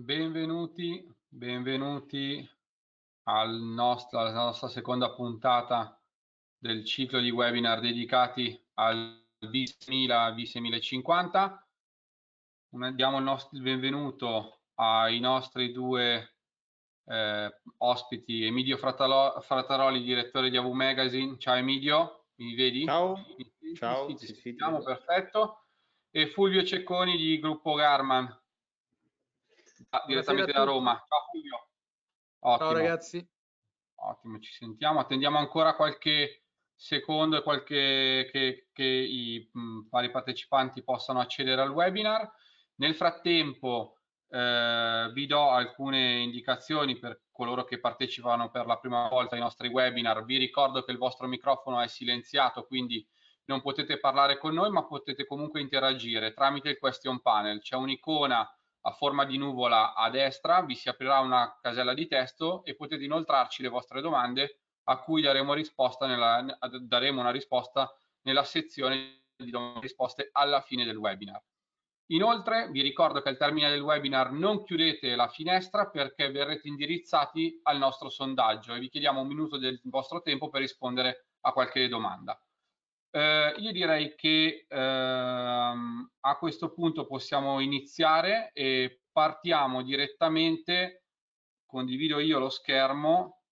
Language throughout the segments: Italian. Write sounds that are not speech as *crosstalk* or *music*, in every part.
Benvenuti, benvenuti al nostro, alla nostra seconda puntata del ciclo di webinar dedicati al V6000 V6050. Diamo il, nostro, il benvenuto ai nostri due eh, ospiti, Emilio Fratalo, Frattaroli, direttore di AV Magazine. Ciao Emilio, mi vedi? Ciao, sì, ciao. Sì, ci sentiamo, perfetto. E Fulvio Cecconi di Gruppo Garman. Ah, direttamente da Roma. Ciao Fulvio. Ottimo. Ciao ragazzi. Ottimo, ci sentiamo. Attendiamo ancora qualche secondo e qualche che, che i mh, mm, vari partecipanti possano accedere al webinar. Nel frattempo eh, vi do alcune indicazioni per coloro che partecipano per la prima volta ai nostri webinar. Vi ricordo che il vostro microfono è silenziato, quindi non potete parlare con noi, ma potete comunque interagire tramite il question panel. C'è un'icona a forma di nuvola a destra vi si aprirà una casella di testo e potete inoltrarci le vostre domande a cui daremo, risposta nella, daremo una risposta nella sezione di domande e risposte alla fine del webinar. Inoltre vi ricordo che al termine del webinar non chiudete la finestra perché verrete indirizzati al nostro sondaggio e vi chiediamo un minuto del vostro tempo per rispondere a qualche domanda. Eh, io direi che ehm, a questo punto possiamo iniziare e partiamo direttamente, condivido io lo schermo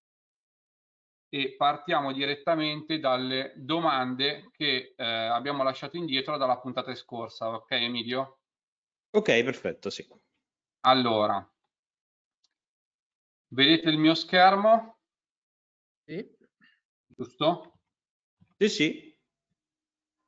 e partiamo direttamente dalle domande che eh, abbiamo lasciato indietro dalla puntata scorsa, ok Emilio? Ok, perfetto, sì. Allora, vedete il mio schermo? Sì. Giusto? Sì, sì.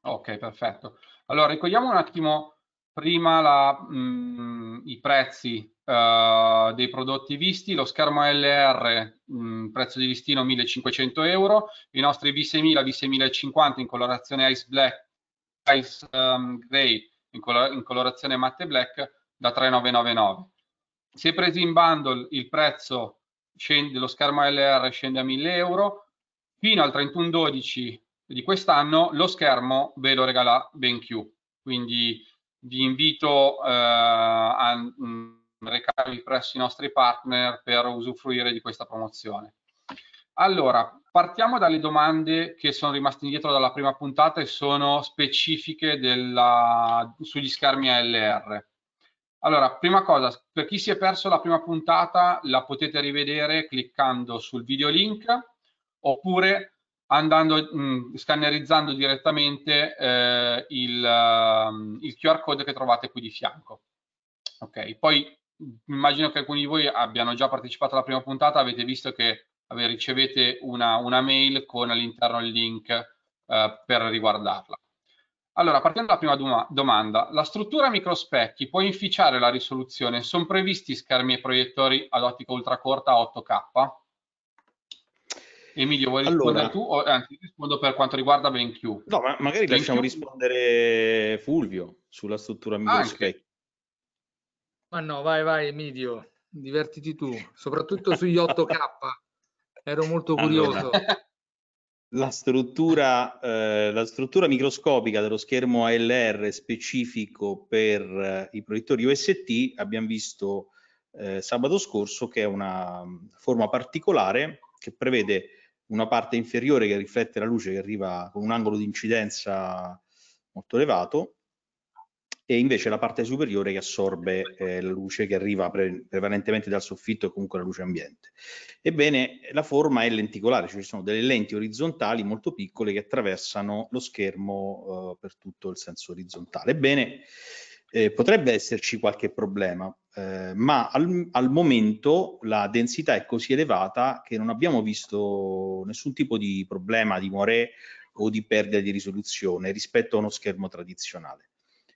Ok, perfetto. Allora, ricogliamo un attimo prima la, mh, mhmm, i prezzi uh, dei prodotti visti, lo schermo LR, mh, mhmm, prezzo di listino 1500 euro, i nostri V6000, V6050 in colorazione Ice Black, Ice um, Grey in, colo in, colorazione matte black da 3999. Se presi in bundle il prezzo scende, dello schermo LR scende a 1000 euro, fino al 3112 di quest'anno, lo schermo ve lo regala BenQ. Quindi vi invito eh, a mm, recarvi presso i nostri partner per usufruire di questa promozione. Allora, partiamo dalle domande che sono rimaste indietro dalla prima puntata e sono specifiche della, sugli schermi ALR. Allora, prima cosa, per chi si è perso la prima puntata la potete rivedere cliccando sul video link oppure andando, mh, mm, scannerizzando direttamente eh, il, um, il, QR code che trovate qui di fianco. Ok, poi mm, immagino che alcuni di voi abbiano già partecipato alla prima puntata, avete visto che ave, ricevete una, una, mail con all'interno il link eh, per riguardarla. Allora, partendo dalla prima domanda, la struttura microspecchi può inficiare la risoluzione? Sono previsti schermi e proiettori ad ottica ultracorta 8K? Emilio, vuoi rispondere allora, tu? O, anzi, rispondo per quanto riguarda BenQ. No, ma magari BenQ... lasciamo rispondere Fulvio sulla struttura microspecchio. Ma no, vai, vai Emilio, divertiti tu, soprattutto sugli 8K. Ero molto curioso. Allora, la, struttura, eh, la struttura microscopica dello schermo ALR specifico per eh, i proiettori UST abbiamo visto eh, sabato scorso che è una mm, forma particolare che prevede una parte inferiore che riflette la luce che arriva con un angolo di incidenza molto elevato e invece la parte superiore che assorbe eh, la luce che arriva pre prevalentemente dal soffitto e comunque la luce ambiente. Ebbene, la forma è lenticolare, cioè ci sono delle lenti orizzontali molto piccole che attraversano lo schermo eh, per tutto il senso orizzontale. Ebbene, eh, potrebbe esserci qualche problema, eh, ma al, al, momento la densità è così elevata che non abbiamo visto nessun tipo di problema di morè o di perdita di risoluzione rispetto a uno schermo tradizionale.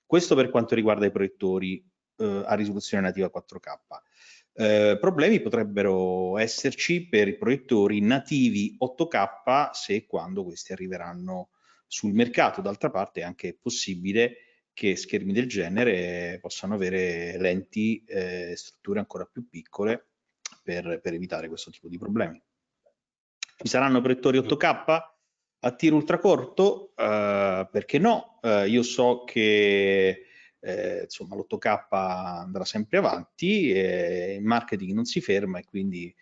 Questo per quanto riguarda i proiettori eh, a risoluzione nativa 4K. Eh, problemi potrebbero esserci per i proiettori nativi 8K se e quando questi arriveranno sul mercato. D'altra parte è anche possibile che schermi del genere possano avere lenti e eh, strutture ancora più piccole per, per, evitare questo tipo di problemi. Ci saranno proiettori 8K mm. a tiro ultracorto? Eh, perché no? Eh, io so che eh, insomma l'8K andrà sempre avanti, eh, il marketing non si ferma e quindi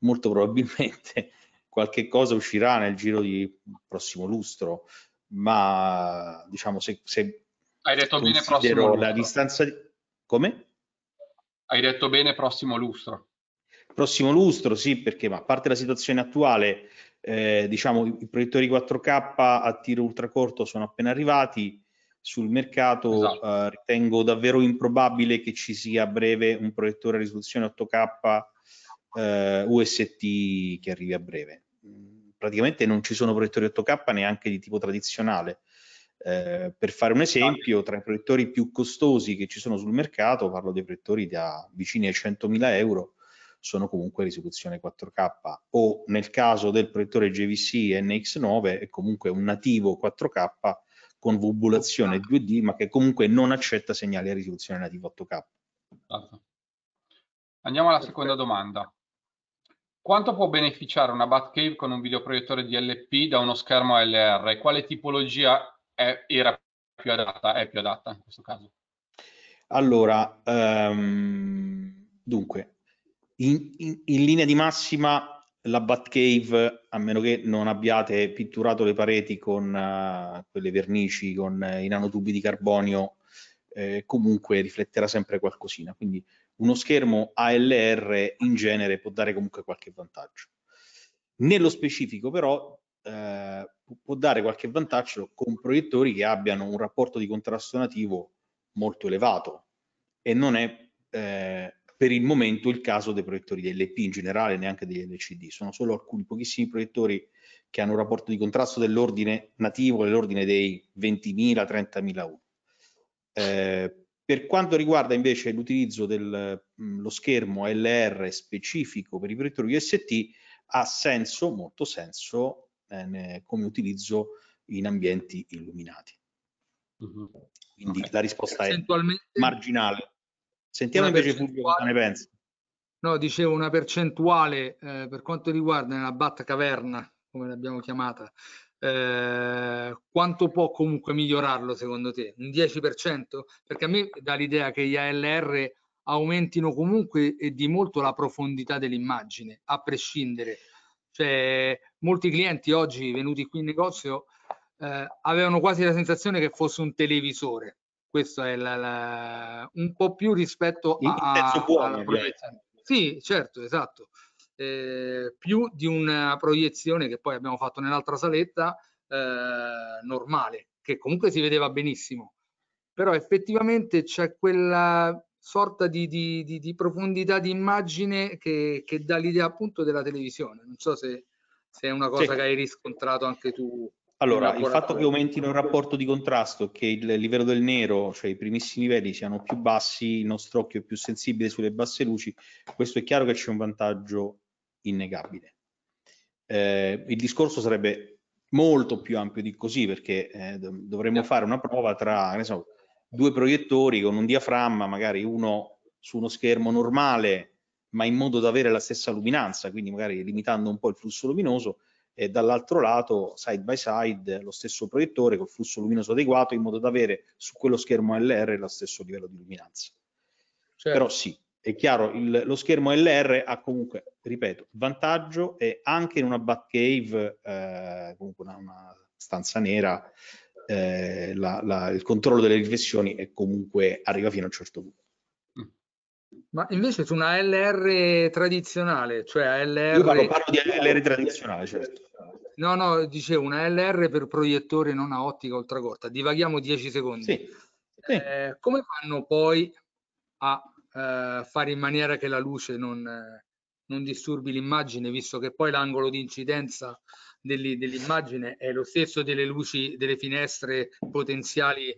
molto probabilmente *laughs* qualche cosa uscirà nel giro di prossimo lustro, ma diciamo se, se hai detto bene prossimo lustro. la distanza di... Come? Hai detto bene prossimo lustro. Prossimo lustro, sì, perché ma a parte la situazione attuale, eh, diciamo i proiettori 4K a tiro ultracorto sono appena arrivati sul mercato, esatto. eh, ritengo davvero improbabile che ci sia a breve un proiettore a risoluzione 8K eh, UST che arrivi a breve mm, praticamente non ci sono proiettori 8K neanche di tipo tradizionale. Eh, per fare un esempio, tra i proiettori più costosi che ci sono sul mercato, parlo dei proiettori da vicini ai 100.000 euro, sono comunque risoluzione 4K o nel caso del proiettore JVC NX9 è comunque un nativo 4K con vubulazione 2D ma che comunque non accetta segnali a risoluzione nativa 8K. Esatto. Andiamo alla seconda domanda. Quanto può beneficiare una Batcave con un videoproiettore DLP da uno schermo LR? Quale tipologia è, era più adatta, è più adatta in questo caso? Allora, um, dunque, in, in, in, linea di massima la Batcave, a meno che non abbiate pitturato le pareti con uh, quelle vernici, con uh, i nanotubi di carbonio, eh, comunque rifletterà sempre qualcosina. Quindi uno schermo ALR in genere può dare comunque qualche vantaggio. Nello specifico però eh, può dare qualche vantaggio con proiettori che abbiano un rapporto di contrasto nativo molto elevato e non è eh, per il momento il caso dei proiettori DLP in generale, neanche degli LCD, sono solo alcuni pochissimi proiettori che hanno un rapporto di contrasto dell'ordine nativo, dell'ordine dei 20.000-30.000 U. Eh, per quanto riguarda invece l'utilizzo dello mm, schermo LR specifico per i proiettori UST, ha senso, molto senso, eh, come utilizzo in ambienti illuminati. Mhm. Quindi okay. la risposta è marginale. Sentiamo invece Fulvio cosa ne pensa. No, dicevo una percentuale eh, per quanto riguarda la batta caverna, come l'abbiamo chiamata, eh, quanto può comunque migliorarlo secondo te? Un 10%? Perché a me dà l'idea che gli ALR aumentino comunque e di molto la profondità dell'immagine, a prescindere. Cioè, molti clienti oggi venuti qui in negozio eh, avevano quasi la sensazione che fosse un televisore. Questo è la, la, un po' più rispetto a, a, buono, alla proiezione. Sì, certo, esatto. Eh, più di una proiezione che poi abbiamo fatto nell'altra saletta eh, normale, che comunque si vedeva benissimo. Però effettivamente c'è quella sorta di, di, di, di profondità di immagine che, che dà l'idea appunto della televisione. Non so se, se è una cosa sì. che hai riscontrato anche tu. Allora, il fatto che aumentino il rapporto di contrasto, e che il livello del nero, cioè i primissimi livelli, siano più bassi, il nostro occhio è più sensibile sulle basse luci, questo è chiaro che c'è un vantaggio innegabile. Eh, il discorso sarebbe molto più ampio di così, perché eh, dovremmo fare una prova tra so, due proiettori con un diaframma, magari uno su uno schermo normale ma in modo da avere la stessa luminanza, quindi magari limitando un po' il flusso luminoso, e dall'altro lato side by side lo stesso proiettore col flusso luminoso adeguato in modo da avere su quello schermo LR lo stesso livello di luminanza. Certo. Però sì, è chiaro, il, lo schermo LR ha comunque, ripeto, vantaggio e anche in una Batcave, eh, comunque una, una, stanza nera, eh, la, la, il controllo delle riflessioni è comunque arriva fino a un certo punto. Ma invece su una LR tradizionale, cioè LR... Io parlo, parlo di LR tradizionale, certo. No, no, dicevo una LR per proiettore non a ottica ultracorta. Divaghiamo 10 secondi. Sì. Sì. Eh, come fanno poi a eh, fare in maniera che la luce non, eh, non disturbi l'immagine, visto che poi l'angolo di incidenza dell'immagine è lo stesso delle luci delle finestre potenziali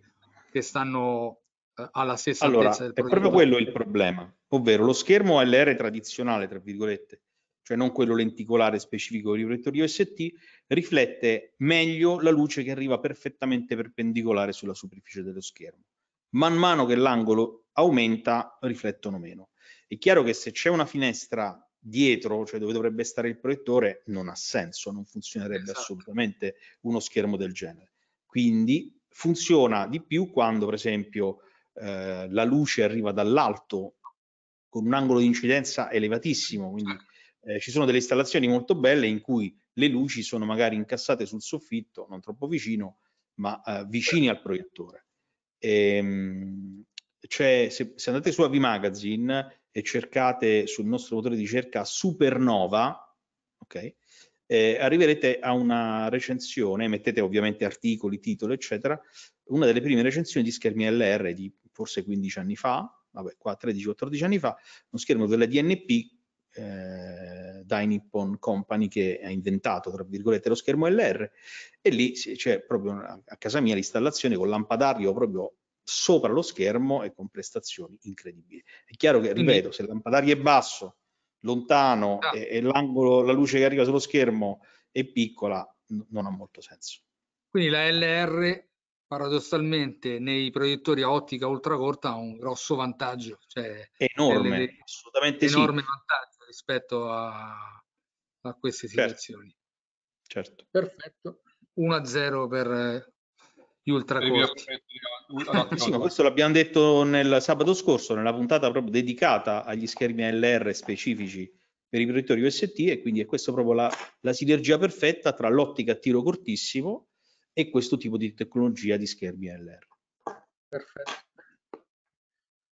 che stanno eh, alla stessa allora, altezza del È proprio quello il problema, ovvero lo schermo LR tradizionale, tra virgolette, cioè non quello lenticolare specifico del riflettore OST, riflette meglio la luce che arriva perfettamente perpendicolare sulla superficie dello schermo. Man mano che l'angolo aumenta, riflettono meno. È chiaro che se c'è una finestra dietro, cioè dove dovrebbe stare il proiettore, non ha senso, non funzionerebbe esatto. assolutamente uno schermo del genere. Quindi funziona di più quando, per esempio, eh, la luce arriva dall'alto con un angolo di incidenza elevatissimo, quindi eh, ci sono delle installazioni molto belle in cui le luci sono magari incassate sul soffitto, non troppo vicino, ma eh, vicini al proiettore. E, ehm, cioè, se, se, andate su Avimagazine e cercate sul nostro motore di ricerca Supernova, ok? Eh, arriverete a una recensione, mettete ovviamente articoli, titoli, eccetera, una delle prime recensioni di schermi LR di forse 15 anni fa, vabbè qua 13-14 anni fa, uno schermo della DNP eh, Dai Nippon Company che ha inventato tra virgolette lo schermo LR e lì c'è proprio a casa mia l'installazione con lampadario proprio sopra lo schermo e con prestazioni incredibili. È chiaro che, ripeto, se il lampadario è basso, lontano ah. e, e l'angolo, la luce che arriva sullo schermo è piccola, non ha molto senso. Quindi la LR paradossalmente nei proiettori a ottica ultracorta ha un grosso vantaggio, cioè enorme, delle, assolutamente enorme sì. vantaggio rispetto a, a queste certo. situazioni. Certo. certo. Perfetto, 1-0 per gli ultracorti. Ah, sì, ma questo l'abbiamo detto nel sabato scorso, nella puntata proprio dedicata agli schermi LR specifici per i proiettori UST e quindi è questa proprio la, la sinergia perfetta tra l'ottica a tiro cortissimo e questo tipo di tecnologia di schermi LR. Perfetto.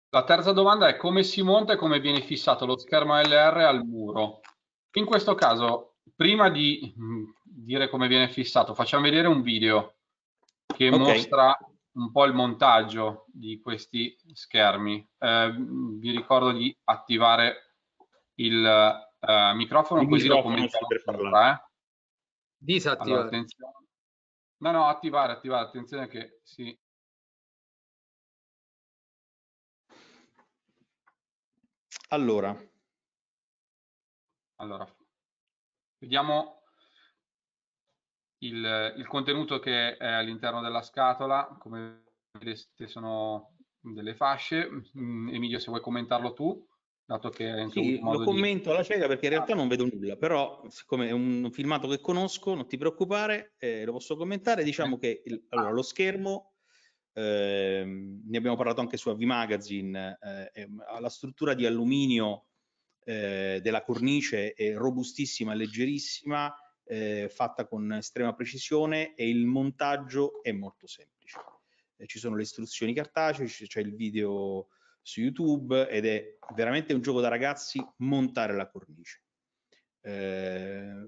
La terza domanda è come si monta e come viene fissato lo schermo LR al muro. In questo caso, prima di mm, dire come viene fissato, facciamo vedere un video che okay. mostra un po' il montaggio di questi schermi. Eh, vi ricordo di attivare il eh, microfono il così microfono lo commentiamo. Eh. Disattivare. Allora, attenzione. No, no, attivare, attivare, attenzione che sì. Allora. Allora, vediamo il, il contenuto che è all'interno della scatola, come vedete sono delle fasce. Mm, Emilio, se vuoi commentarlo tu dato che è anche sì, modo lo commento di... alla cieca perché in ah. realtà ah. non vedo nulla, però siccome è un filmato che conosco, non ti preoccupare, eh, lo posso commentare, diciamo eh. che il, eh. allora, ah. lo schermo, eh, ne abbiamo parlato anche su AV Magazine, eh, ha la struttura di alluminio eh, della cornice è robustissima, leggerissima, fatta con estrema precisione e il montaggio è molto semplice. ci sono le istruzioni cartacee, c'è il video su YouTube ed è veramente un gioco da ragazzi montare la cornice. Eh,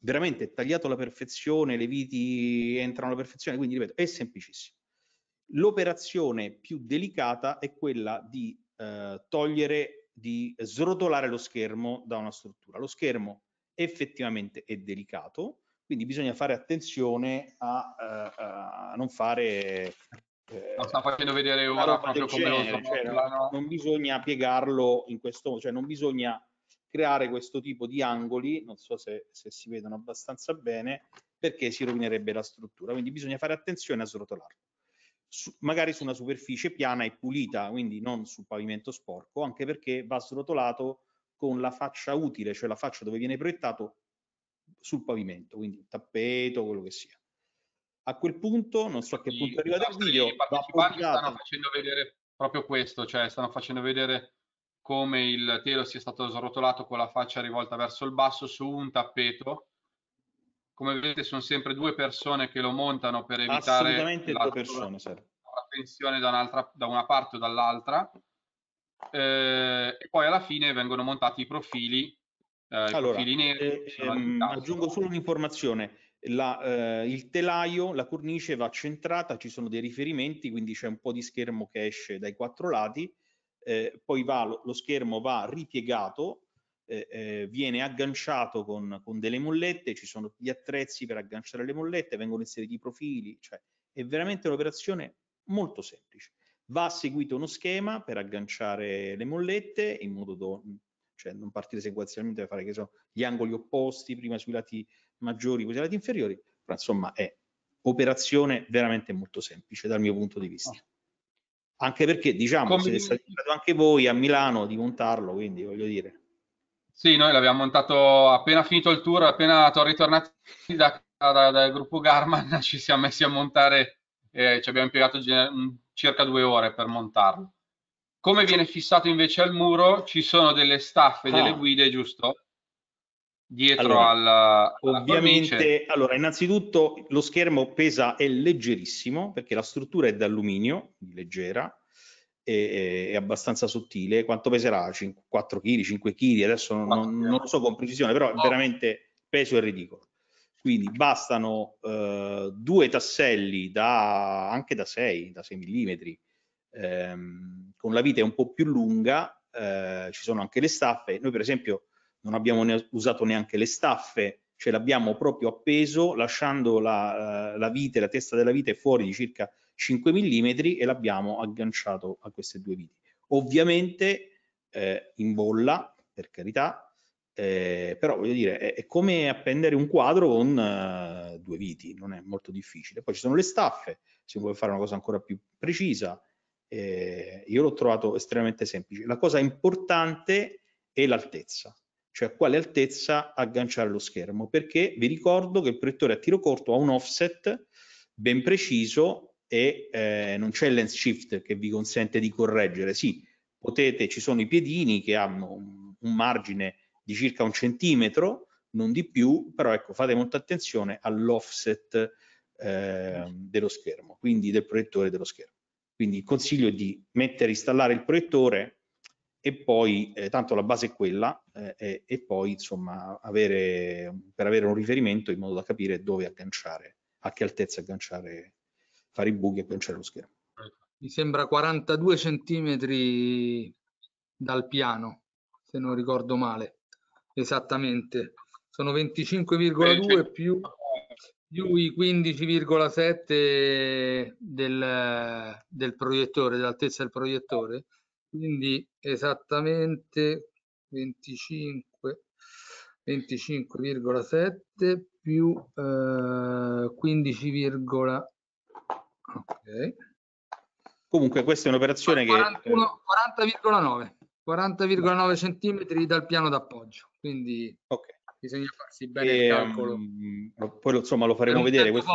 veramente tagliato alla perfezione, le viti entrano alla perfezione, quindi ripeto, è semplicissimo. L'operazione più delicata è quella di eh, togliere, di srotolare lo schermo da una struttura. Lo schermo effettivamente è delicato, quindi bisogna fare attenzione a, a, eh, a non fare lo sta facendo vedere ora proprio come genere, cioè, no? non bisogna piegarlo in questo modo, cioè non bisogna creare questo tipo di angoli, non so se, se si vedono abbastanza bene, perché si rovinerebbe la struttura, quindi bisogna fare attenzione a srotolarlo. Su, magari su una superficie piana e pulita, quindi non sul pavimento sporco, anche perché va srotolato con la faccia utile, cioè la faccia dove viene proiettato sul pavimento, quindi tappeto, quello che sia. A quel punto, non so a che punto arriva arrivato il video, i partecipanti stanno facendo vedere proprio questo, cioè stanno facendo vedere come il telo sia stato srotolato con la faccia rivolta verso il basso su un tappeto. Come vedete sono sempre due persone che lo montano per evitare la, persone, la tensione da, da, una parte o dall'altra. Eh, e poi alla fine vengono montati i profili, eh, allora, i profili neri. Eh, ehm, aggiungo solo un'informazione la, eh, il telaio, la cornice va centrata, ci sono dei riferimenti, quindi c'è un po' di schermo che esce dai quattro lati, eh, poi va, lo schermo va ripiegato, eh, eh, viene agganciato con, con, delle mollette, ci sono gli attrezzi per agganciare le mollette, vengono inseriti i profili, cioè è veramente un'operazione molto semplice. Va seguito uno schema per agganciare le mollette in modo da cioè non partire sequenzialmente, fare che so, gli angoli opposti prima sui lati maggiori quei salati inferiori, però insomma è operazione veramente molto semplice dal mio punto di vista. Ah. Anche perché diciamo Come... siete stati anche voi a Milano di montarlo, quindi voglio dire. Sì, noi l'abbiamo montato appena finito il tour, appena ritornati da, da, dal gruppo Garman, *laughs* ci siamo messi a montare, eh, ci abbiamo impiegato circa due ore per montarlo. Come viene fissato invece al muro, ci sono delle staffe, ah. delle guide, giusto? dietro allora, alla, ovviamente alla allora innanzitutto lo schermo pesa è leggerissimo perché la struttura è d'alluminio leggera è, abbastanza sottile quanto peserà 5, 4 kg 5 kg adesso non, non, non, lo so con precisione però no. veramente peso è ridicolo quindi bastano eh, due tasselli da anche da 6 da 6 mm ehm, con la vite un po più lunga eh, ci sono anche le staffe noi per esempio non abbiamo ne usato neanche le staffe, ce l'abbiamo proprio appeso lasciando la, eh, la, vite, la testa della vite fuori di circa 5 mm e l'abbiamo agganciato a queste due viti. Ovviamente eh, in bolla, per carità, eh, però voglio dire, è, è, come appendere un quadro con eh, due viti, non è molto difficile. Poi ci sono le staffe, si può fare una cosa ancora più precisa. Eh, io l'ho trovato estremamente semplice. La cosa importante è l'altezza cioè a quale altezza agganciare lo schermo, perché vi ricordo che il proiettore a tiro corto ha un offset ben preciso e eh, non c'è il lens shift che vi consente di correggere. Sì, potete, ci sono i piedini che hanno un, margine di circa un centimetro, non di più, però ecco, fate molta attenzione all'offset eh, dello schermo, quindi del proiettore dello schermo. Quindi consiglio di mettere, installare il proiettore e poi eh, tanto la base è quella eh, e, e, poi insomma avere, per avere un riferimento in modo da capire dove agganciare, a che altezza agganciare, fare i buchi e agganciare lo schermo. Mi sembra 42 centimetri dal piano, se non ricordo male, esattamente. Sono 25,2 più, più, i 15,7 del, del proiettore, dell'altezza del proiettore quindi esattamente 25 25,7 più eh, 15, ok comunque questa è un'operazione che 40,9 40,9 centimetri dal piano d'appoggio quindi okay. bisogna farsi bene e, il ehm, calcolo um, poi insomma lo faremo vedere questo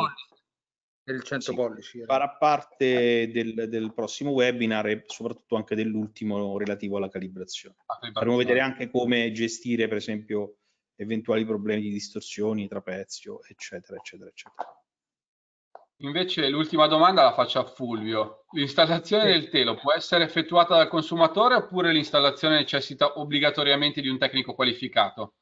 del 100 sì, pollici. Eh. Farà parte eh. del, del, prossimo webinar e soprattutto anche dell'ultimo relativo alla calibrazione. Ah, Faremo vedere anche come gestire, per esempio, eventuali problemi di distorsioni, trapezio, eccetera, eccetera, eccetera. Invece l'ultima domanda la faccio a Fulvio. L'installazione sì. del telo può essere effettuata dal consumatore oppure l'installazione necessita obbligatoriamente di un tecnico qualificato?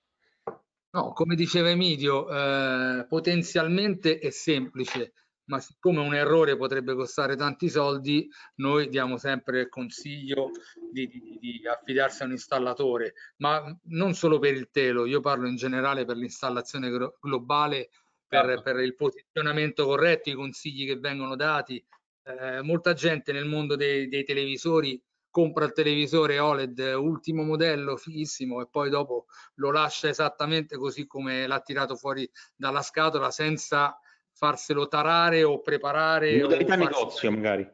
No, come diceva Emidio, eh, potenzialmente è semplice ma siccome un errore potrebbe costare tanti soldi, noi diamo sempre il consiglio di, di, di, affidarsi a un installatore, ma non solo per il telo, io parlo in generale per l'installazione globale, per, certo. per, il posizionamento corretto, i consigli che vengono dati. Eh, molta gente nel mondo dei, dei televisori compra il televisore OLED ultimo modello fighissimo e poi dopo lo lascia esattamente così come l'ha tirato fuori dalla scatola senza farselo tarare o preparare. In modalità farselo... negozio magari.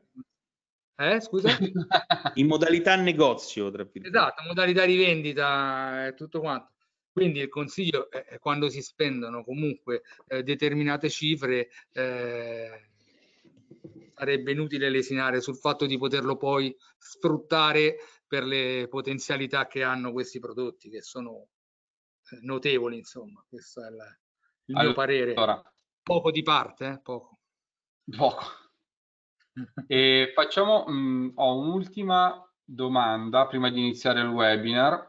Eh, scusa? *laughs* in modalità negozio, tra virgolette. Esatto, modalità di vendita e tutto quanto. Quindi il consiglio è quando si spendono comunque eh, determinate cifre, eh, sarebbe inutile lesinare sul fatto di poterlo poi sfruttare per le potenzialità che hanno questi prodotti, che sono eh, notevoli, insomma, questo è il, il allora, mio parere. Allora, Poco di parte, eh? poco. Poco. e facciamo, mh, mm, ho un'ultima domanda prima di iniziare il webinar.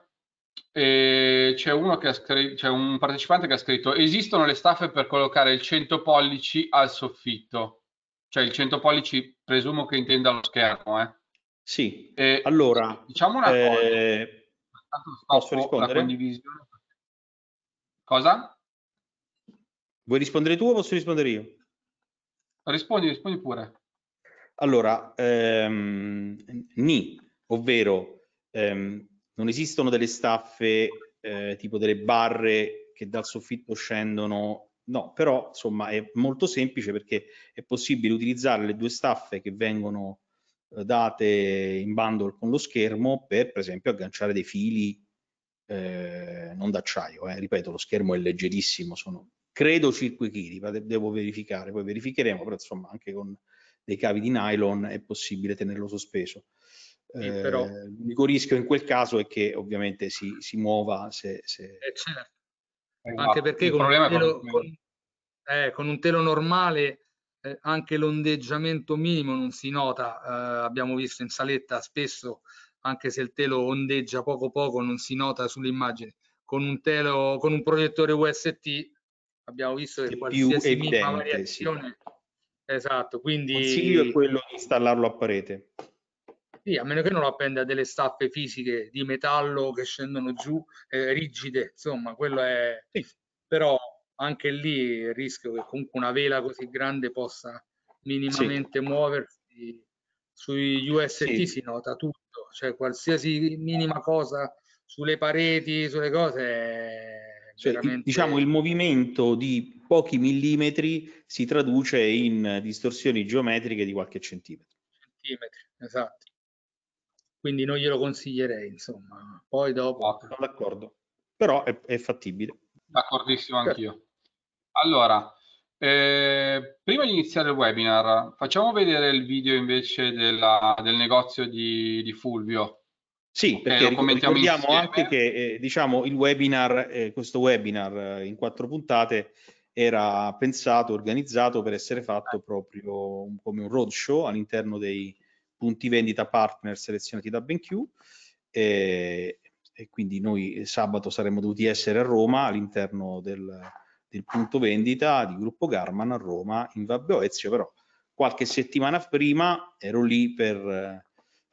E c'è, uno che ha scritto, c'è un partecipante che ha scritto esistono le staffe per collocare il 100 pollici al soffitto cioè il 100 pollici presumo che intenda lo schermo eh. sì e, allora diciamo una eh, cosa posso rispondere? cosa? Vuoi rispondere tu o posso rispondere io? Rispondi, rispondi pure. Allora, ehm, ni, ovvero ehm, non esistono delle staffe eh, tipo delle barre che dal soffitto scendono, no, però insomma è molto semplice perché è possibile utilizzare le due staffe che vengono eh, date in bundle con lo schermo per per esempio agganciare dei fili eh, non d'acciaio, eh. ripeto lo schermo è leggerissimo, sono credo 5 kg, ma devo verificare, poi verificheremo, però insomma anche con dei cavi di nylon è possibile tenerlo sospeso. Eh, L'unico rischio in quel caso è che ovviamente si, si muova se... se... Eh, certo. anche perché con un, telo, con, eh, con un, telo, normale eh, anche l'ondeggiamento minimo non si nota, eh, abbiamo visto in saletta spesso anche se il telo ondeggia poco poco non si nota sull'immagine, con un, telo, con un proiettore UST abbiamo visto che qualsiasi minima variazione... Sì. Esatto, quindi... Il consiglio è quello di installarlo a parete. Sì, a meno che non lo appenda a delle staffe fisiche di metallo che scendono giù, eh, rigide, insomma, quello è... Sì. Però anche lì il rischio che comunque una vela così grande possa minimamente sì. muoversi sui USB sì. si nota tutto, cioè qualsiasi minima cosa sulle pareti, sulle cose cioè, veramente... diciamo il movimento di pochi millimetri si traduce in distorsioni geometriche di qualche centimetro. Centimetri, esatto. Quindi non glielo consiglierei, insomma. Poi dopo... Ah, sono d'accordo, però è, è fattibile. D'accordissimo certo. anch'io. Allora, eh, prima di iniziare il webinar, facciamo vedere il video invece della, del negozio di, di Fulvio. Sì, perché eh, ricordiamo anche che eh, diciamo, il webinar, eh, questo webinar eh, in quattro puntate era pensato, organizzato per essere fatto proprio come un roadshow all'interno dei punti vendita partner selezionati da BenQ e, e quindi noi eh, sabato saremmo dovuti essere a Roma all'interno del, del, punto vendita di Gruppo Garman a Roma in Vabbio Ezio, però qualche settimana prima ero lì per eh,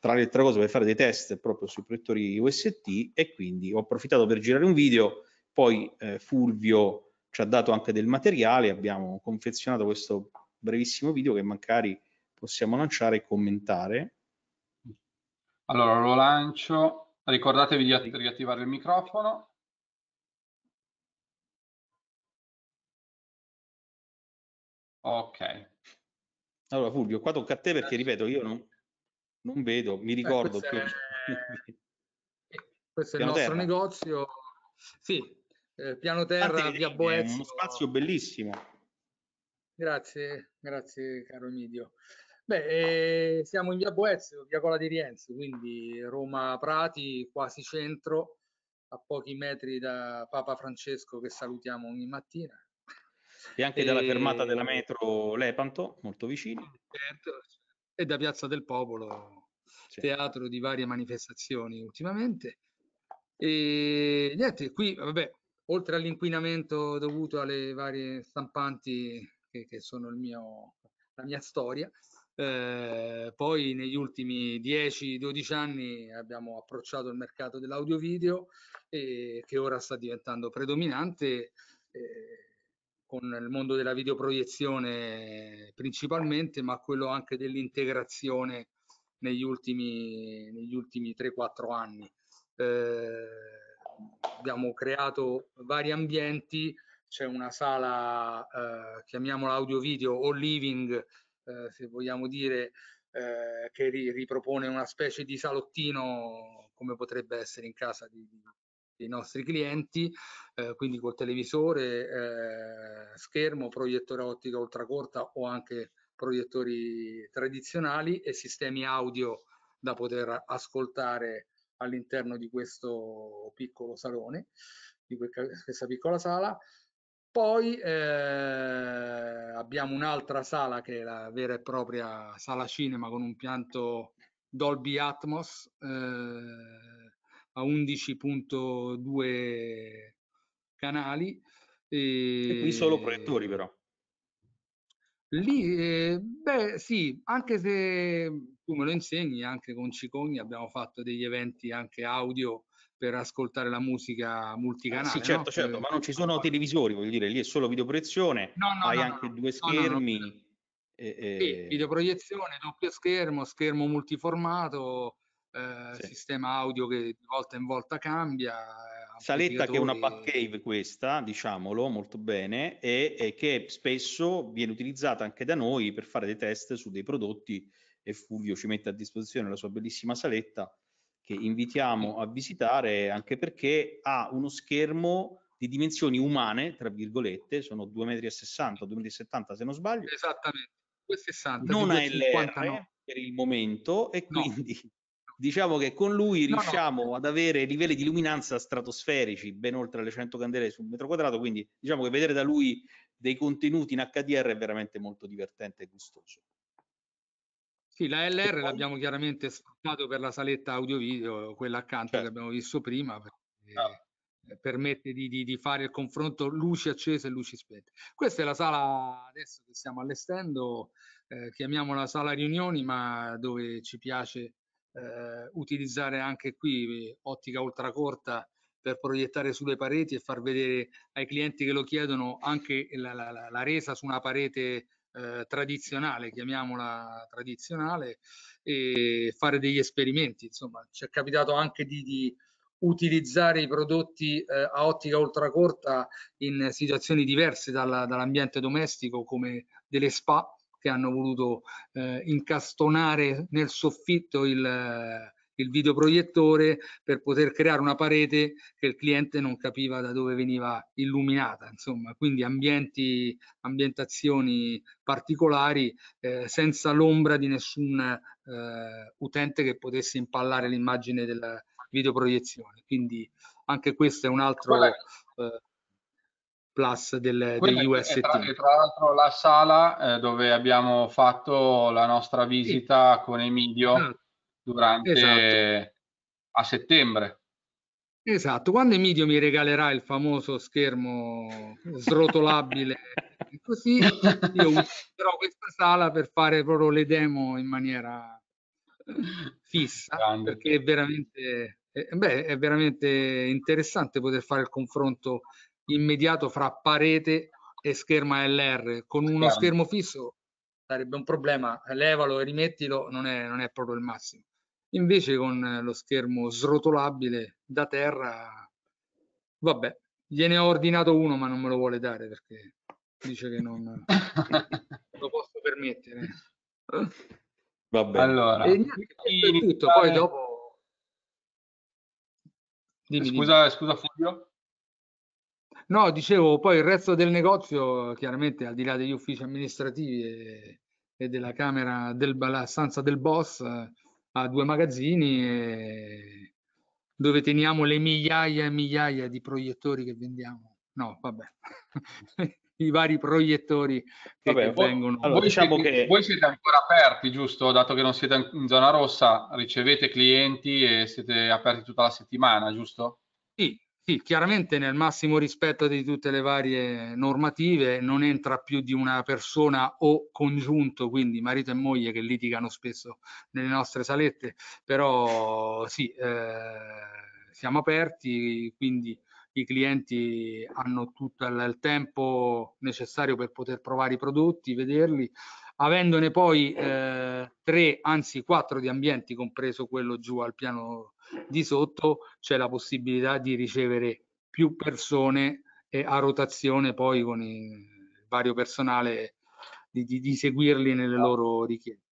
tra le altre cose per fare dei test proprio sui proiettori UST e quindi ho approfittato per girare un video, poi eh, Fulvio ci ha dato anche del materiale, abbiamo confezionato questo brevissimo video che magari possiamo lanciare e commentare. Allora lo lancio, ricordatevi di riattivare il microfono. Ok. Allora Fulvio, qua tocca a te perché ripeto, io non, non vedo, mi ricordo eh, questo, più... è... *laughs* questo è il nostro terra. negozio. Sì, eh, piano terra, Infatti, via Boezzo. Uno spazio bellissimo. Grazie, grazie caro Emidio. Beh, eh, siamo in via Boezio, via Cola di Rienzi, quindi Roma Prati, quasi centro, a pochi metri da Papa Francesco che salutiamo ogni mattina. E anche e... dalla fermata della metro Lepanto, molto vicino. Certo, e da Piazza del Popolo, teatro di varie manifestazioni ultimamente. E niente, qui, vabbè, oltre all'inquinamento dovuto alle varie stampanti che, che sono mio, la mia storia, eh, poi negli ultimi 10-12 anni abbiamo approcciato il mercato dell'audio-video eh, che ora sta diventando predominante. Eh, con il mondo della videoproiezione principalmente, ma quello anche dell'integrazione negli ultimi, negli ultimi 3-4 anni. Eh, abbiamo creato vari ambienti, c'è una sala, eh, chiamiamola audio video o living, eh, se vogliamo dire, eh, che ri ripropone una specie di salottino come potrebbe essere in casa di, dei nostri clienti, eh, quindi col televisore, eh, schermo, proiettore ottica ultracorta o anche proiettori tradizionali e sistemi audio da poter ascoltare all'interno di questo piccolo salone, di questa piccola sala. Poi eh, abbiamo un'altra sala che è la vera e propria sala cinema con un pianto Dolby Atmos eh, a 11.2 canali. E, e qui solo proiettori però. Lì, eh, beh, sì, anche se tu me lo insegni, anche con Cicogni abbiamo fatto degli eventi anche audio per ascoltare la musica eh, multicanale. Ah, sì, certo, no? certo, ma non ci sono televisori, voglio dire, lì è solo videoproiezione, no, no, hai anche due schermi. E, e... Sì, videoproiezione, doppio schermo, schermo multiformato, eh, sì. sistema audio che di volta in volta cambia, Ah, saletta che è una Batcave questa, diciamolo molto bene, e, e, che spesso viene utilizzata anche da noi per fare dei test su dei prodotti e Fulvio ci mette a disposizione la sua bellissima saletta che invitiamo a visitare anche perché ha uno schermo di dimensioni umane, tra virgolette, sono 2,60 m, 2,70 m se non sbaglio. Esattamente, 2,60 m. Non è LR per il momento e no diciamo che con lui riusciamo no, no. ad avere livelli di luminanza stratosferici, ben oltre le 100 candele sul metro quadrato, quindi diciamo che vedere da lui dei contenuti in HDR è veramente molto divertente e gustoso. Sì, la LR poi... l'abbiamo chiaramente sfruttato per la saletta audio-video, quella accanto certo. che abbiamo visto prima, perché ah. permette di, di, di, fare il confronto luci accese e luci spente. Questa è la sala adesso che stiamo allestendo, eh, chiamiamola sala riunioni, ma dove ci piace eh, utilizzare anche qui eh, ottica ultracorta per proiettare sulle pareti e far vedere ai clienti che lo chiedono anche la, la, la resa su una parete eh, tradizionale, chiamiamola tradizionale, e fare degli esperimenti. Insomma, ci è capitato anche di, di utilizzare i prodotti eh, a ottica ultracorta in situazioni diverse dalla, dall'ambiente domestico come delle spa che hanno voluto eh, incastonare nel soffitto il, eh, il videoproiettore per poter creare una parete che il cliente non capiva da dove veniva illuminata, insomma, quindi ambienti, ambientazioni particolari eh, senza l'ombra di nessun eh, utente che potesse impallare l'immagine della videoproiezione. Quindi anche questo è un altro eh, Plus del, degli UST. Tra, tra l'altro la sala eh, dove abbiamo fatto la nostra visita sì. con Emilio esatto. durante esatto. a settembre. Esatto, quando Emilio mi regalerà il famoso schermo srotolabile *laughs* così, io userò questa sala per fare proprio le demo in maniera eh, fissa, Grande. perché è veramente eh, beh, è veramente interessante poter fare il confronto immediato fra parete e scherma LR. Con uno schermo fisso sarebbe un problema, levalo e rimettilo non è, non è proprio il massimo. Invece con eh, lo schermo srotolabile da terra, vabbè, gliene ho ordinato uno ma non me lo vuole dare perché dice che non *laughs* lo posso permettere. Vabbè. Allora, e niente, tutto, poi dopo... Eh, dimmi, scusa, dimmi. scusa Fulvio. No, dicevo, poi il resto del negozio, chiaramente al di là degli uffici amministrativi e, e della camera della stanza del boss, eh, ha due magazzini dove teniamo le migliaia e migliaia di proiettori che vendiamo. No, vabbè. *laughs* i vari proiettori che, Vabbè, vengono. Allora, voi, diciamo siete, che... voi, siete, ancora aperti, giusto? Dato che non siete in zona rossa, ricevete clienti e siete aperti tutta la settimana, giusto? Sì, sì, chiaramente nel massimo rispetto di tutte le varie normative non entra più di una persona o congiunto, quindi marito e moglie che litigano spesso nelle nostre salette, però sì, eh, siamo aperti, quindi i clienti hanno tutto il tempo necessario per poter provare i prodotti, vederli, avendone poi eh, tre, anzi quattro di ambienti, compreso quello giù al piano di sotto, c'è la possibilità di ricevere più persone eh, a rotazione poi con il vario personale di, di, di seguirli nelle loro richieste.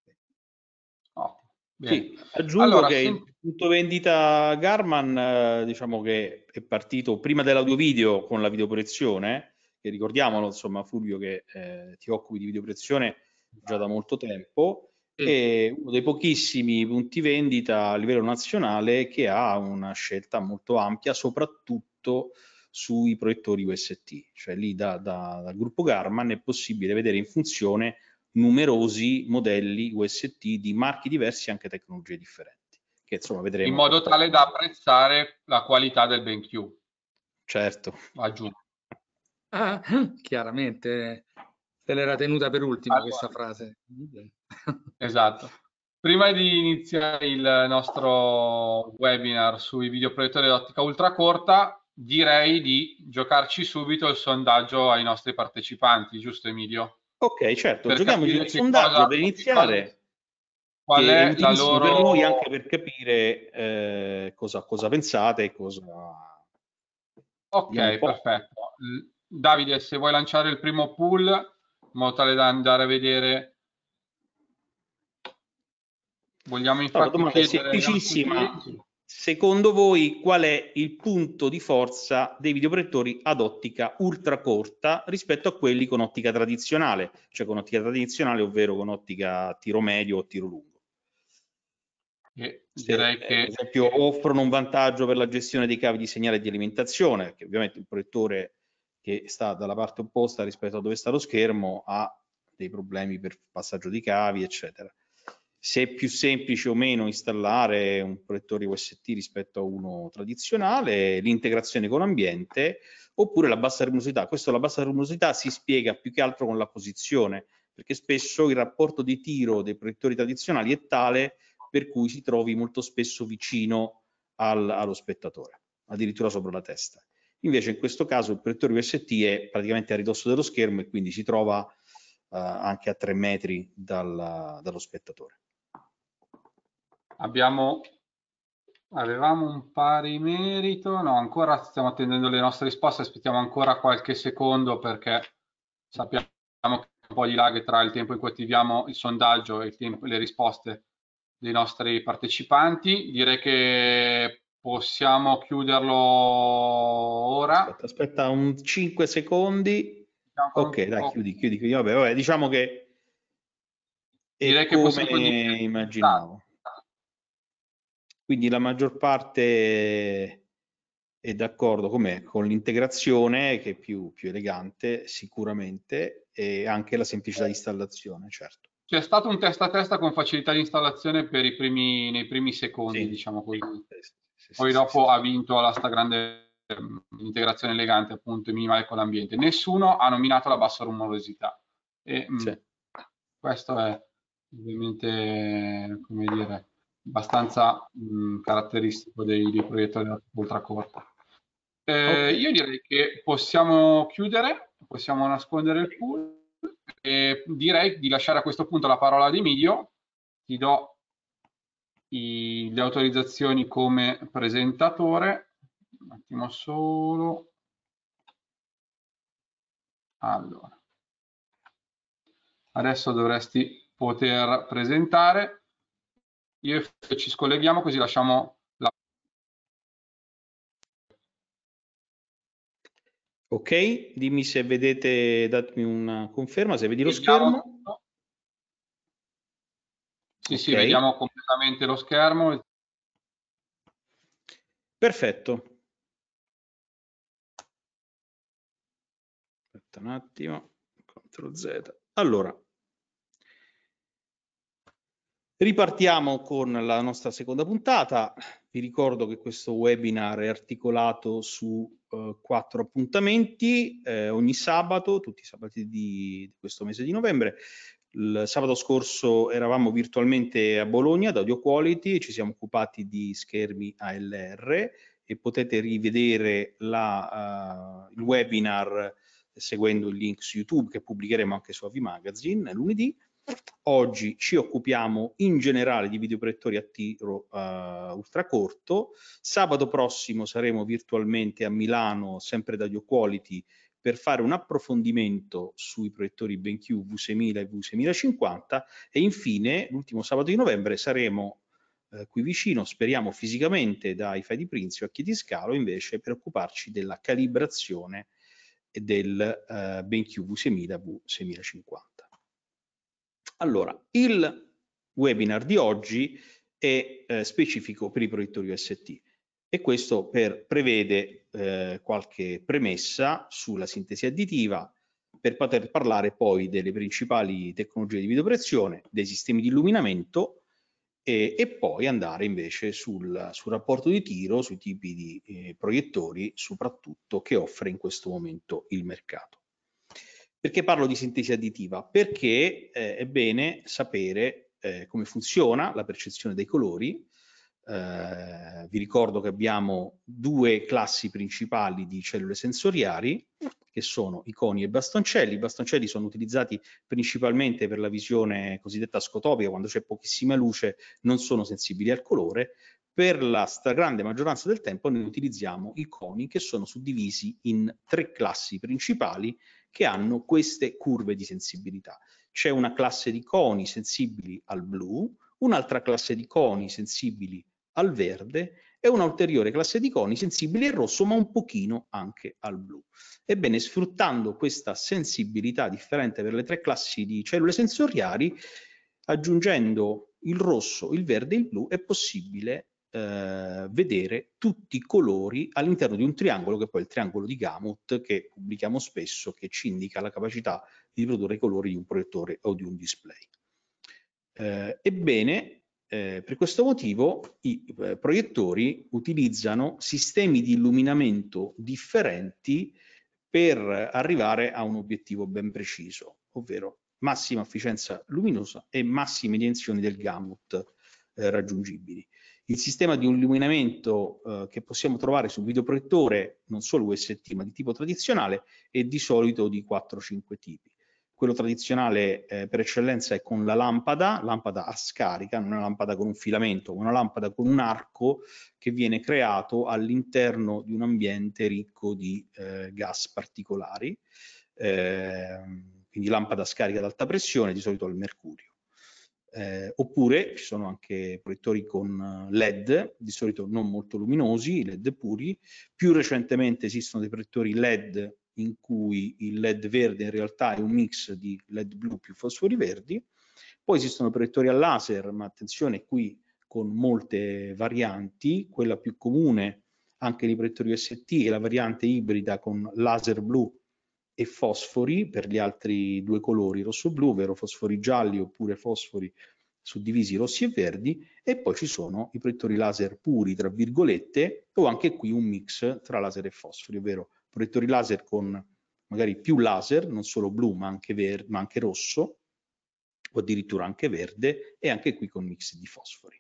Oh, sì, aggiungo allora, che il punto vendita Garman eh, diciamo che è partito prima dell'audio-video con la videoproiezione, che ricordiamolo insomma Fulvio che eh, ti occupi di videoproiezione già da molto tempo mm. e uno dei pochissimi punti vendita a livello nazionale che ha una scelta molto ampia, soprattutto sui proiettori UST, cioè lì da, da, dal gruppo Garman è possibile vedere in funzione numerosi modelli UST di marchi diversi e anche tecnologie differenti, che insomma vedremo. In modo tale da apprezzare la qualità del BenQ. Certo. Aggiungo. Ah, *laughs* chiaramente Te l'era tenuta per ultima allora. questa frase. *laughs* Esatto. Prima di iniziare il nostro webinar sui videoproiettori d'ottica ultracorta, direi di giocarci subito il sondaggio ai nostri partecipanti, giusto Emilio? Ok, certo, per giochiamoci il sondaggio per iniziare. Qual è la loro... Per noi anche per capire eh, cosa, cosa, pensate cosa... Ok, perfetto. Davide, se vuoi lanciare il primo pool in modo tale da andare a vedere. Vogliamo infatti. Allora, domanda semplicissima. Secondo voi qual è il punto di forza dei videoprettori ad ottica ultra corta rispetto a quelli con ottica tradizionale, cioè con ottica tradizionale, ovvero con ottica tiro medio o tiro lungo? Eh, direi eh, che... Per esempio offrono un vantaggio per la gestione dei cavi di segnale e di alimentazione, che ovviamente il proiettore che sta dalla parte opposta rispetto a dove sta lo schermo ha dei problemi per passaggio di cavi, eccetera. Se è più semplice o meno installare un protettore UST rispetto a uno tradizionale, l'integrazione con l'ambiente oppure la bassa luminosità. Questo la bassa luminosità si spiega più che altro con la posizione, perché spesso il rapporto di tiro dei proiettori tradizionali è tale per cui si trovi molto spesso vicino al, allo spettatore, addirittura sopra la testa. Invece in questo caso il proiettore UST è praticamente a ridosso dello schermo e quindi si trova eh, anche a 3 metri dal, dallo spettatore. Abbiamo, avevamo un pari merito, no ancora stiamo attendendo le nostre risposte, aspettiamo ancora qualche secondo perché sappiamo che un po' di lag tra il tempo in cui attiviamo il sondaggio e tempo, le risposte dei nostri partecipanti. Direi che Possiamo chiuderlo ora. Aspetta, aspetta un 5 secondi. Diciamo ok, dai, chiudi, chiudi, chiudi. Vabbè, vabbè, diciamo che Direi che come immaginavo. Quindi la maggior parte è d'accordo con me, con l'integrazione che è più, più elegante sicuramente e anche la semplicità di installazione, certo. C'è stato un testa a testa con facilità di installazione per i primi, nei primi secondi, sì, diciamo così. Sì, sì, Poi sì, dopo ha vinto la grande ehm, integrazione elegante appunto minimale con l'ambiente. Nessuno ha nominato la bassa rumorosità. E, mh, mm, questo è ovviamente, come dire, abbastanza mh, mm, caratteristico dei, dei proiettori ultracorta. Eh, okay. Io direi che possiamo chiudere, possiamo nascondere il pool e direi di lasciare a questo punto la parola ad Emilio. Ti do i, le autorizzazioni come presentatore. Un attimo solo. Allora. Adesso dovresti poter presentare. Io ci scolleghiamo così lasciamo la... Ok, dimmi se vedete, datemi una conferma, se vedi lo schermo. Sì, okay. sì, vediamo completamente lo schermo. Perfetto. Aspetta un attimo, CTRL Z. Allora, Ripartiamo con la nostra seconda puntata. Vi ricordo che questo webinar è articolato su eh, quattro appuntamenti eh, ogni sabato, tutti i sabati di, di questo mese di novembre. Il sabato scorso eravamo virtualmente a Bologna da Audio Quality, e ci siamo occupati di schermi ALR e potete rivedere la, uh, il webinar seguendo il link su YouTube che pubblicheremo anche su Avi Magazine lunedì. Oggi ci occupiamo in generale di videoprettori a tiro uh, ultracorto. Sabato prossimo saremo virtualmente a Milano, sempre da Audio Quality, per fare un approfondimento sui proiettori BenQ V6000 e V6050 e infine l'ultimo sabato di novembre saremo eh, qui vicino, speriamo fisicamente, dai Fai di Prinzio a Scalo invece per occuparci della calibrazione del eh, BenQ V6000 e V6050. Allora, il webinar di oggi è eh, specifico per i proiettori UST e questo per, prevede eh, qualche premessa sulla sintesi additiva per poter parlare poi delle principali tecnologie di videopressione, dei sistemi di illuminamento e, e poi andare invece sul, sul, rapporto di tiro, sui tipi di eh, proiettori soprattutto che offre in questo momento il mercato. Perché parlo di sintesi additiva? Perché eh, è bene sapere eh, come funziona la percezione dei colori, eh, vi ricordo che abbiamo due classi principali di cellule sensoriali che sono i coni e i bastoncelli. I bastoncelli sono utilizzati principalmente per la visione cosiddetta scotopica, quando c'è pochissima luce non sono sensibili al colore. Per la stragrande maggioranza del tempo noi utilizziamo i coni che sono suddivisi in tre classi principali che hanno queste curve di sensibilità. C'è una classe di coni sensibili al blu, un'altra classe di coni sensibili al verde e un'ulteriore classe di coni sensibili al rosso ma un pochino anche al blu. Ebbene, sfruttando questa sensibilità differente per le tre classi di cellule sensoriali, aggiungendo il rosso, il verde e il blu è possibile eh, vedere tutti i colori all'interno di un triangolo che poi è il triangolo di Gamut che pubblichiamo spesso che ci indica la capacità di produrre i colori di un proiettore o di un display. Eh, ebbene, eh, per questo motivo i eh, proiettori utilizzano sistemi di illuminamento differenti per arrivare a un obiettivo ben preciso, ovvero massima efficienza luminosa e massime dimensioni del gamut eh, raggiungibili. Il sistema di illuminamento eh, che possiamo trovare sul videoproiettore, non solo UST, ma di tipo tradizionale, è di solito di 4-5 tipi quello tradizionale eh, per eccellenza è con la lampada, lampada a scarica, non una lampada con un filamento, una lampada con un arco che viene creato all'interno di un ambiente ricco di eh, gas particolari, eh, quindi lampada a scarica ad alta pressione, di solito al mercurio. Eh, oppure ci sono anche proiettori con eh, LED, di solito non molto luminosi, LED puri, più recentemente esistono dei proiettori LED in cui il LED verde in realtà è un mix di LED blu più fosfori verdi. Poi esistono proiettori a laser, ma attenzione qui con molte varianti, quella più comune anche nei proiettori UST è la variante ibrida con laser blu e fosfori per gli altri due colori rosso-blu, ovvero fosfori gialli oppure fosfori suddivisi rossi e verdi e poi ci sono i proiettori laser puri tra virgolette o anche qui un mix tra laser e fosfori ovvero proiettori laser con magari più laser, non solo blu ma anche, ma anche rosso o addirittura anche verde e anche qui con mix di fosfori.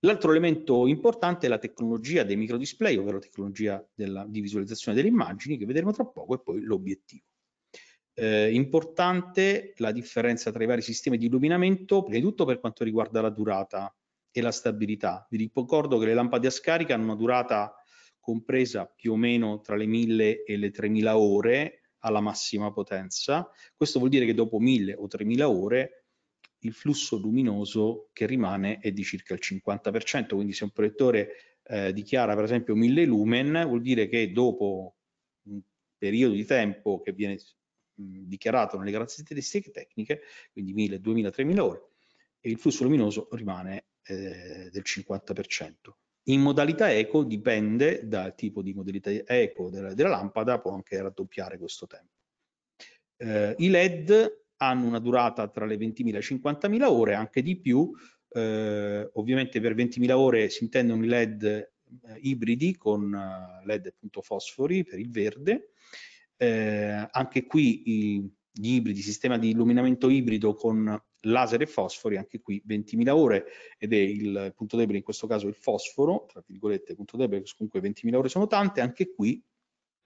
L'altro elemento importante è la tecnologia dei microdisplay, ovvero la tecnologia della, di visualizzazione delle immagini che vedremo tra poco e poi l'obiettivo. Eh, importante la differenza tra i vari sistemi di illuminamento, prima di tutto per quanto riguarda la durata e la stabilità. Vi ricordo che le lampade a scarica hanno una durata compresa più o meno tra le 1000 e le 3000 ore alla massima potenza. Questo vuol dire che dopo 1000 o 3000 ore il flusso luminoso che rimane è di circa il 50%, quindi se un proiettore eh, dichiara per esempio 1000 lumen vuol dire che dopo un periodo di tempo che viene mh, mm, dichiarato nelle caratteristiche tecniche, quindi 1000, 2000, 3000 ore, il flusso luminoso rimane eh, del 50%. In modalità eco dipende dal tipo di modalità eco della, della lampada, può anche raddoppiare questo tempo. Eh, I LED hanno una durata tra le 20.000 e 50.000 ore, anche di più. Eh, ovviamente per 20.000 ore si intendono i LED eh, ibridi con eh, LED appunto fosfori per il verde. Eh, anche qui i, gli ibridi, sistema di illuminamento ibrido con laser e fosfori, anche qui 20.000 ore, ed è il punto debole in questo caso il fosforo, tra virgolette punto debole, comunque 20.000 ore sono tante, anche qui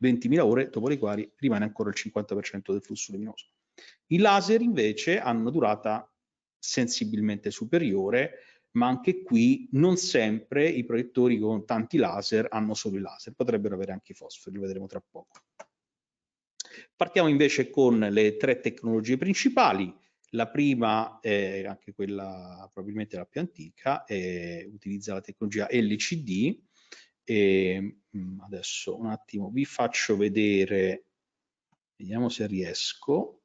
20.000 ore dopo le quali rimane ancora il 50% del flusso luminoso. I laser invece hanno una durata sensibilmente superiore, ma anche qui non sempre i proiettori con tanti laser hanno solo i laser, potrebbero avere anche i fosfori, lo vedremo tra poco. Partiamo invece con le tre tecnologie principali, la prima, eh, anche quella probabilmente la più antica, eh, utilizza la tecnologia LCD. E, mh, mm, adesso un attimo vi faccio vedere, vediamo se riesco.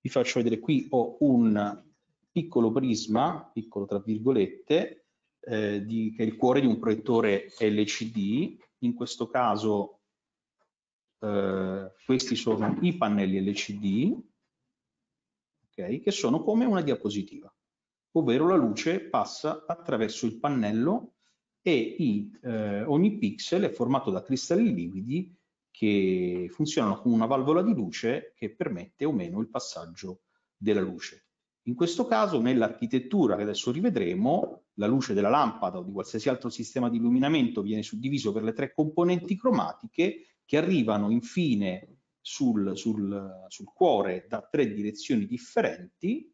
Vi faccio vedere qui ho un piccolo prisma, piccolo tra virgolette, eh, di, che è il cuore di un proiettore LCD. In questo caso eh, questi sono i pannelli LCD okay? che sono come una diapositiva, ovvero la luce passa attraverso il pannello e i, eh, ogni pixel è formato da cristalli liquidi che funzionano come una valvola di luce che permette o meno il passaggio della luce. In questo caso nell'architettura che adesso rivedremo, la luce della lampada o di qualsiasi altro sistema di illuminamento viene suddiviso per le tre componenti cromatiche che arrivano infine sul, sul, sul cuore da tre direzioni differenti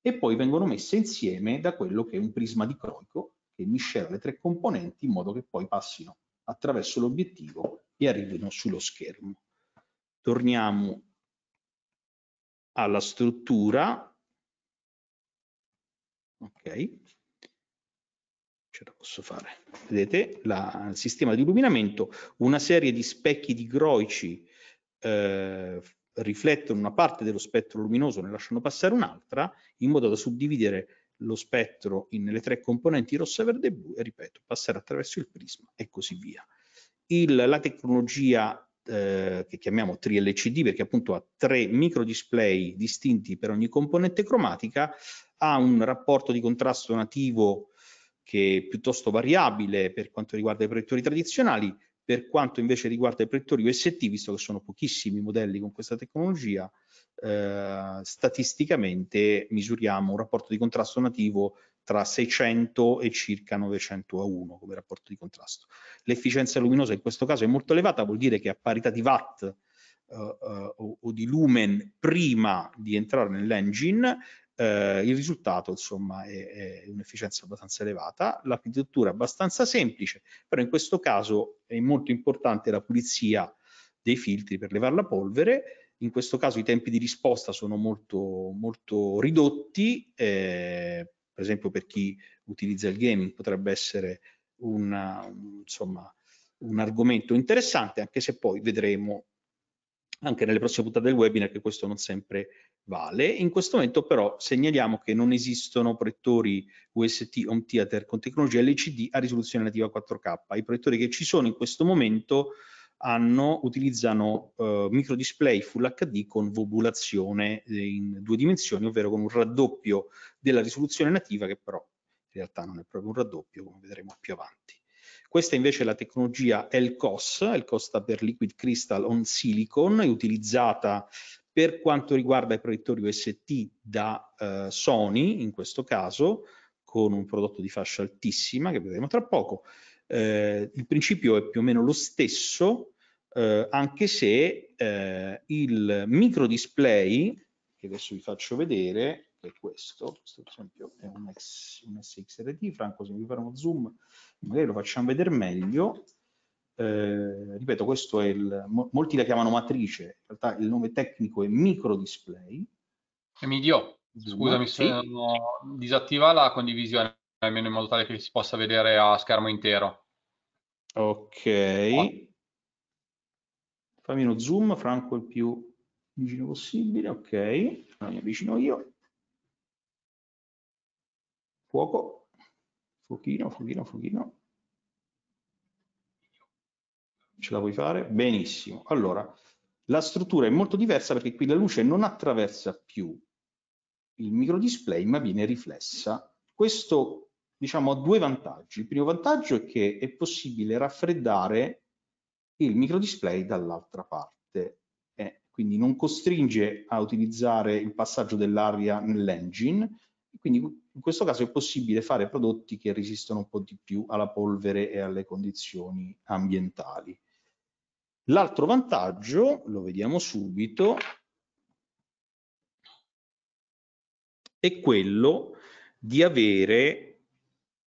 e poi vengono messe insieme da quello che è un prisma di croico che miscela le tre componenti in modo che poi passino attraverso l'obiettivo e arrivino sullo schermo. Torniamo alla struttura. Ok, ce la posso fare. Vedete la, il sistema di illuminamento, una serie di specchi di groici eh, riflettono una parte dello spettro luminoso, ne lasciano passare un'altra, in modo da suddividere lo spettro in, nelle tre componenti rossa, verde e blu e, ripeto, passare attraverso il prisma e così via. Il, la tecnologia eh, che chiamiamo 3LCD perché appunto ha tre micro display distinti per ogni componente cromatica, ha un rapporto di contrasto nativo che è piuttosto variabile per quanto riguarda i proiettori tradizionali, per quanto invece riguarda i proiettori UST, visto che sono pochissimi i modelli con questa tecnologia, eh, statisticamente misuriamo un rapporto di contrasto nativo tra 600 e circa 900 a 1 come rapporto di contrasto. L'efficienza luminosa in questo caso è molto elevata, vuol dire che a parità di watt eh, eh, o, o, di lumen prima di entrare nell'engine eh, il risultato insomma è, è un'efficienza abbastanza elevata, l'architettura è abbastanza semplice, però in questo caso è molto importante la pulizia dei filtri per levare la polvere, in questo caso i tempi di risposta sono molto, molto ridotti, eh, per esempio per chi utilizza il gaming potrebbe essere una, insomma, un argomento interessante, anche se poi vedremo anche nelle prossime puntate del webinar che questo non sempre vale. In questo momento però segnaliamo che non esistono proiettori UST Home Theater con tecnologia LCD a risoluzione nativa 4K. I proiettori che ci sono in questo momento hanno, utilizzano eh, display Full HD con vobulazione in due dimensioni, ovvero con un raddoppio della risoluzione nativa che però in realtà non è proprio un raddoppio, come vedremo più avanti. Questa invece è la tecnologia LCOS, LCOS sta per Liquid Crystal on Silicon, è utilizzata per quanto riguarda i proiettori UST da eh, Sony, in questo caso, con un prodotto di fascia altissima, che vedremo tra poco, eh, il principio è più o meno lo stesso, eh, anche se eh, il micro display, che adesso vi faccio vedere, è questo, questo per esempio è un, un SXRT, Franco se mi vi uno zoom, magari lo facciamo vedere meglio, eh, ripeto, questo è il, molti la chiamano matrice, in realtà il nome tecnico è micro display. dio, scusami sì. se non disattiva la condivisione, almeno in modo tale che si possa vedere a schermo intero. Ok. Fammi uno zoom, Franco il più vicino possibile, ok, mi avvicino io. Fuoco, fuochino, fuochino, fuochino ce la vuoi fare? Benissimo. Allora, la struttura è molto diversa perché qui la luce non attraversa più il micro display ma viene riflessa. Questo diciamo ha due vantaggi. Il primo vantaggio è che è possibile raffreddare il micro display dall'altra parte eh, quindi non costringe a utilizzare il passaggio dell'aria nell'engine quindi in questo caso è possibile fare prodotti che resistono un po' di più alla polvere e alle condizioni ambientali. L'altro vantaggio, lo vediamo subito, è quello di avere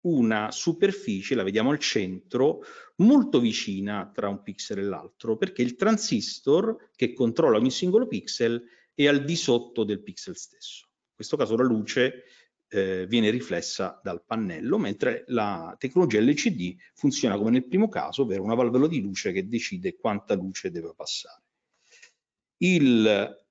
una superficie, la vediamo al centro, molto vicina tra un pixel e l'altro, perché il transistor che controlla ogni singolo pixel è al di sotto del pixel stesso. In questo caso la luce eh, viene riflessa dal pannello, mentre la tecnologia LCD funziona come nel primo caso, ovvero una valvola di luce che decide quanta luce deve passare. I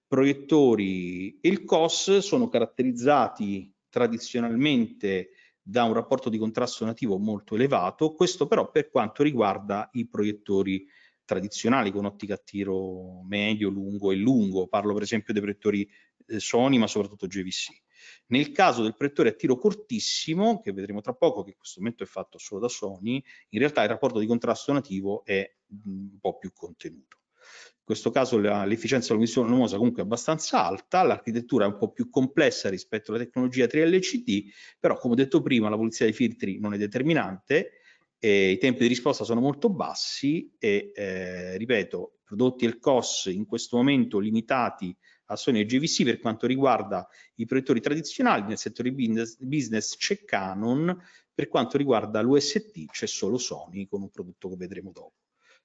proiettori e il COS sono caratterizzati tradizionalmente da un rapporto di contrasto nativo molto elevato, questo però per quanto riguarda i proiettori tradizionali con ottica a tiro medio, lungo e lungo, parlo per esempio dei proiettori eh, Sony ma soprattutto JVC. Nel caso del proiettore a tiro cortissimo, che vedremo tra poco, che in questo momento è fatto solo da Sony, in realtà il rapporto di contrasto nativo è mm, un po' più contenuto. In questo caso l'efficienza della commissione lumosa comunque è abbastanza alta, l'architettura è un po' più complessa rispetto alla tecnologia 3LCD, però come ho detto prima la pulizia dei filtri non è determinante, eh, i tempi di risposta sono molto bassi e eh, ripeto, i prodotti e il COS in questo momento limitati a Sony e GVC per quanto riguarda i proiettori tradizionali, nel settore business c'è Canon, per quanto riguarda l'UST c'è solo Sony con un prodotto che vedremo dopo.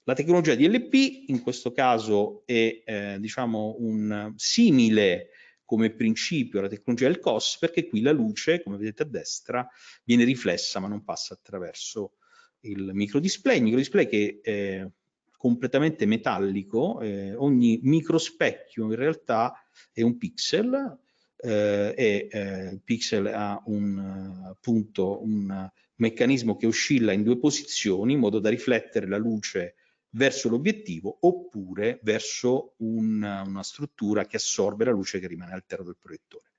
La tecnologia DLP in questo caso è eh, diciamo un simile come principio alla tecnologia del COS perché qui la luce, come vedete a destra, viene riflessa ma non passa attraverso il microdisplay, il microdisplay che eh, completamente metallico, eh, ogni microspecchio in realtà è un pixel eh, e eh, il pixel ha un, appunto, un meccanismo che oscilla in due posizioni in modo da riflettere la luce verso l'obiettivo oppure verso un, una struttura che assorbe la luce che rimane all'interno del proiettore.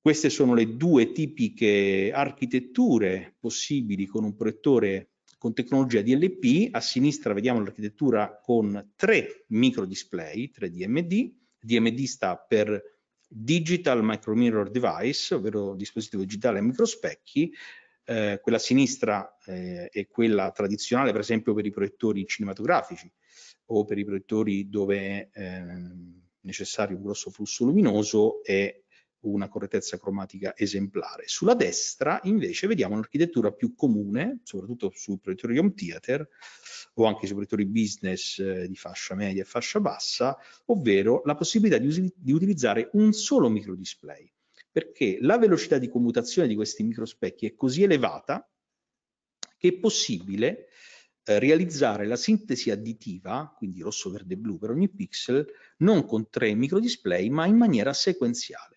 Queste sono le due tipiche architetture possibili con un proiettore con tecnologia DLP, a sinistra vediamo l'architettura con tre micro display, tre DMD, DMD sta per Digital Micro Mirror Device, ovvero dispositivo digitale a microspecchi, eh, quella a sinistra eh, è quella tradizionale per esempio per i proiettori cinematografici o per i proiettori dove è eh, necessario un grosso flusso luminoso e una correttezza cromatica esemplare. Sulla destra invece vediamo un'architettura più comune, soprattutto su proiettori home theater o anche su proiettori business eh, di fascia media e fascia bassa, ovvero la possibilità di, di utilizzare un solo microdisplay, perché la velocità di commutazione di questi microspecchi è così elevata che è possibile eh, realizzare la sintesi additiva, quindi rosso, verde, blu per ogni pixel, non con tre microdisplay, ma in maniera sequenziale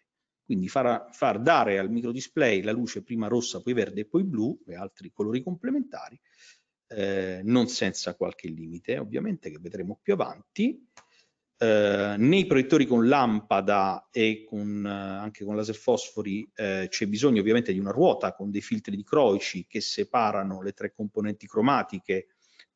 quindi far, far dare al microdisplay la luce prima rossa, poi verde e poi blu e altri colori complementari, eh, non senza qualche limite ovviamente che vedremo più avanti. Eh, nei proiettori con lampada e con, eh, anche con laser fosfori eh, c'è bisogno ovviamente di una ruota con dei filtri dicroici che separano le tre componenti cromatiche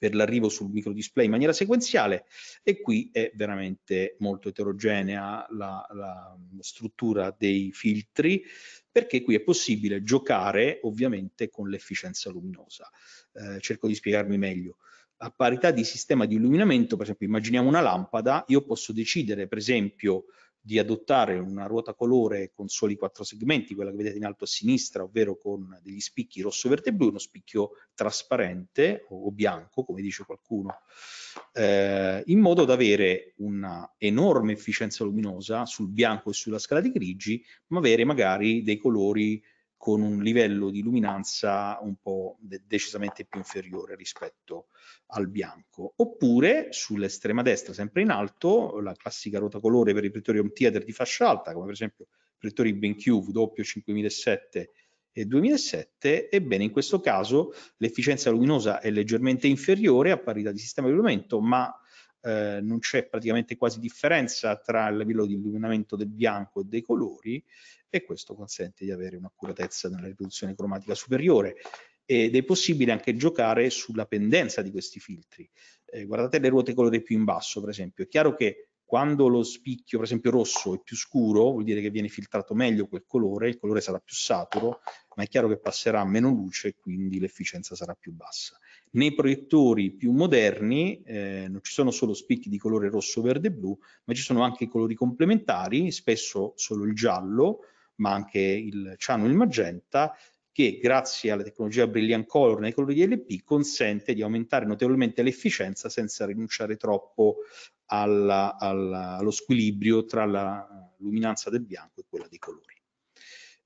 per l'arrivo sul microdisplay in maniera sequenziale e qui è veramente molto eterogenea la, la struttura dei filtri perché qui è possibile giocare ovviamente con l'efficienza luminosa. Eh, cerco di spiegarmi meglio a parità di sistema di illuminamento, per esempio immaginiamo una lampada, io posso decidere per esempio di adottare una ruota colore con soli quattro segmenti, quella che vedete in alto a sinistra, ovvero con degli spicchi rosso, verde e blu, uno spicchio trasparente o bianco, come dice qualcuno, eh, in modo da avere una enorme efficienza luminosa sul bianco e sulla scala di grigi, ma avere magari dei colori con un livello di luminanza un po' decisamente più inferiore rispetto al bianco. Oppure sull'estrema destra, sempre in alto, la classica ruota colore per i proiettori home theater di fascia alta, come per esempio i proiettori BenQ W5007 e 2007, ebbene in questo caso l'efficienza luminosa è leggermente inferiore a parità di sistema di illuminamento, ma eh, non c'è praticamente quasi differenza tra il livello di illuminamento del bianco e dei colori e questo consente di avere un'accuratezza nella riproduzione cromatica superiore ed è possibile anche giocare sulla pendenza di questi filtri. Eh, guardate le ruote colore più in basso, per esempio. È chiaro che quando lo spicchio, per esempio rosso, è più scuro, vuol dire che viene filtrato meglio quel colore, il colore sarà più saturo, ma è chiaro che passerà meno luce e quindi l'efficienza sarà più bassa. Nei proiettori più moderni eh, non ci sono solo spicchi di colore rosso, verde e blu, ma ci sono anche colori complementari, spesso solo il giallo, ma anche il ciano e il magenta, che grazie alla tecnologia Brilliant Color nei colori di LP consente di aumentare notevolmente l'efficienza senza rinunciare troppo alla, alla, allo squilibrio tra la luminanza del bianco e quella dei colori.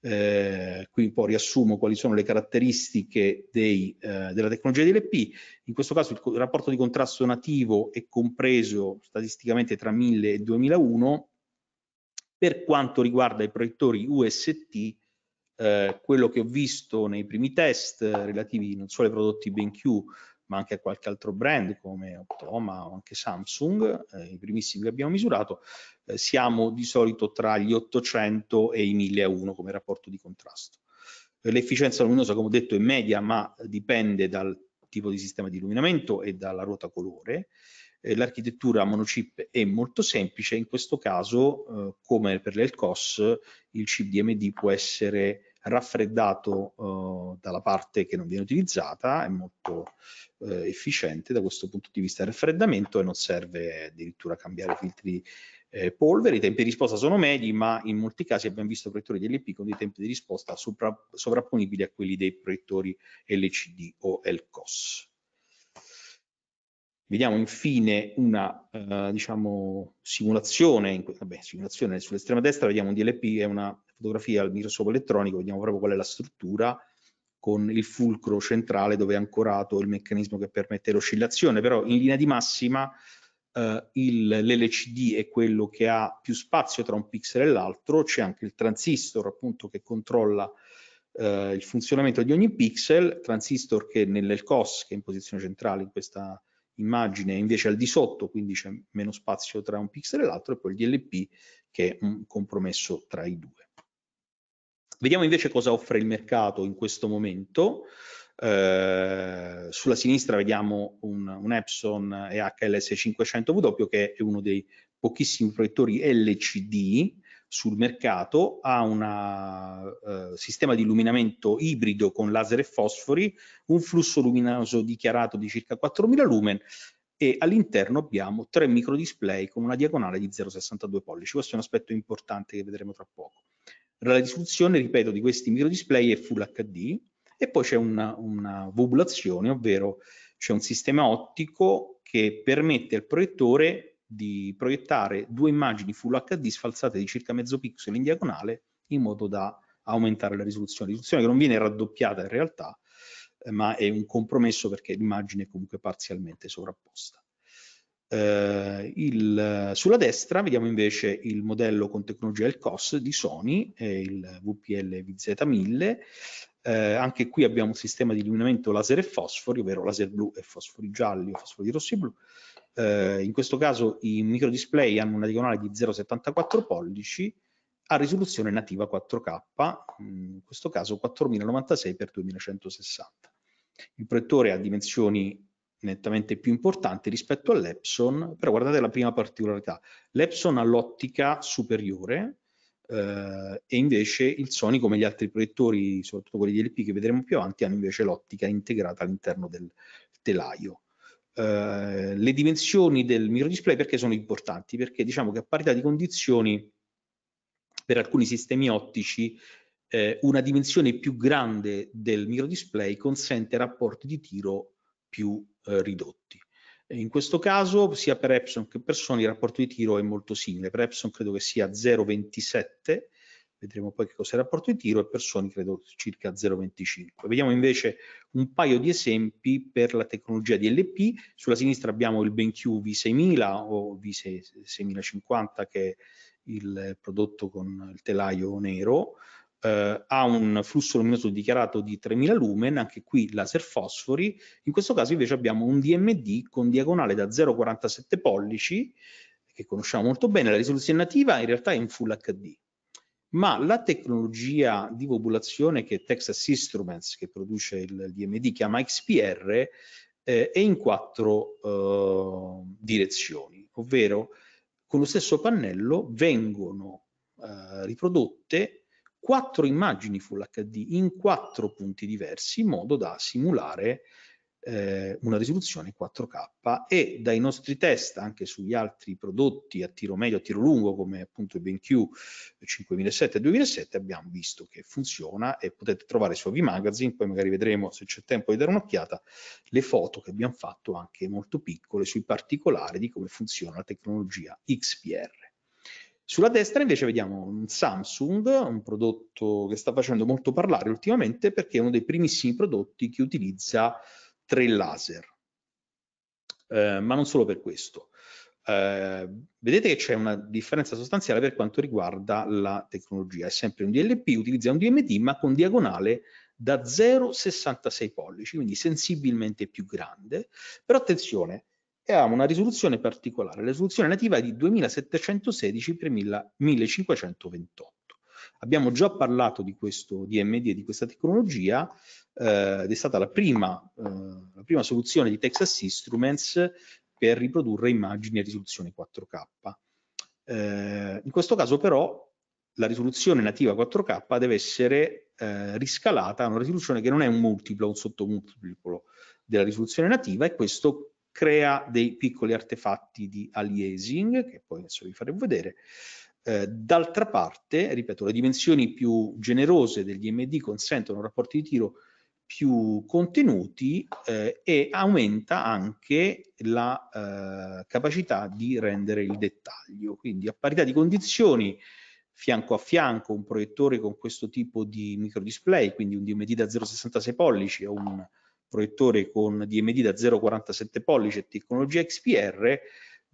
Eh, qui un po' riassumo quali sono le caratteristiche dei, eh, della tecnologia di LP. In questo caso il, il rapporto di contrasto nativo è compreso statisticamente tra 1000 e 2001 per quanto riguarda i proiettori UST, eh, quello che ho visto nei primi test eh, relativi non solo ai prodotti BenQ, ma anche a qualche altro brand come Optoma o anche Samsung, eh, i primissimi che abbiamo misurato, eh, siamo di solito tra gli 800 e i 1001 come rapporto di contrasto. Eh, l'efficienza luminosa, come ho detto, è media, ma dipende dal tipo di sistema di illuminamento e dalla ruota colore eh, l'architettura a monochip è molto semplice, in questo caso, eh, come per l'ELCOS, il chip DMD può essere raffreddato eh, dalla parte che non viene utilizzata, è molto eh, efficiente da questo punto di vista il raffreddamento e non serve addirittura cambiare filtri eh, polvere. I tempi di risposta sono medi, ma in molti casi abbiamo visto proiettori DLP con dei tempi di risposta sopra, sovrapponibili a quelli dei proiettori LCD o LCOS. Vediamo infine una eh, diciamo, simulazione, vabbè, simulazione sull'estrema destra, vediamo un DLP è una fotografia al microscopio elettronico, vediamo proprio qual è la struttura con il fulcro centrale dove è ancorato il meccanismo che permette l'oscillazione, però in linea di massima eh, l'LCD è quello che ha più spazio tra un pixel e l'altro, c'è anche il transistor appunto che controlla eh, il funzionamento di ogni pixel, transistor che nel COS, che è in posizione centrale in questa immagine invece al di sotto, quindi c'è meno spazio tra un pixel e l'altro, e poi il DLP che è un compromesso tra i due. Vediamo invece cosa offre il mercato in questo momento. Eh, sulla sinistra vediamo un, un Epson EHLS500W che è uno dei pochissimi proiettori LCD sul mercato, ha un eh, sistema di illuminamento ibrido con laser e fosfori, un flusso luminoso dichiarato di circa 4000 lumen e all'interno abbiamo tre microdisplay con una diagonale di 0,62 pollici. Questo è un aspetto importante che vedremo tra poco. La risoluzione, ripeto, di questi microdisplay è Full HD e poi c'è una, una ovvero c'è un sistema ottico che permette al proiettore di proiettare due immagini Full HD sfalsate di circa mezzo pixel in diagonale in modo da aumentare la risoluzione. Risoluzione che non viene raddoppiata in realtà, eh, ma è un compromesso perché l'immagine è comunque parzialmente sovrapposta. Eh, il, sulla destra vediamo invece il modello con tecnologia del COS di Sony, eh, il VPL VZ1000. anche qui abbiamo un sistema di illuminamento laser e fosfori, ovvero laser blu e fosfori gialli o fosfori rossi e blu, eh, in questo caso i micro display hanno una diagonale di 0,74 pollici a risoluzione nativa 4K, mm, in questo caso 4096 x 2160. Il proiettore ha dimensioni nettamente più importanti rispetto all'Epson, però guardate la prima particolarità, l'Epson ha l'ottica superiore eh, e invece il Sony come gli altri proiettori, soprattutto quelli di LP che vedremo più avanti, hanno invece l'ottica integrata all'interno del telaio. Eh, le dimensioni del display perché sono importanti? Perché diciamo che a parità di condizioni per alcuni sistemi ottici eh, una dimensione più grande del display consente rapporti di tiro più eh, ridotti. In questo caso sia per Epson che per Sony il rapporto di tiro è molto simile, per Epson credo che sia 0,27 vedremo poi che cos'è il rapporto di tiro, e persone credo circa 0,25. Vediamo invece un paio di esempi per la tecnologia di LP, sulla sinistra abbiamo il BenQ V6000 o V6050 che è il prodotto con il telaio nero, eh, ha un flusso luminoso dichiarato di 3000 lumen, anche qui laser fosfori, in questo caso invece abbiamo un DMD con diagonale da 0,47 pollici, che conosciamo molto bene, la risoluzione nativa in realtà è in Full HD, ma la tecnologia di ovulazione che Texas Instruments, che produce il DMD, chiama XPR, eh, è in quattro eh, direzioni, ovvero con lo stesso pannello vengono eh, riprodotte quattro immagini Full HD in quattro punti diversi in modo da simulare eh, una risoluzione 4K e dai nostri test anche sugli altri prodotti a tiro medio, a tiro lungo come appunto il BenQ 5007 e 2007 abbiamo visto che funziona e potete trovare su AV Magazine, poi magari vedremo se c'è tempo di dare un'occhiata, le foto che abbiamo fatto anche molto piccole sui particolari di come funziona la tecnologia XPR. Sulla destra invece vediamo un Samsung, un prodotto che sta facendo molto parlare ultimamente perché è uno dei primissimi prodotti che utilizza tre laser. Eh, ma non solo per questo. Eh, vedete che c'è una differenza sostanziale per quanto riguarda la tecnologia. È sempre un DLP, utilizza un DMT ma con diagonale da 0,66 pollici, quindi sensibilmente più grande. Però attenzione, ha una risoluzione particolare, la risoluzione nativa è di 2716 x 1528. Abbiamo già parlato di questo DMD e di questa tecnologia eh, ed è stata la prima, eh, la prima soluzione di Texas Instruments per riprodurre immagini a risoluzione 4K. Eh, in questo caso però la risoluzione nativa 4K deve essere eh, riscalata a una risoluzione che non è un multiplo, un sottomultiplo della risoluzione nativa e questo crea dei piccoli artefatti di aliasing che poi adesso vi faremo vedere eh, d'altra parte, ripeto, le dimensioni più generose degli MD consentono rapporti di tiro più contenuti eh, e aumenta anche la eh, capacità di rendere il dettaglio. Quindi a parità di condizioni, fianco a fianco, un proiettore con questo tipo di microdisplay, quindi un DMD da 0,66 pollici o un proiettore con DMD da 0,47 pollici e tecnologia XPR,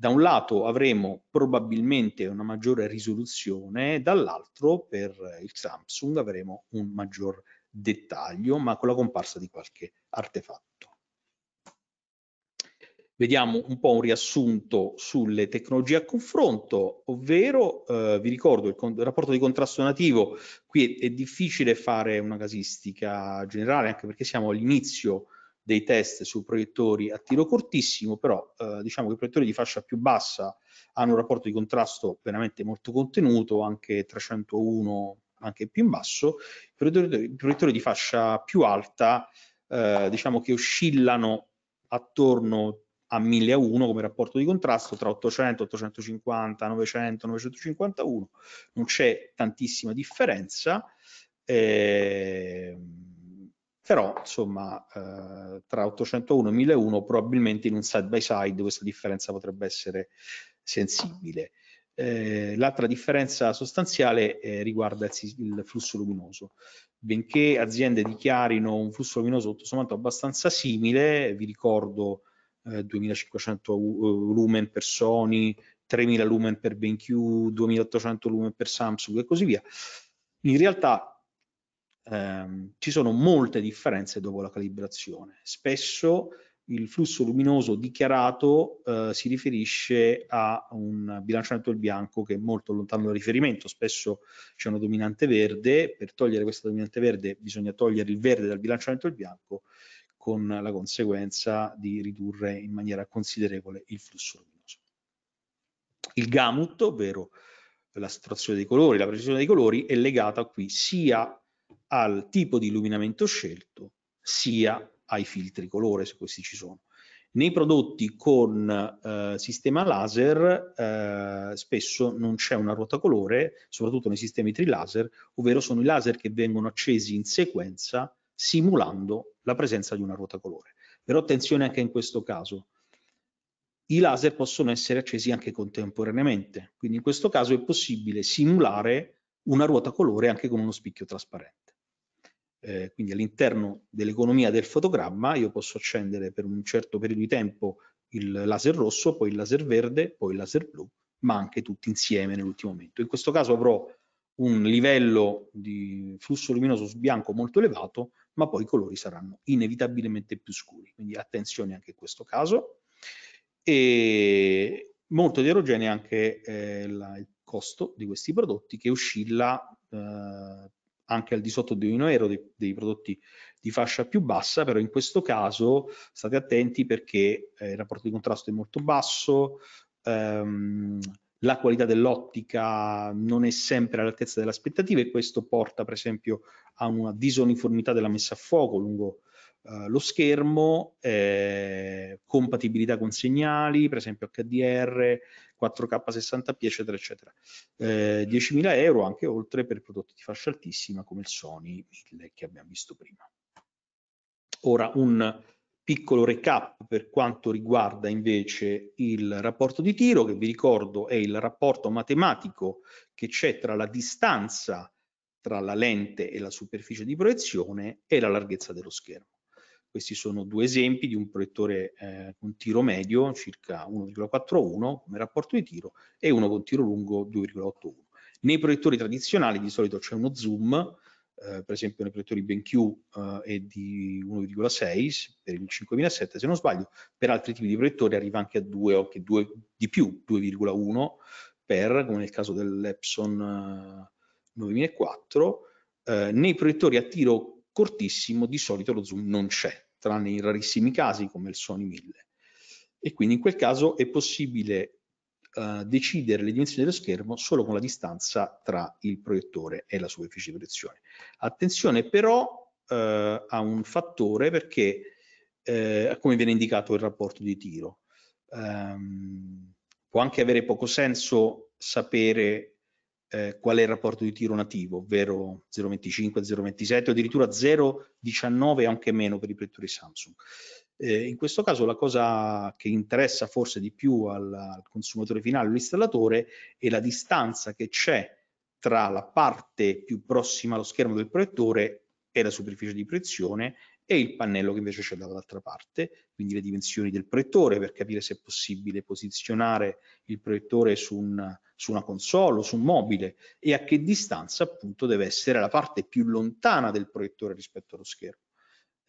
da un lato avremo probabilmente una maggiore risoluzione, dall'altro per il Samsung avremo un maggior dettaglio, ma con la comparsa di qualche artefatto. Vediamo un po' un riassunto sulle tecnologie a confronto, ovvero, eh, vi ricordo, il, il, rapporto di contrasto nativo, qui è, è difficile fare una casistica generale, anche perché siamo all'inizio dei test su proiettori a tiro cortissimo, però eh, diciamo che i proiettori di fascia più bassa hanno un rapporto di contrasto veramente molto contenuto, anche 301, anche più in basso, i proiettori, i proiettori di fascia più alta eh, diciamo che oscillano attorno a 1001 come rapporto di contrasto tra 800, 850, 900, 951, non c'è tantissima differenza. Eh, però insomma eh, tra 801 e 1001 probabilmente in un side by side questa differenza potrebbe essere sensibile. Eh, l'altra differenza sostanziale eh, riguarda il, il, flusso luminoso. Benché aziende dichiarino un flusso luminoso tutto sommato abbastanza simile, vi ricordo 2500 eh, eh, lumen per Sony, 3000 lumen per BenQ, 2800 lumen per Samsung e così via, in realtà ehm, ci sono molte differenze dopo la calibrazione. Spesso il flusso luminoso dichiarato eh, si riferisce a un bilanciamento del bianco che è molto lontano dal riferimento, spesso c'è una dominante verde, per togliere questa dominante verde bisogna togliere il verde dal bilanciamento del bianco con la conseguenza di ridurre in maniera considerevole il flusso luminoso. Il gamut, ovvero la saturazione dei colori, la precisione dei colori, è legata qui sia al tipo di illuminamento scelto sia ai filtri colore se questi ci sono. Nei prodotti con eh, sistema laser eh, spesso non c'è una ruota colore, soprattutto nei sistemi trilaser, ovvero sono i laser che vengono accesi in sequenza simulando la presenza di una ruota colore. Però attenzione anche in questo caso, i laser possono essere accesi anche contemporaneamente, quindi in questo caso è possibile simulare una ruota colore anche con uno spicchio trasparente eh, quindi all'interno dell'economia del fotogramma io posso accendere per un certo periodo di tempo il laser rosso, poi il laser verde, poi il laser blu, ma anche tutti insieme nell'ultimo momento. In questo caso avrò un livello di flusso luminoso su bianco molto elevato, ma poi i colori saranno inevitabilmente più scuri, quindi attenzione anche in questo caso. E molto eterogeneo anche eh, la, il costo di questi prodotti che oscilla eh, anche al di sotto di un euro dei, dei, prodotti di fascia più bassa, però in questo caso state attenti perché eh, il rapporto di contrasto è molto basso, ehm, la qualità dell'ottica non è sempre all'altezza delle aspettative e questo porta per esempio a una disuniformità della messa a fuoco lungo eh, lo schermo, eh, compatibilità con segnali, per esempio HDR, 4K60p, eccetera, eccetera. Eh, 10.000 euro anche oltre per prodotti di fascia altissima come il Sony 1000 che abbiamo visto prima. Ora un piccolo recap per quanto riguarda invece il rapporto di tiro, che vi ricordo è il rapporto matematico che c'è tra la distanza tra la lente e la superficie di proiezione e la larghezza dello schermo. Questi sono due esempi di un proiettore eh, con tiro medio, circa 1,41 come rapporto di tiro, e uno con tiro lungo 2,81. Nei proiettori tradizionali di solito c'è uno zoom, eh, per esempio nei proiettori BenQ eh, è di 1,6 per il 5007 se non sbaglio, per altri tipi di proiettori arriva anche a 2 o che 2 di più, 2,1 per, come nel caso dell'Epson 9004. Eh, eh, nei proiettori a tiro cortissimo di solito lo zoom non c'è, tranne in rarissimi casi come il Sony 1000. E quindi in quel caso è possibile uh, decidere le dimensioni dello schermo solo con la distanza tra il proiettore e la superficie di proiezione. Attenzione però uh, a un fattore perché, uh, come viene indicato il rapporto di tiro, um, può anche avere poco senso sapere eh, qual è il rapporto di tiro nativo, ovvero 0,25, 0,27 addirittura 0,19 anche meno per i prettori Samsung. Eh, in questo caso la cosa che interessa forse di più al, al consumatore finale, all'installatore, è la distanza che c'è tra la parte più prossima allo schermo del proiettore e la superficie di proiezione e il pannello che invece c'è dall'altra parte, quindi le dimensioni del proiettore per capire se è possibile posizionare il proiettore su un su una console o su un mobile e a che distanza appunto deve essere la parte più lontana del proiettore rispetto allo schermo.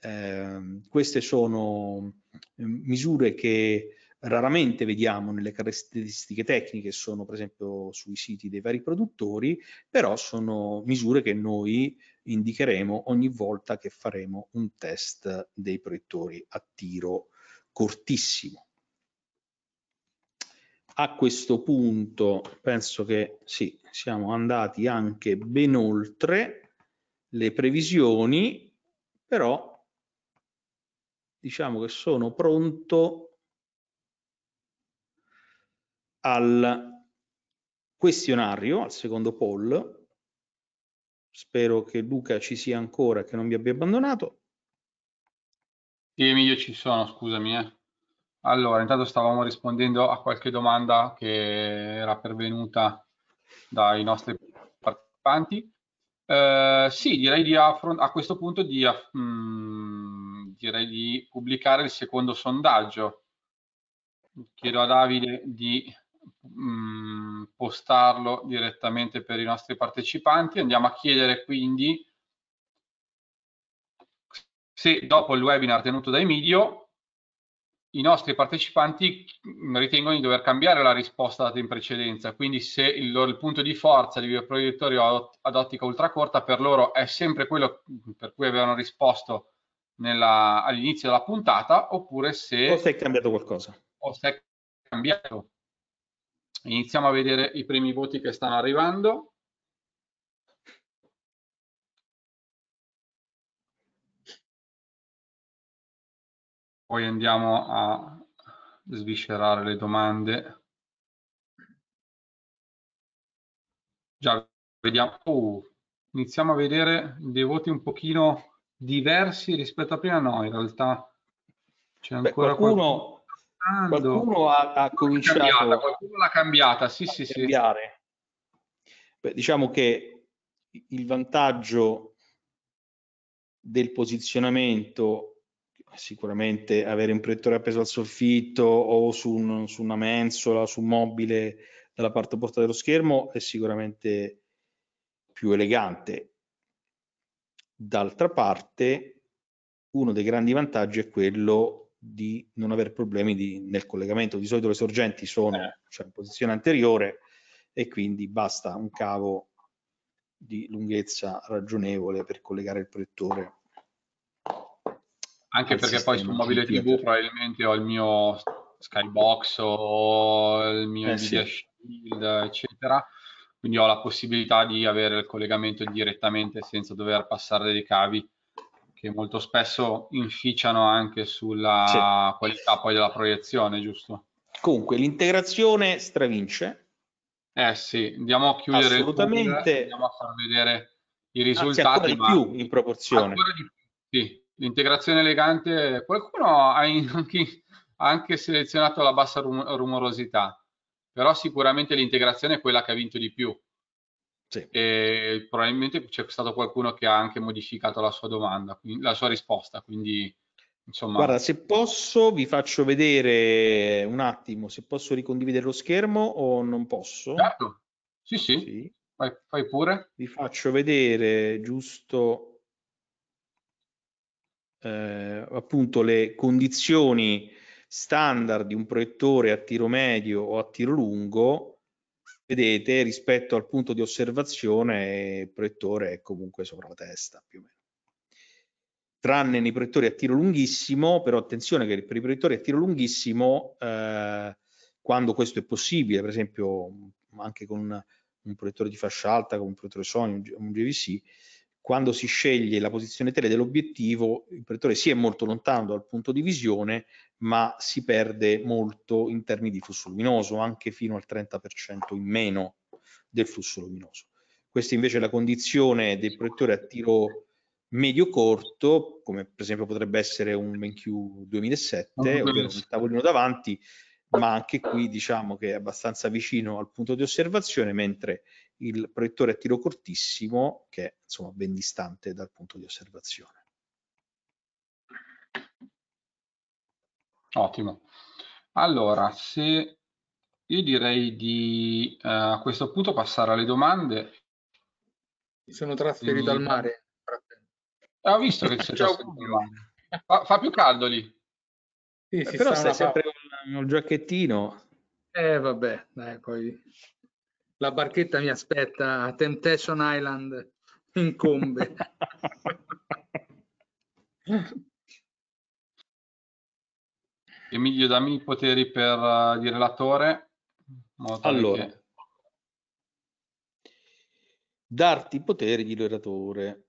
Eh, queste sono mm, misure che raramente vediamo nelle caratteristiche tecniche, sono per esempio sui siti dei vari produttori, però sono misure che noi indicheremo ogni volta che faremo un test dei proiettori a tiro cortissimo a questo punto penso che sì, siamo andati anche ben oltre le previsioni, però diciamo che sono pronto al questionario, al secondo poll. Spero che Luca ci sia ancora, che non mi abbia abbandonato. Sì, Emilio ci sono, scusami. Eh. Allora, intanto stavamo rispondendo a qualche domanda che era pervenuta dai nostri partecipanti. Eh, sì, direi di a questo punto di, mh, mm, direi di pubblicare il secondo sondaggio. Chiedo a Davide di mh, mm, postarlo direttamente per i nostri partecipanti. Andiamo a chiedere quindi se dopo il webinar tenuto da Emilio i nostri partecipanti mm, ritengono di dover cambiare la risposta data in precedenza, quindi se il loro il punto di forza di videoproiettorio ad ottica ultracorta per loro è sempre quello mm, per cui avevano risposto all'inizio della puntata, oppure se... O se è cambiato qualcosa. O se è cambiato. Iniziamo a vedere i primi voti che stanno arrivando. poi andiamo a sviscerare le domande. Già vediamo, oh, iniziamo a vedere dei voti un pochino diversi rispetto a prima, no, in realtà c'è ancora Beh, qualcuno, qualcuno, qualcuno ha, ha cominciato cambiata, qualcuno l'ha cambiata, sì, sì, cambiare. sì. Beh, diciamo che il vantaggio del posizionamento sicuramente avere un proiettore appeso al soffitto o su, un, su una mensola, su un mobile dalla parte opposta dello schermo è sicuramente più elegante. D'altra parte, uno dei grandi vantaggi è quello di non avere problemi di, nel collegamento. Di solito le sorgenti sono eh. cioè, in posizione anteriore e quindi basta un cavo di lunghezza ragionevole per collegare il proiettore anche perché poi su mobile TV probabilmente ho il mio Skybox o il mio eh, Nvidia sì. Shield, eccetera. Quindi ho la possibilità di avere il collegamento direttamente senza dover passare dei cavi che molto spesso inficiano anche sulla sì. qualità poi della proiezione, giusto? Comunque l'integrazione stravince. Eh sì, andiamo a chiudere Assolutamente. il andiamo a far vedere i risultati. Anzi, ancora di più in proporzione. Ancora di più, sì. L'integrazione elegante, qualcuno ha *laughs* anche, anche selezionato la bassa rum rumorosità, però sicuramente l'integrazione è quella che ha vinto di più. Sì. E probabilmente c'è stato qualcuno che ha anche modificato la sua domanda, la sua risposta, quindi insomma... Guarda, se posso vi faccio vedere un attimo, se posso ricondividere lo schermo o non posso. Certo, sì sì, sì. Fai, fai pure. Vi faccio vedere giusto eh, appunto le condizioni standard di un proiettore a tiro medio o a tiro lungo, vedete rispetto al punto di osservazione il proiettore è comunque sopra la testa più o meno. Tranne nei proiettori a tiro lunghissimo, però attenzione che per i proiettori a tiro lunghissimo, eh, quando questo è possibile, per esempio anche con un, proiettore di fascia alta, con un proiettore Sony, un, un GVC, quando si sceglie la posizione tele dell'obiettivo, il proiettore si è molto lontano dal punto di visione, ma si perde molto in termini di flusso luminoso, anche fino al 30% in meno del flusso luminoso. Questa invece è la condizione del proiettore a tiro medio-corto, come per esempio potrebbe essere un BenQ 2007, ovvero un tavolino davanti, ma anche qui diciamo che è abbastanza vicino al punto di osservazione, mentre il proiettore a tiro cortissimo che è insomma ben distante dal punto di osservazione. Ottimo. Allora, se io direi di uh, a questo punto passare alle domande. Mi Sono trasferito e... al mare. Ah, ho visto che c'è fa, fa più caldo lì. Sì, Beh, però stai sempre con il giacchettino. Eh vabbè, dai, poi la barchetta mi aspetta a Temptation Island incombe. *laughs* Emilio, dammi i poteri per uh, eh, il relatore. Allora, che... darti i poteri di relatore.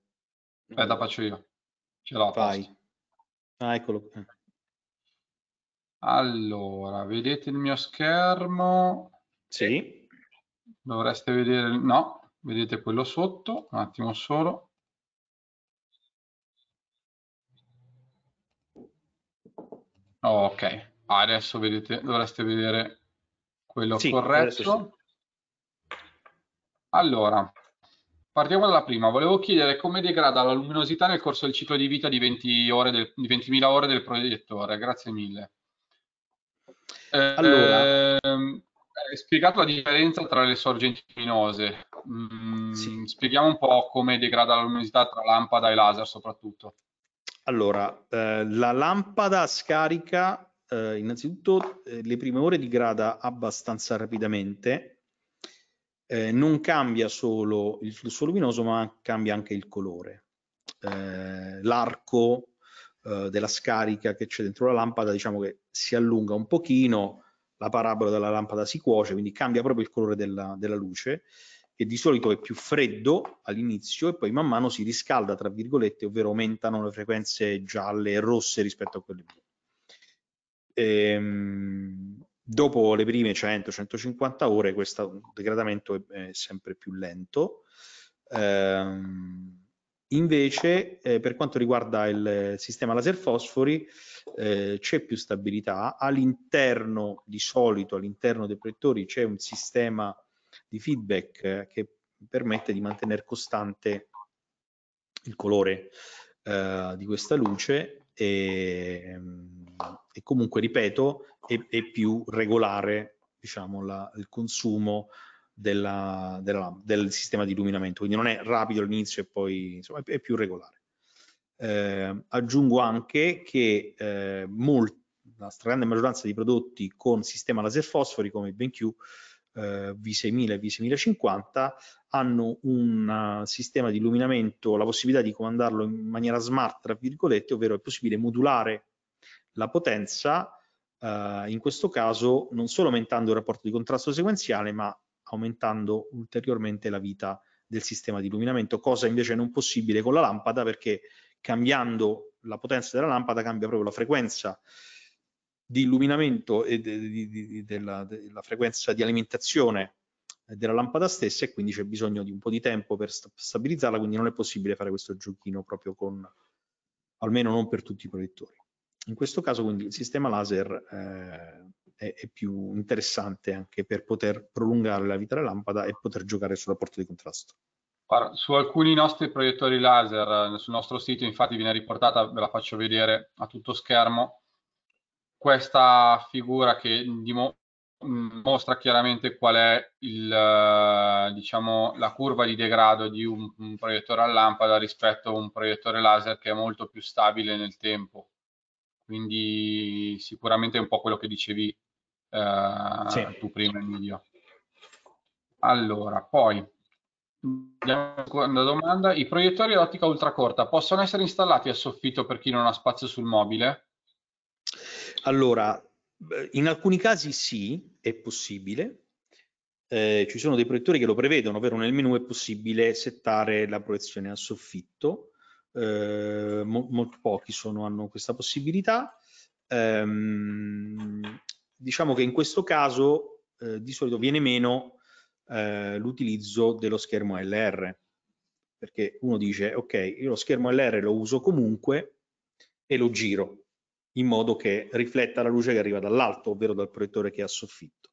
Aspetta, faccio io. Ce l'ho. Vai. Ah, eccolo. Allora, vedete il mio schermo? Sì dovreste vedere, no, vedete quello sotto, un attimo solo. ok, adesso vedete, dovreste vedere quello sì, corretto. Sì. Allora, partiamo dalla prima. Volevo chiedere come degrada la luminosità nel corso del ciclo di vita di 20.000 ore, del, ore del proiettore. Grazie mille. allora... Ehm, hai eh, spiegato la differenza tra le sorgenti luminose. Mm, sì. Spieghiamo un po' come degrada la luminosità tra lampada e laser soprattutto. Allora, eh, la lampada scarica eh, innanzitutto eh, le prime ore digrada abbastanza rapidamente, eh, non cambia solo il flusso luminoso ma cambia anche il colore. Eh, l'arco della scarica che c'è dentro la lampada diciamo che si allunga un pochino, la parabola della lampada si cuoce, quindi cambia proprio il colore della, della luce che di solito è più freddo all'inizio e poi man mano si riscalda, tra virgolette, ovvero aumentano le frequenze gialle e rosse rispetto a quelle blu. Ehm, dopo le prime 100-150 ore questo degradamento è, è, sempre più lento. Ehm, Invece, eh, per quanto riguarda il eh, sistema laser fosfori, eh, c'è più stabilità. All'interno, di solito, all'interno dei proiettori c'è un sistema di feedback eh, che permette di mantenere costante il colore eh, di questa luce e, mm, e comunque, ripeto, è, è più regolare diciamo, la, il consumo della, della, del sistema di illuminamento, quindi non è rapido all'inizio e poi insomma, è, più regolare. Eh, aggiungo anche che eh, molti, la stragrande maggioranza dei prodotti con sistema laser fosfori come il BenQ eh, V6000 e V6050 hanno un uh, sistema di illuminamento, la possibilità di comandarlo in maniera smart, tra virgolette, ovvero è possibile modulare la potenza, uh, in questo caso non solo aumentando il rapporto di contrasto sequenziale, ma aumentando ulteriormente la vita del sistema di illuminamento, cosa invece non possibile con la lampada perché cambiando la potenza della lampada cambia proprio la frequenza di illuminamento e de, de, de, della, della frequenza di alimentazione della lampada stessa e quindi c'è bisogno di un po' di tempo per st stabilizzarla, quindi non è possibile fare questo giochino proprio con, almeno non per tutti i proiettori. In questo caso quindi il sistema laser eh, è, è, più interessante anche per poter prolungare la vita della lampada e poter giocare sulla porta di contrasto. Guarda, su alcuni nostri proiettori laser, eh, sul nostro sito infatti viene riportata, ve la faccio vedere a tutto schermo, questa figura che mostra chiaramente qual è il, eh, diciamo, la curva di degrado di un, un, proiettore a lampada rispetto a un proiettore laser che è molto più stabile nel tempo. Quindi sicuramente è un po' quello che dicevi eh, sì. tu prima Emilio. Allora, poi seconda domanda, i proiettori ad ottica ultracorta possono essere installati a soffitto per chi non ha spazio sul mobile? Allora, in alcuni casi sì, è possibile. Eh, ci sono dei proiettori che lo prevedono, ovvero nel menu è possibile settare la proiezione a soffitto. Eh, mo molto pochi sono, hanno questa possibilità. Um, diciamo che in questo caso eh, di solito viene meno eh, l'utilizzo dello schermo LR perché uno dice ok io lo schermo LR lo uso comunque e lo giro in modo che rifletta la luce che arriva dall'alto ovvero dal proiettore che è a soffitto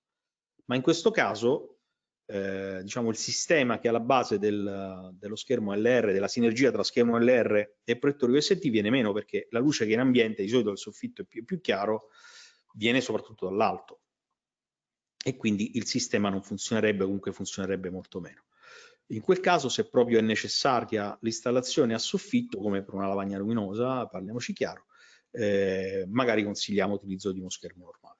ma in questo caso eh, diciamo il sistema che è alla base del, dello schermo LR della sinergia tra schermo LR e proiettore UST viene meno perché la luce che è in ambiente di solito il soffitto è più, più chiaro viene soprattutto dall'alto e quindi il sistema non funzionerebbe, comunque funzionerebbe molto meno. In quel caso, se proprio è necessaria l'installazione a soffitto, come per una lavagna luminosa, parliamoci chiaro, eh, magari consigliamo l'utilizzo di uno schermo normale.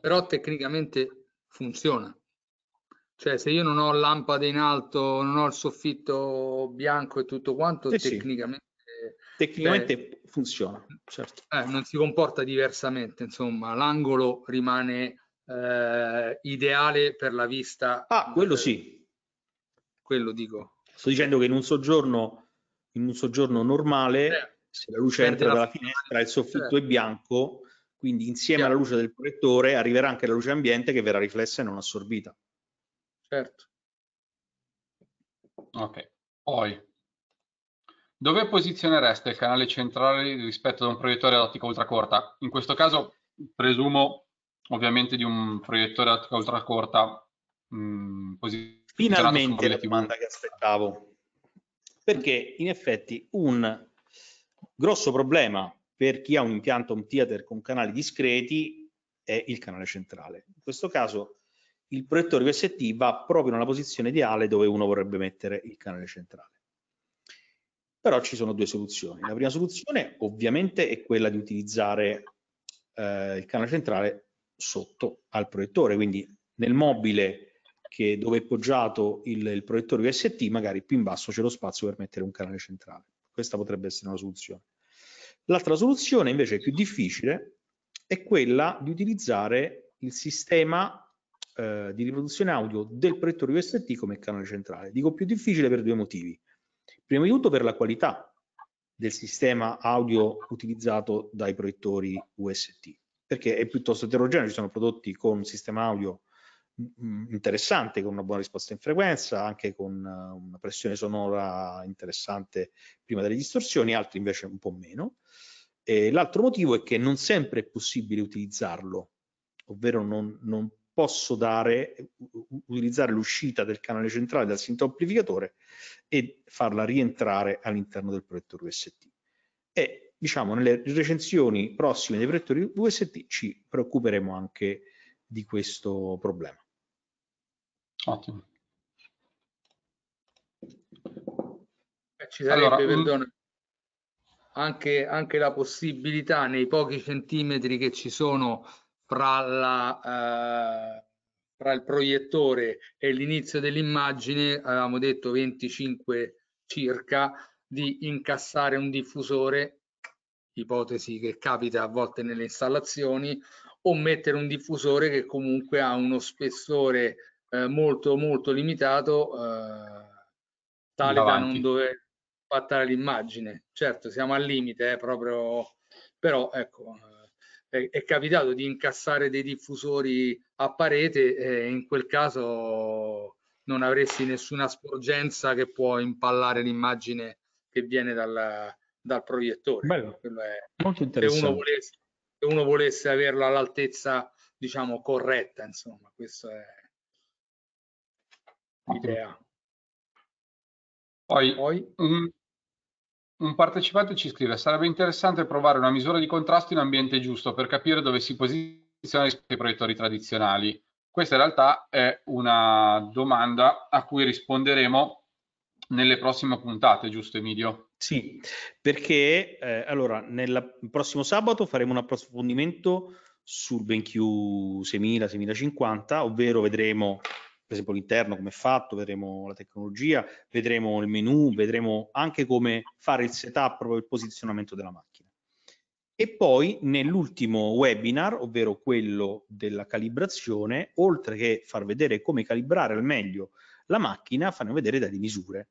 Però tecnicamente funziona. Cioè, se io non ho lampade in alto, non ho il soffitto bianco e tutto quanto, eh tecnicamente Tecnicamente Beh, funziona, certo. Eh, non si comporta diversamente, insomma, l'angolo rimane eh, ideale per la vista. Ah, quello sì. Eh, quello dico. Sto dicendo che in un soggiorno, in un soggiorno normale, eh, se la luce entra dalla la finestra, finestra, il soffitto è certo. bianco, quindi insieme certo. alla luce del proiettore arriverà anche la luce ambiente che verrà riflessa e non assorbita. Certo. Ok, poi dove posizionereste il canale centrale rispetto ad un proiettore ottica ultracorta? In questo caso presumo ovviamente di un proiettore ottica ultracorta mh, mm, Finalmente la domanda che aspettavo. Perché in effetti un grosso problema per chi ha un impianto home theater con canali discreti è il canale centrale. In questo caso il proiettore VST va proprio nella posizione ideale dove uno vorrebbe mettere il canale centrale. Però ci sono due soluzioni. La prima soluzione ovviamente è quella di utilizzare eh, il canale centrale sotto al proiettore, quindi nel mobile che, dove è poggiato il, il proiettore UST, magari più in basso c'è lo spazio per mettere un canale centrale. Questa potrebbe essere una soluzione. L'altra soluzione invece più difficile è quella di utilizzare il sistema eh, di riproduzione audio del proiettore UST come canale centrale. Dico più difficile per due motivi. Prima di tutto per la qualità del sistema audio utilizzato dai proiettori UST, perché è piuttosto eterogeneo, ci sono prodotti con un sistema audio mm, mm, interessante, con una buona risposta in frequenza, anche con eh, una pressione sonora interessante prima delle distorsioni, altri invece un po' meno. l'altro motivo è che non sempre è possibile utilizzarlo, ovvero non, non, posso dare, utilizzare l'uscita del canale centrale dal amplificatore e farla rientrare all'interno del proiettore UST. E diciamo nelle recensioni prossime dei proiettori UST ci preoccuperemo anche di questo problema. Ottimo. Eh, ci sarebbe, allora, mm. perdono, anche, anche la possibilità nei pochi centimetri che ci sono fra, la, eh, fra il proiettore e l'inizio dell'immagine, avevamo detto 25 circa, di incassare un diffusore, ipotesi che capita a volte nelle installazioni, o mettere un diffusore che comunque ha uno spessore eh, molto molto limitato eh, tale Davanti. da non dover impattare l'immagine. Certo, siamo al limite, eh, proprio, però ecco, è capitato di incassare dei diffusori a parete e in quel caso non avresti nessuna sporgenza che può impallare l'immagine che viene dal, dal proiettore. Bello. è, Molto interessante. Se uno volesse, se uno volesse averla all'altezza, diciamo, corretta, insomma, questa è l'idea. Poi, Poi? Mh, mm, un partecipante ci scrive: Sarebbe interessante provare una misura di contrasto in ambiente giusto per capire dove si posizionano i proiettori tradizionali. Questa in realtà è una domanda a cui risponderemo nelle prossime puntate, giusto Emilio? Sì, perché eh, allora nel prossimo sabato faremo un approfondimento sul BenQ 6000-6050, ovvero vedremo per esempio l'interno come è fatto, vedremo la tecnologia, vedremo il menu, vedremo anche come fare il setup, proprio il posizionamento della macchina. E poi nell'ultimo webinar, ovvero quello della calibrazione, oltre che far vedere come calibrare al meglio la macchina, fanno vedere delle misure,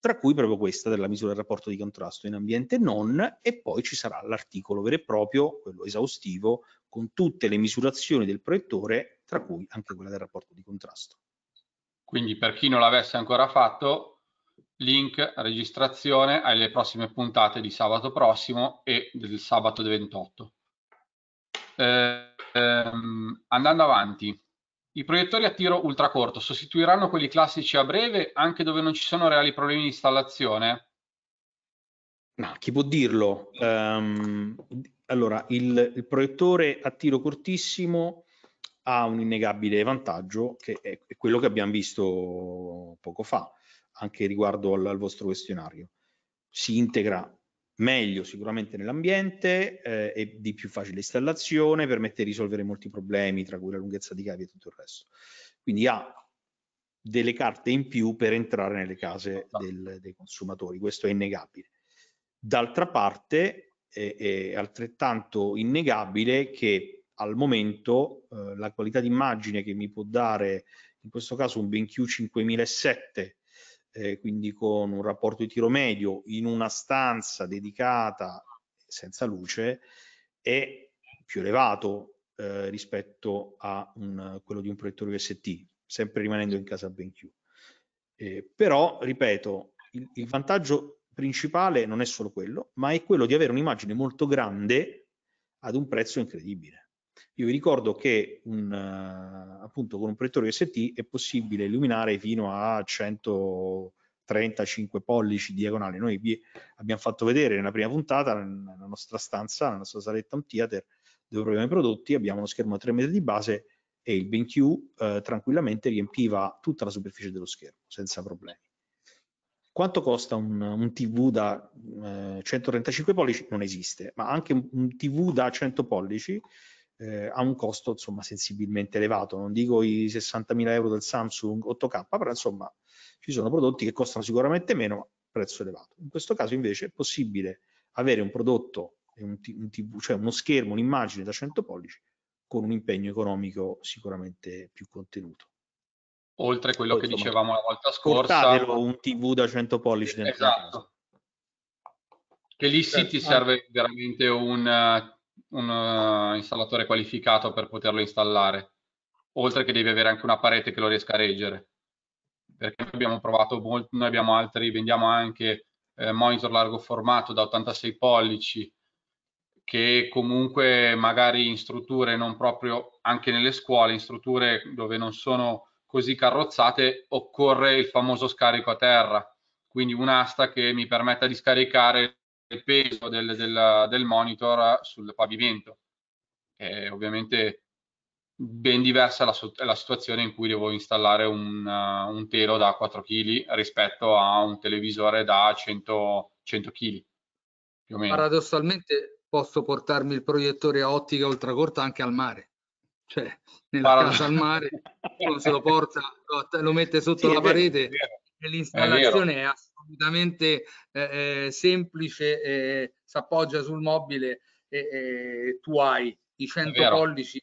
tra cui proprio questa della misura del rapporto di contrasto in ambiente non, e poi ci sarà l'articolo vero e proprio, quello esaustivo, con tutte le misurazioni del proiettore tra cui anche quella del rapporto di contrasto. Quindi per chi non l'avesse ancora fatto, link registrazione alle prossime puntate di sabato prossimo e del sabato 28. Eh, ehm, andando avanti, i proiettori a tiro ultracorto sostituiranno quelli classici a breve anche dove non ci sono reali problemi di installazione? No, chi può dirlo? Um, allora, il, il, proiettore a tiro cortissimo ha un innegabile vantaggio che è, quello che abbiamo visto poco fa, anche riguardo al, al vostro questionario. Si integra meglio sicuramente nell'ambiente, eh, è di più facile installazione, permette di risolvere molti problemi, tra cui la lunghezza di cavi e tutto il resto. Quindi ha delle carte in più per entrare nelle case del, dei consumatori, questo è innegabile. D'altra parte è, è altrettanto innegabile che al momento eh, la qualità d'immagine che mi può dare in questo caso un BenQ 5007 eh, quindi con un rapporto di tiro medio in una stanza dedicata senza luce è più elevato eh, rispetto a un, quello di un proiettore UST sempre rimanendo in casa BenQ eh, però ripeto il, il vantaggio principale non è solo quello ma è quello di avere un'immagine molto grande ad un prezzo incredibile io vi ricordo che un, eh, appunto con un proiettore UST è possibile illuminare fino a 135 pollici diagonali. Noi vi abbiamo fatto vedere nella prima puntata, nella nostra stanza, nella nostra saletta un theater, dove proviamo i prodotti, abbiamo uno schermo a 3 metri di base e il BenQ eh, tranquillamente riempiva tutta la superficie dello schermo senza problemi. Quanto costa un, un TV da eh, 135 pollici? Non esiste, ma anche un, un TV da 100 pollici eh, ha un costo insomma sensibilmente elevato, non dico i 60.000 euro del Samsung 8K, però insomma ci sono prodotti che costano sicuramente meno, ma prezzo elevato. In questo caso invece è possibile avere un prodotto, un TV, cioè uno schermo, un'immagine da 100 pollici con un impegno economico sicuramente più contenuto. Oltre a quello Poi, che insomma, dicevamo la volta scorsa. Portatelo un TV da 100 pollici. Esatto. Che lì sì ti certo. serve veramente un eh, un uh, installatore qualificato per poterlo installare, oltre che devi avere anche una parete che lo riesca a reggere. Perché abbiamo provato molto, noi abbiamo altri, vendiamo anche eh, monitor largo formato da 86 pollici, che comunque magari in strutture non proprio, anche nelle scuole, in strutture dove non sono così carrozzate, occorre il famoso scarico a terra, quindi un'asta che mi permetta di scaricare peso del, del, del monitor sul pavimento. È ovviamente ben diversa la, la, situazione in cui devo installare un, uh, un, telo da 4 kg rispetto a un televisore da 100, 100 kg. Paradossalmente posso portarmi il proiettore a ottica ultracorta anche al mare. Cioè, nella Parad- casa al mare, uno se lo porta, lo, lo mette sotto sì, la parete, vero l'installazione è, è assolutamente eh, eh semplice, eh, si appoggia sul mobile e, e eh, tu hai i 100 pollici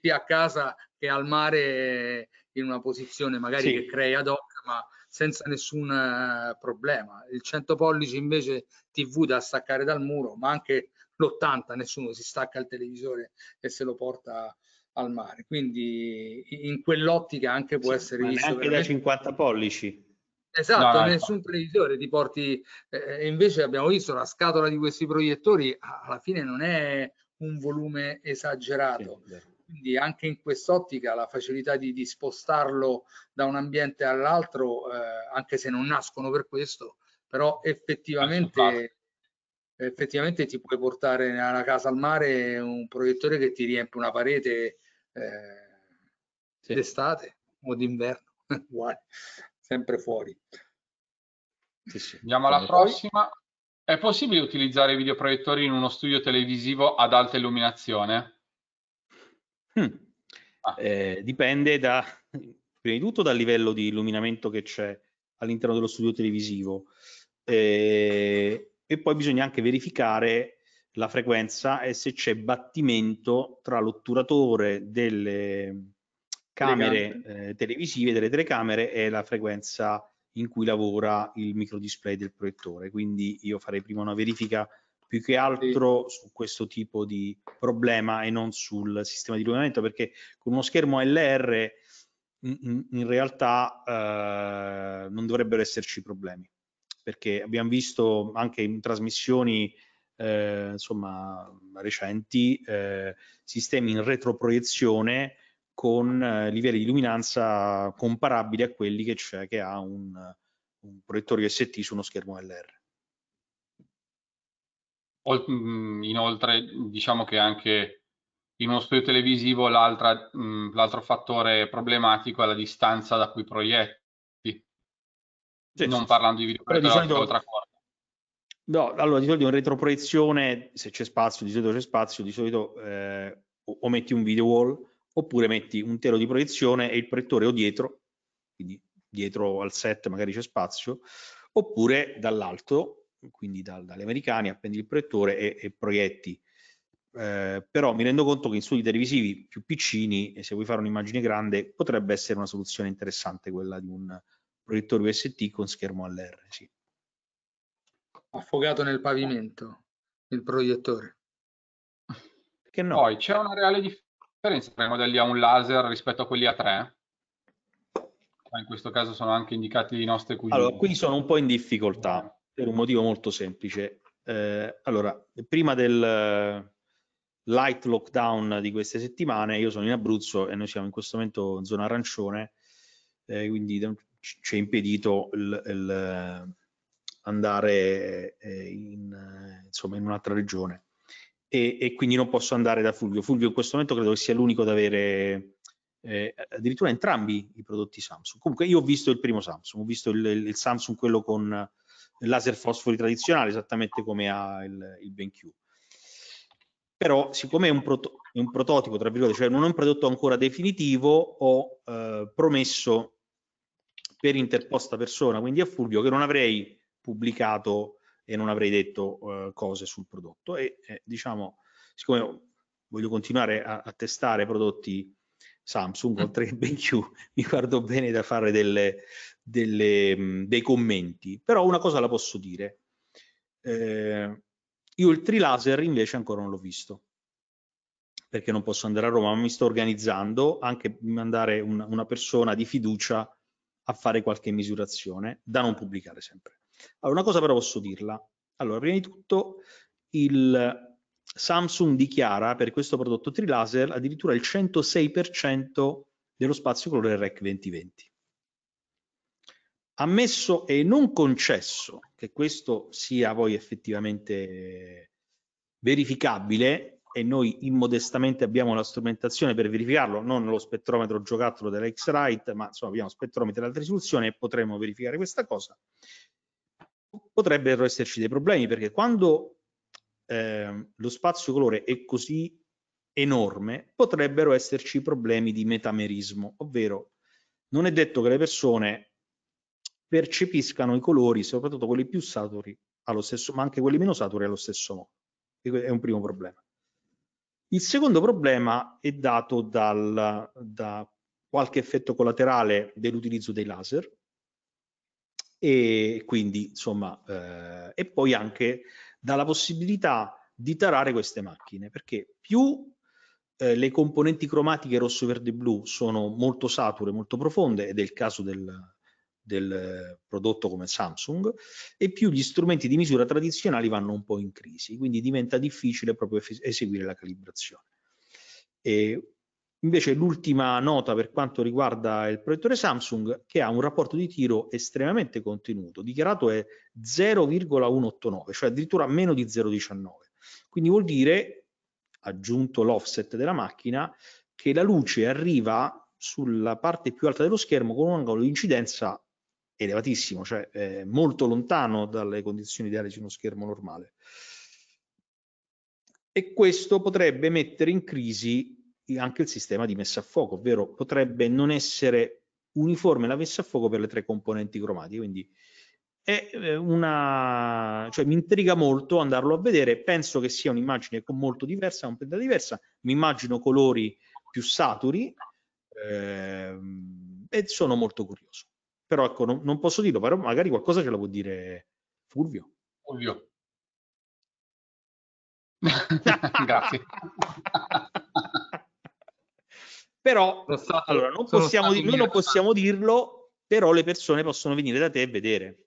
sia a casa che al mare eh, in una posizione magari sì. che crei ad hoc, ma senza nessun problema. Il 100 pollici invece TV da staccare dal muro, ma anche l'80, nessuno si stacca il televisore e se lo porta al mare. Quindi in quell'ottica anche può sì, essere visto... Anche veramente... da 50 pollici. Esatto, no, nessun no. previsore ti porti, eh, eh invece abbiamo visto la scatola di questi proiettori alla fine non è un volume esagerato, sì, quindi anche in quest'ottica la facilità di, di, spostarlo da un ambiente all'altro, eh, anche se non nascono per questo, però effettivamente, effettivamente ti puoi portare nella casa al mare un proiettore che ti riempie una parete eh, sì. d'estate o d'inverno. *laughs* sempre fuori. Sì, sì. Andiamo alla prossima. È possibile utilizzare i videoproiettori in uno studio televisivo ad alta illuminazione? Hmm. Ah. Eh, dipende da, prima di tutto dal livello di illuminamento che c'è all'interno dello studio televisivo eh, e poi bisogna anche verificare la frequenza e se c'è battimento tra l'otturatore delle, camere eh, televisive, delle telecamere è la frequenza in cui lavora il microdisplay del proiettore. Quindi io farei prima una verifica più che altro sì. su questo tipo di problema e non sul sistema di illuminamento, perché con uno schermo LR in, in realtà eh, non dovrebbero esserci problemi, perché abbiamo visto anche in trasmissioni eh, insomma, recenti eh, sistemi in retroproiezione con eh, livelli di luminanza comparabili a quelli che c'è che ha un, un proiettore UST su uno schermo LR. Mm, inoltre diciamo che anche in uno studio televisivo mm, l'altro fattore problematico è la distanza da cui proietti, sì, non sì, parlando di video No, allora di solito in retroproiezione, se c'è spazio, di solito c'è spazio, di solito eh, o metti un video wall oppure metti un telo di proiezione e il proiettore o dietro, quindi dietro al set magari c'è spazio, oppure dall'alto, quindi da, dalle americane, appendi il proiettore e, e proietti. Eh, però mi rendo conto che in studi televisivi più piccini, e se vuoi fare un'immagine grande, potrebbe essere una soluzione interessante quella di un proiettore UST con schermo LR. Sì. Affogato nel pavimento, il proiettore. Che no. Poi c'è una reale differenza differenza tra i modelli a un laser rispetto a quelli a tre? In questo caso sono anche indicati i nostri cugini. Allora, qui sono un po' in difficoltà per un motivo molto semplice. Eh, allora, prima del eh, light lockdown di queste settimane, io sono in Abruzzo e noi siamo in questo momento in zona arancione, eh, quindi ci è impedito il, il eh, andare eh, in, insomma, in un'altra regione e, e, quindi non posso andare da Fulvio. Fulvio in questo momento credo che sia l'unico ad avere eh, addirittura entrambi i prodotti Samsung. Comunque io ho visto il primo Samsung, ho visto il, il Samsung quello con laser fosfori tradizionale, esattamente come ha il, il BenQ. Però siccome è un, proto, è un, prototipo, tra virgolette, cioè non è un prodotto ancora definitivo, ho eh, promesso per interposta persona, quindi a Fulvio, che non avrei pubblicato e non avrei detto eh, cose sul prodotto. E eh, diciamo, siccome voglio continuare a, a testare prodotti Samsung mm. con 3BQ, *laughs* mi guardo bene da fare delle, delle, mh, mm, dei commenti, però una cosa la posso dire. Eh, io il trilaser invece ancora non l'ho visto perché non posso andare a Roma, ma mi sto organizzando anche di mandare una, una persona di fiducia a fare qualche misurazione da non pubblicare sempre. Allora, una cosa però posso dirla. Allora, prima di tutto, il Samsung dichiara per questo prodotto Trilaser addirittura il 106% dello spazio colore REC 2020. Ammesso e non concesso che questo sia poi effettivamente verificabile, e noi immodestamente abbiamo la strumentazione per verificarlo, non lo spettrometro giocattolo della X-Rite, ma insomma abbiamo spettrometri ad alta risoluzione e potremmo verificare questa cosa potrebbero esserci dei problemi perché quando eh, lo spazio colore è così enorme potrebbero esserci problemi di metamerismo, ovvero non è detto che le persone percepiscano i colori, soprattutto quelli più saturi, stesso, ma anche quelli meno saturi allo stesso modo. E è un primo problema. Il secondo problema è dato dal, da qualche effetto collaterale dell'utilizzo dei laser, e quindi insomma eh, e poi anche dalla possibilità di tarare queste macchine perché più eh, le componenti cromatiche rosso, verde, blu sono molto sature, molto profonde ed è il caso del, del prodotto come Samsung e più gli strumenti di misura tradizionali vanno un po' in crisi quindi diventa difficile proprio eseguire la calibrazione e Invece l'ultima nota per quanto riguarda il proiettore Samsung che ha un rapporto di tiro estremamente contenuto, dichiarato è 0,189, cioè addirittura meno di 0,19. Quindi vuol dire, aggiunto l'offset della macchina, che la luce arriva sulla parte più alta dello schermo con un angolo di incidenza elevatissimo, cioè eh, molto lontano dalle condizioni ideali su uno schermo normale. E questo potrebbe mettere in crisi anche il sistema di messa a fuoco, ovvero potrebbe non essere uniforme la messa a fuoco per le tre componenti cromatiche, quindi è eh, una, cioè mi intriga molto andarlo a vedere, penso che sia un'immagine molto diversa, un penta diversa, mi immagino colori più saturi ehm, e sono molto curioso. Però ecco, non, non, posso dirlo, però magari qualcosa ce la può dire Fulvio. Fulvio. *laughs* Grazie. Però, stato, allora, non possiamo, noi non possiamo dirlo, però le persone possono venire da te e vedere.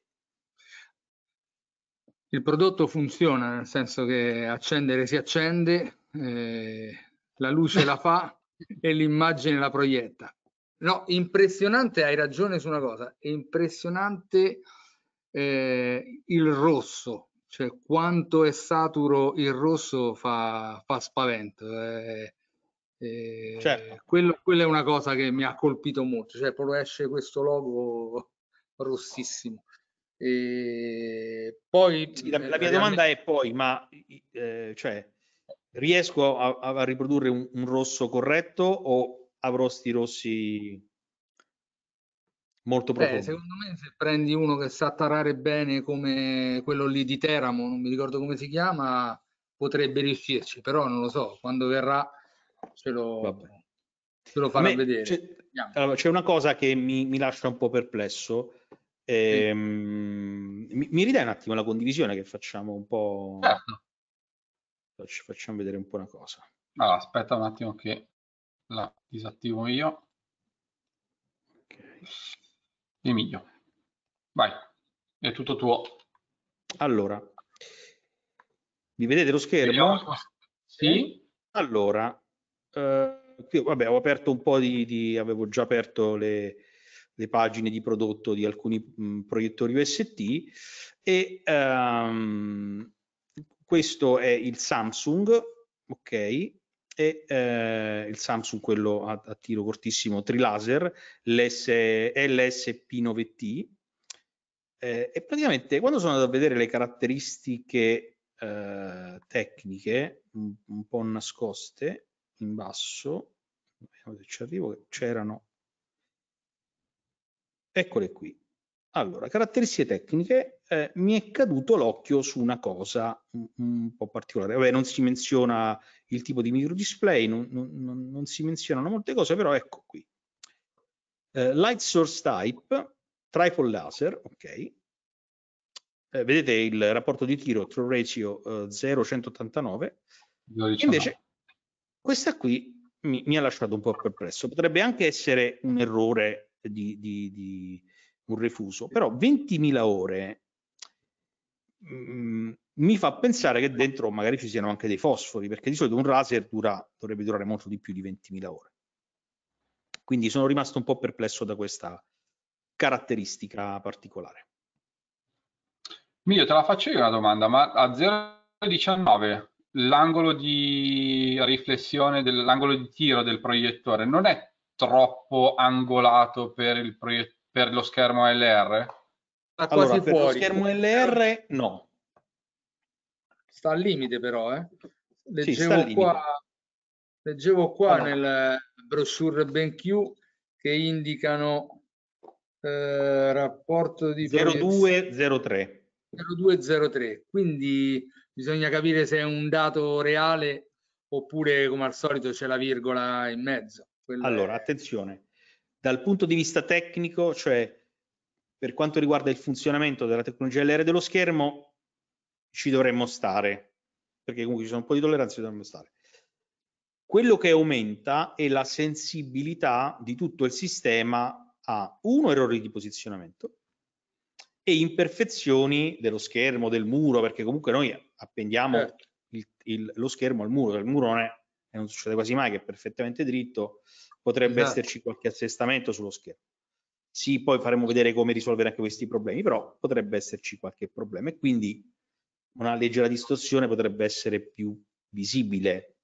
Il prodotto funziona, nel senso che accendere si accende, eh, la luce la fa *laughs* e l'immagine la proietta. No, impressionante, hai ragione su una cosa, impressionante eh, il rosso, cioè quanto è saturo il rosso fa, fa spavento. Eh, certo. Eh, quello, quella è una cosa che mi ha colpito molto, cioè proprio esce questo logo rossissimo. E poi sì, la, eh, la, mia domanda è poi, ma eh, cioè, riesco a, a riprodurre un, un, rosso corretto o avrò sti rossi molto profondi? Beh, secondo me se prendi uno che sa tarare bene come quello lì di Teramo, non mi ricordo come si chiama, potrebbe riuscirci, però non lo so, quando verrà ce lo, ce lo farò me, vedere. C'è, allora, una cosa che mi, mi lascia un po' perplesso. E, sì. Ehm, mi, mi, ridai un attimo la condivisione che facciamo un po'. Certo. Facciamo vedere un po' una cosa. Allora, aspetta un attimo che la disattivo io. Okay. Emilio, vai, è tutto tuo. Allora, vi vedete lo schermo? Sì. Allora, Ehm, qui, vabbè, ho aperto un po' di, di avevo già aperto le, le, pagine di prodotto di alcuni mh, mhmm, proiettori UST e um, questo è il Samsung, ok, e eh, il Samsung quello a, a, tiro cortissimo trilaser, l'S, LSP9T, eh, e praticamente quando sono andato a vedere le caratteristiche eh, tecniche, un, un po' nascoste, in basso, vediamo se ci arrivo, c'erano, eccole qui. Allora, caratteristiche tecniche, eh, mi è caduto l'occhio su una cosa un, un, po' particolare. Vabbè, non si menziona il tipo di microdisplay, non, non, non si menzionano molte cose, però ecco qui. Eh, light source type, tripod laser, ok, eh, vedete il rapporto di tiro true ratio eh, 0,189 invece questa qui mi, mi ha lasciato un po' perplesso, potrebbe anche essere un errore di, di, di un refuso, però 20.000 ore mm, mi fa pensare che dentro magari ci siano anche dei fosfori, perché di solito un raser dura, dovrebbe durare molto di più di 20.000 ore. Quindi sono rimasto un po' perplesso da questa caratteristica particolare. Mio, te la faccio io una domanda, ma a 0,19 l'angolo di riflessione, dell'angolo di tiro del proiettore non è troppo angolato per, per lo schermo LR? Sta quasi allora, fuori. lo schermo LR no. Sta al limite però, eh. Leggevo sì, qua, leggevo qua allora. nel brochure BenQ che indicano eh, rapporto di... 0203. 0203, quindi bisogna capire se è un dato reale oppure come al solito c'è la virgola in mezzo. Quello allora, è... attenzione, dal punto di vista tecnico, cioè per quanto riguarda il funzionamento della tecnologia LR dello schermo, ci dovremmo stare, perché comunque ci sono un po' di tolleranza, ci dovremmo stare. Quello che aumenta è la sensibilità di tutto il sistema a uno errori di posizionamento e imperfezioni dello schermo, del muro, perché comunque noi appendiamo eh. il, il, lo schermo al muro, il murone e non succede quasi mai che è perfettamente dritto, potrebbe esatto. esserci qualche assestamento sullo schermo. Sì, poi faremo vedere come risolvere anche questi problemi, però potrebbe esserci qualche problema e quindi una leggera distorsione potrebbe essere più visibile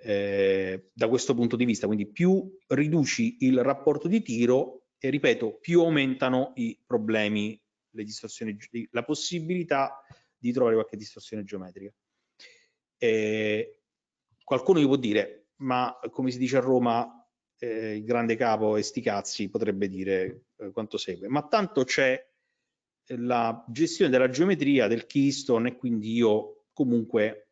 eh, da questo punto di vista. Quindi più riduci il rapporto di tiro e ripeto, più aumentano i problemi, le distorsioni, la possibilità di trovare qualche distorsione geometrica. Eh, qualcuno gli può dire, ma come si dice a Roma, eh, il grande capo e sti cazzi potrebbe dire eh, quanto segue, ma tanto c'è la gestione della geometria del keystone e quindi io comunque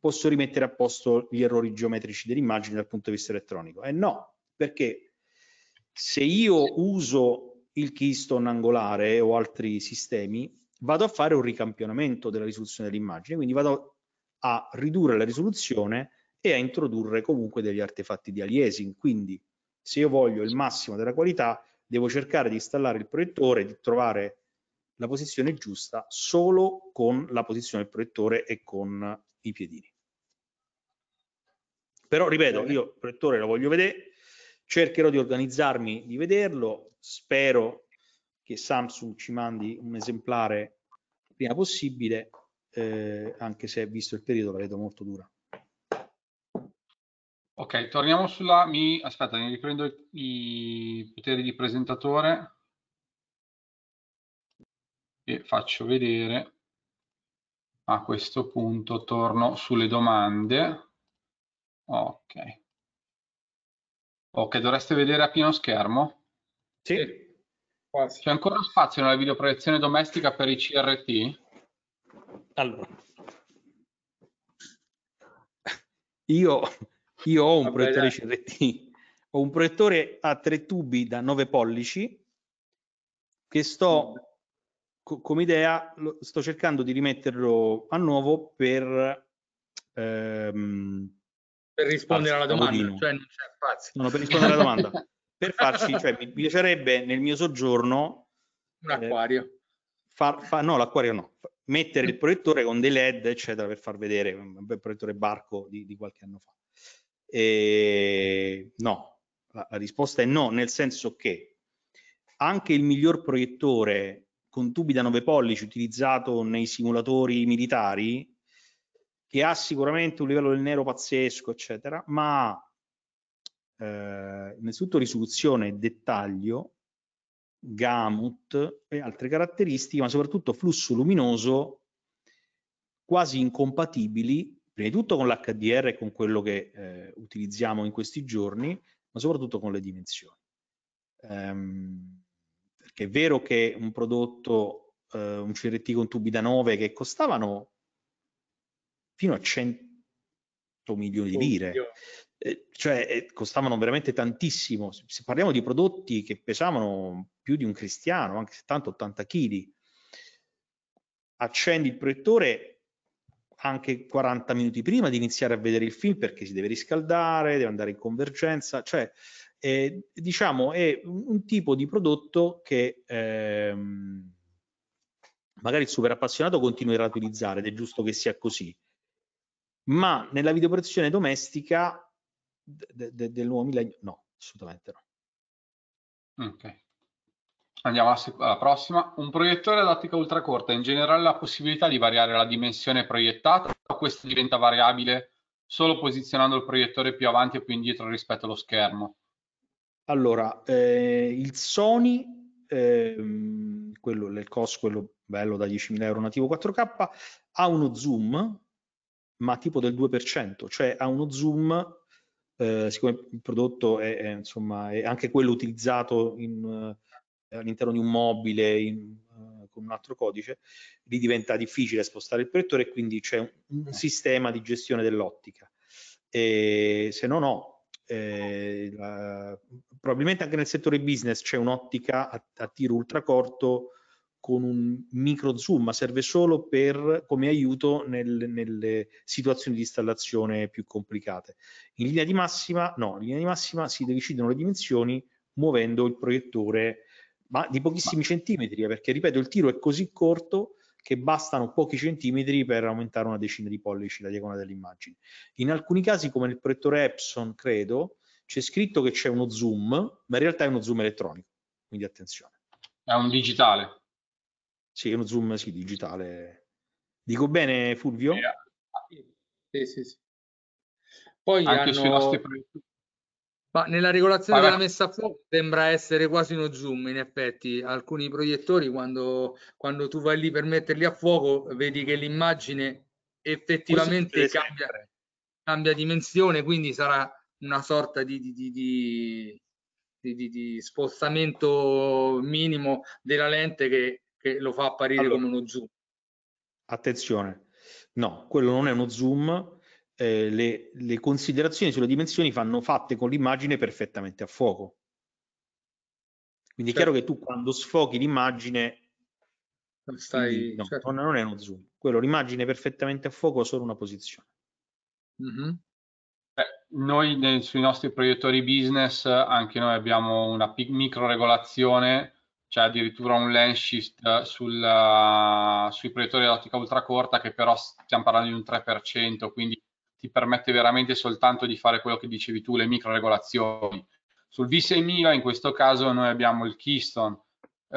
posso rimettere a posto gli errori geometrici dell'immagine dal punto di vista elettronico. E eh no, perché se io uso il keystone angolare o altri sistemi, vado a fare un ricampionamento della risoluzione dell'immagine, quindi vado a ridurre la risoluzione e a introdurre comunque degli artefatti di aliasing, quindi se io voglio il massimo della qualità devo cercare di installare il proiettore, di trovare la posizione giusta solo con la posizione del proiettore e con i piedini. Però ripeto, io il proiettore lo voglio vedere, cercherò di organizzarmi di vederlo, spero che Samsung ci mandi un esemplare prima possibile, eh, anche se visto il periodo la vedo molto dura. Ok, torniamo sulla... Mi, aspetta, mi riprendo i poteri di presentatore e faccio vedere a questo punto torno sulle domande ok ok dovreste vedere a pieno schermo sì Quasi. C'è ancora spazio nella videoproiezione domestica per i CRT? Allora, io, io ho un Vabbè, proiettore dai. CRT, ho un proiettore a tre tubi da 9 pollici che sto mm. co come idea lo, sto cercando di rimetterlo a nuovo per ehm, per rispondere alla domanda, cioè non c'è spazio. No, no, per rispondere alla domanda. *laughs* per farci, cioè, mi piacerebbe nel mio soggiorno... Un eh, acquario. Eh, far, far, no, l'acquario no. Mettere il proiettore con dei LED, eccetera, per far vedere un bel proiettore barco di, di qualche anno fa. E, no, la, la risposta è no, nel senso che anche il miglior proiettore con tubi da 9 pollici utilizzato nei simulatori militari, che ha sicuramente un livello del nero pazzesco, eccetera, ma eh, innanzitutto risoluzione e dettaglio, gamut e altre caratteristiche, ma soprattutto flusso luminoso quasi incompatibili, prima di tutto con l'HDR e con quello che eh, utilizziamo in questi giorni, ma soprattutto con le dimensioni. Ehm, perché è vero che un prodotto, eh, un CRT con tubi da 9 che costavano fino a 100 milioni di lire, eh, cioè eh, costavano veramente tantissimo. Se parliamo di prodotti che pesavano più di un cristiano, anche 70-80 kg, accendi il proiettore anche 40 minuti prima di iniziare a vedere il film perché si deve riscaldare, deve andare in convergenza, cioè eh, diciamo è un tipo di prodotto che ehm, magari il super appassionato continuerà a utilizzare ed è giusto che sia così, ma nella videoprodzione domestica de, de, del nuovo millennio? No, assolutamente no. Ok. Andiamo alla, alla prossima. Un proiettore ad ottica ultracorta, in generale la possibilità di variare la dimensione proiettata o questa diventa variabile solo posizionando il proiettore più avanti o più indietro rispetto allo schermo? Allora, eh, il Sony, eh, quello, il COS, quello bello da 10.000 euro nativo 4K, ha uno zoom, ma tipo del 2%, cioè ha uno zoom eh, siccome il prodotto è, è, insomma, è anche quello utilizzato in, eh, all'interno di un mobile in, eh, con un altro codice, lì diventa difficile spostare il proiettore e quindi c'è un, un sistema di gestione dell'ottica. E, se no, no. Eh, la, probabilmente anche nel settore business c'è un'ottica a, a tiro ultracorto con un micro zoom, ma serve solo per, come aiuto nel, nelle situazioni di installazione più complicate. In linea di massima, no, in linea di massima si decidono le dimensioni muovendo il proiettore, ma di pochissimi ma... centimetri, eh, perché ripeto, il tiro è così corto che bastano pochi centimetri per aumentare una decina di pollici la diagonale dell'immagine. In alcuni casi, come nel proiettore Epson, credo, c'è scritto che c'è uno zoom, ma in realtà è uno zoom elettronico, quindi attenzione. È un digitale. Sì, uno zoom sì, digitale. Dico bene, Fulvio? Sì, ah, sì, sì, Poi Anche hanno... sui nostri ma nella regolazione Vabbè. della messa a fuoco sembra essere quasi uno zoom, in effetti. Alcuni proiettori, quando, quando tu vai lì per metterli a fuoco, vedi che l'immagine effettivamente cambia, cambia, dimensione, quindi sarà una sorta di, di, di, di spostamento minimo della lente che che lo fa apparire allora, come uno zoom. Attenzione, no, quello non è uno zoom, eh, le, le, considerazioni sulle dimensioni fanno fatte con l'immagine perfettamente a fuoco. Quindi certo. è chiaro certo. che tu quando sfochi l'immagine, Stai, no, certo. non è uno zoom, quello l'immagine perfettamente a fuoco ha solo una posizione. Mm -hmm. Beh, noi nei, sui nostri proiettori business eh, anche noi abbiamo una micro regolazione c'è addirittura un lens shift sul, uh, sui proiettori ottica ultracorta che però stiamo parlando di un 3%, quindi ti permette veramente soltanto di fare quello che dicevi tu, le micro regolazioni. Sul V6000 in questo caso noi abbiamo il keystone uh,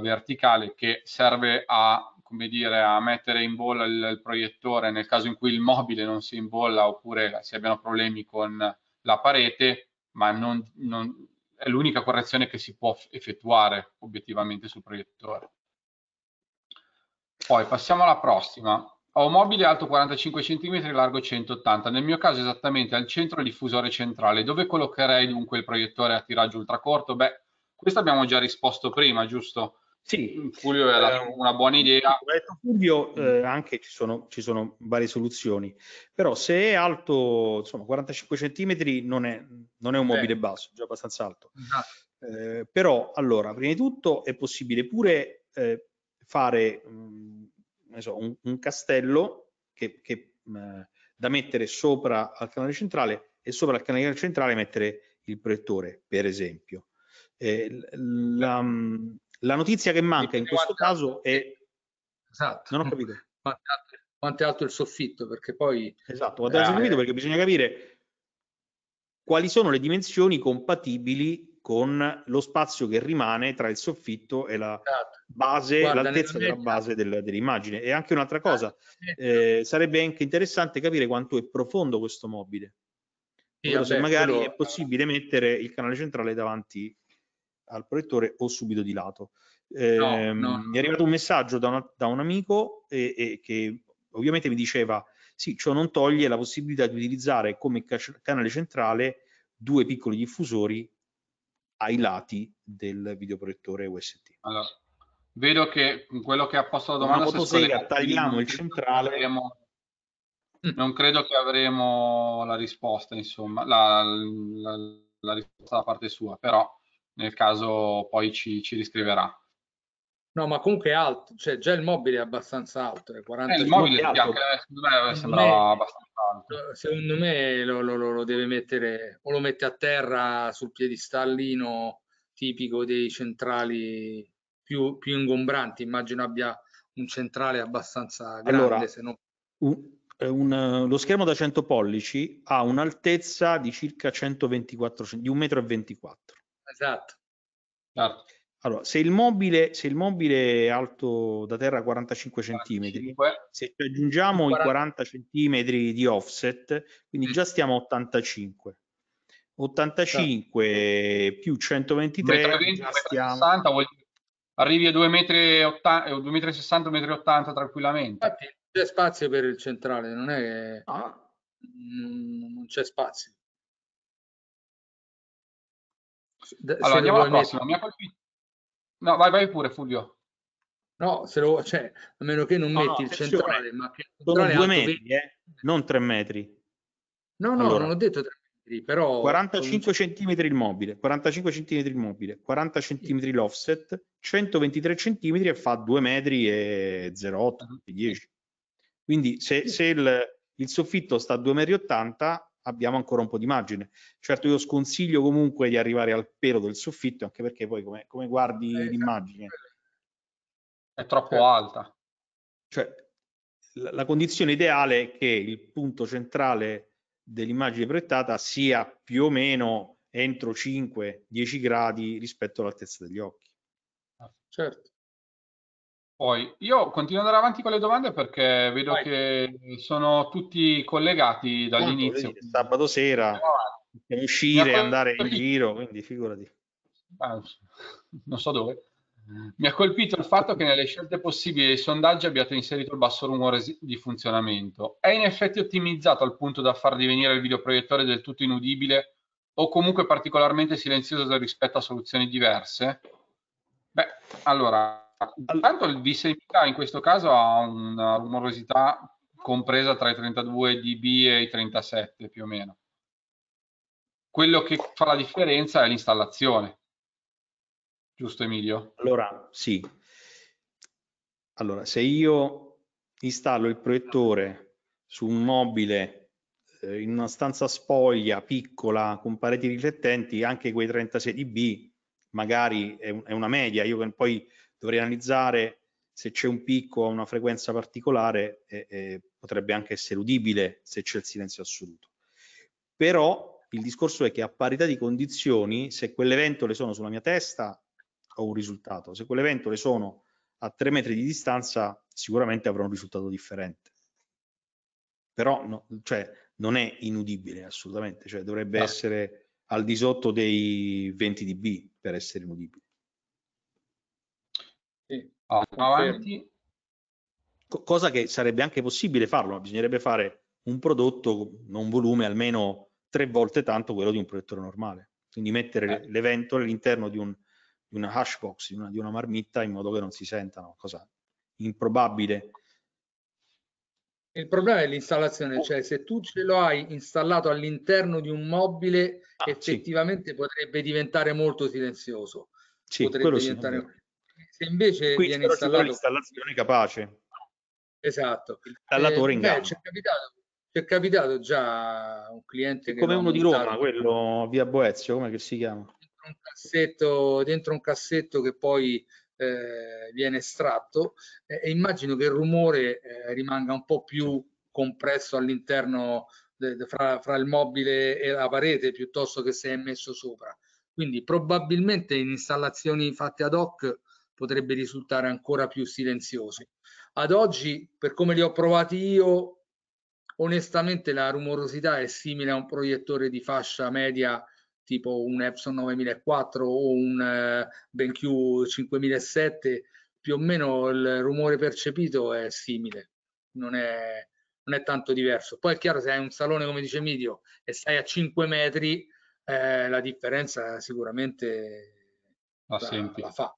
verticale che serve a, dire, a mettere in bolla il, il, proiettore nel caso in cui il mobile non si imbolla oppure si abbiano problemi con la parete, ma non, non è l'unica correzione che si può effettuare obiettivamente sul proiettore. Poi passiamo alla prossima. Ho un mobile alto 45 cm, largo 180, nel mio caso esattamente al centro diffusore centrale. Dove collocherei dunque il proiettore a tiraggio ultracorto? Beh, questo abbiamo già risposto prima, giusto? Sì, mm. Fulvio era eh, una buona mm, idea. Come ha detto Fulvio, eh, anche ci sono, ci sono, varie soluzioni, però se è alto, insomma, 45 cm non è, non è un mobile Beh. basso, è già abbastanza alto. Esatto. Eh, però, allora, prima di tutto è possibile pure eh, fare mh, mm, so, un, un, castello che, che mh, da mettere sopra al canale centrale e sopra al canale centrale mettere il proiettore, per esempio. Eh, la, la notizia che manca in questo caso è... Esatto. Non ho capito. Quanto è alto il soffitto, perché poi... Esatto, quanto è alto il soffitto, perché bisogna capire quali sono le dimensioni compatibili con lo spazio che rimane tra il soffitto e la esatto. base, l'altezza della base del, dell'immagine. E anche un'altra esatto, cosa, eh, sarebbe anche interessante capire quanto è profondo questo mobile. Sì, vabbè, se magari quello... è possibile mettere il canale centrale davanti al proiettore o subito di lato. Eh, no, no, ehm, no. Mi è arrivato un messaggio da, una, da un amico e, e che ovviamente mi diceva sì, ciò non toglie la possibilità di utilizzare come canale centrale due piccoli diffusori ai lati del videoproiettore UST. Allora, vedo che quello che ha posto la domanda... Una fotosega, tagliamo il centrale... Avremo, mm. non credo che avremo la risposta, insomma, la, la, la risposta da parte sua, però nel caso poi ci, ci riscriverà. No, ma comunque è alto, cioè già il mobile è abbastanza alto. È eh, 40 eh, il mobile alto. Anche, secondo me sembrava me, abbastanza alto. Secondo me lo, lo, lo, deve mettere o lo mette a terra sul piedistallino tipico dei centrali più, più ingombranti. Immagino abbia un centrale abbastanza grande. Allora, se no... Un, un, lo schermo da 100 pollici ha un'altezza di circa 124 di 1,24 m. Esatto. Certo. Allora, se, il mobile, se il, mobile, è alto da terra 45 cm, se ci aggiungiamo 40. i 40 cm di offset, quindi mm. già stiamo a 85. 85 certo. più 123 20, stiamo... 60, vuol... arrivi a 2,60 m, 80, 2 tranquillamente Infatti, c'è spazio per il centrale non è che ah. Mm, non c'è spazio allora andiamo alla prossima. Mi ha colpito. No, vai, vai pure, Fulvio. No, se lo, cioè, a meno che non no, metti no, il centrale, ma che sono due metri, eh? non tre metri. No, no, allora, non ho detto tre metri, però... 45 con... cm il mobile, 45 cm il mobile, 40 cm l'offset, 123 cm e fa 2 metri e 0,8, 10. Ah, quindi se, se il, il, soffitto sta a 2,80 m, abbiamo ancora un po' di margine. Certo io sconsiglio comunque di arrivare al pelo del soffitto, anche perché poi come, come guardi eh, esatto, l'immagine... È troppo cioè, alta. Cioè, la, la, condizione ideale è che il punto centrale dell'immagine proiettata sia più o meno entro 5-10 gradi rispetto all'altezza degli occhi. Ah, certo. Poi io continuo ad andare avanti con le domande perché vedo Vai. che sono tutti collegati dall'inizio. sabato sera, devi uscire, andare in giro, quindi figurati. Ah, non so dove. Mi ha colpito il fatto che nelle scelte possibili dei sondaggi abbiate inserito il basso rumore di funzionamento. È in effetti ottimizzato al punto da far divenire il videoproiettore del tutto inudibile o comunque particolarmente silenzioso rispetto a soluzioni diverse? Beh, allora, Ah, tanto vi sembra in questo caso ha una rumorosità compresa tra i 32 dB e i 37 più o meno. Quello che fa la differenza è l'installazione, giusto Emilio? Allora, sì. Allora, se io installo il proiettore su un mobile eh, in una stanza spoglia, piccola, con pareti riflettenti, anche quei 36 dB magari è, è una media, io poi dovrei analizzare se c'è un picco a una frequenza particolare eh, eh, potrebbe anche essere udibile se c'è il silenzio assoluto. Però il discorso è che a parità di condizioni, se quell'evento le sono sulla mia testa, ho un risultato. Se quell'evento le sono a tre metri di distanza, sicuramente avrò un risultato differente. Però no, cioè, non è inudibile assolutamente, cioè, dovrebbe ah. essere al di sotto dei 20 dB per essere inudibile. Sì. Ah, avanti. cosa che sarebbe anche possibile farlo, ma bisognerebbe fare un prodotto non volume almeno tre volte tanto quello di un proiettore normale. Quindi mettere eh. le all'interno di, un, di una hash box, di una, di una, marmitta in modo che non si sentano, cosa improbabile. Il problema è l'installazione, oh. cioè se tu ce lo hai installato all'interno di un mobile, ah, effettivamente sì. potrebbe diventare molto silenzioso. Sì, potrebbe diventare... Se invece Qui viene installato... l'installazione capace. Esatto. Installatore eh, in gamma. c'è è, capitato già un cliente che... Come uno di Roma, quello via Boezio, come si chiama? Dentro un cassetto, dentro un cassetto che poi eh, viene estratto eh, e immagino che il rumore eh, rimanga un po' più compresso all'interno fra, fra, il mobile e la parete piuttosto che se è messo sopra. Quindi probabilmente in installazioni fatte ad hoc potrebbe risultare ancora più silenzioso. Ad oggi, per come li ho provati io, onestamente la rumorosità è simile a un proiettore di fascia media tipo un Epson 9004 o un eh, BenQ 5007, più o meno il rumore percepito è simile, non è, non è tanto diverso. Poi è chiaro, se hai un salone, come dice Midio, e stai a 5 metri, eh, la differenza sicuramente la, la, la fa.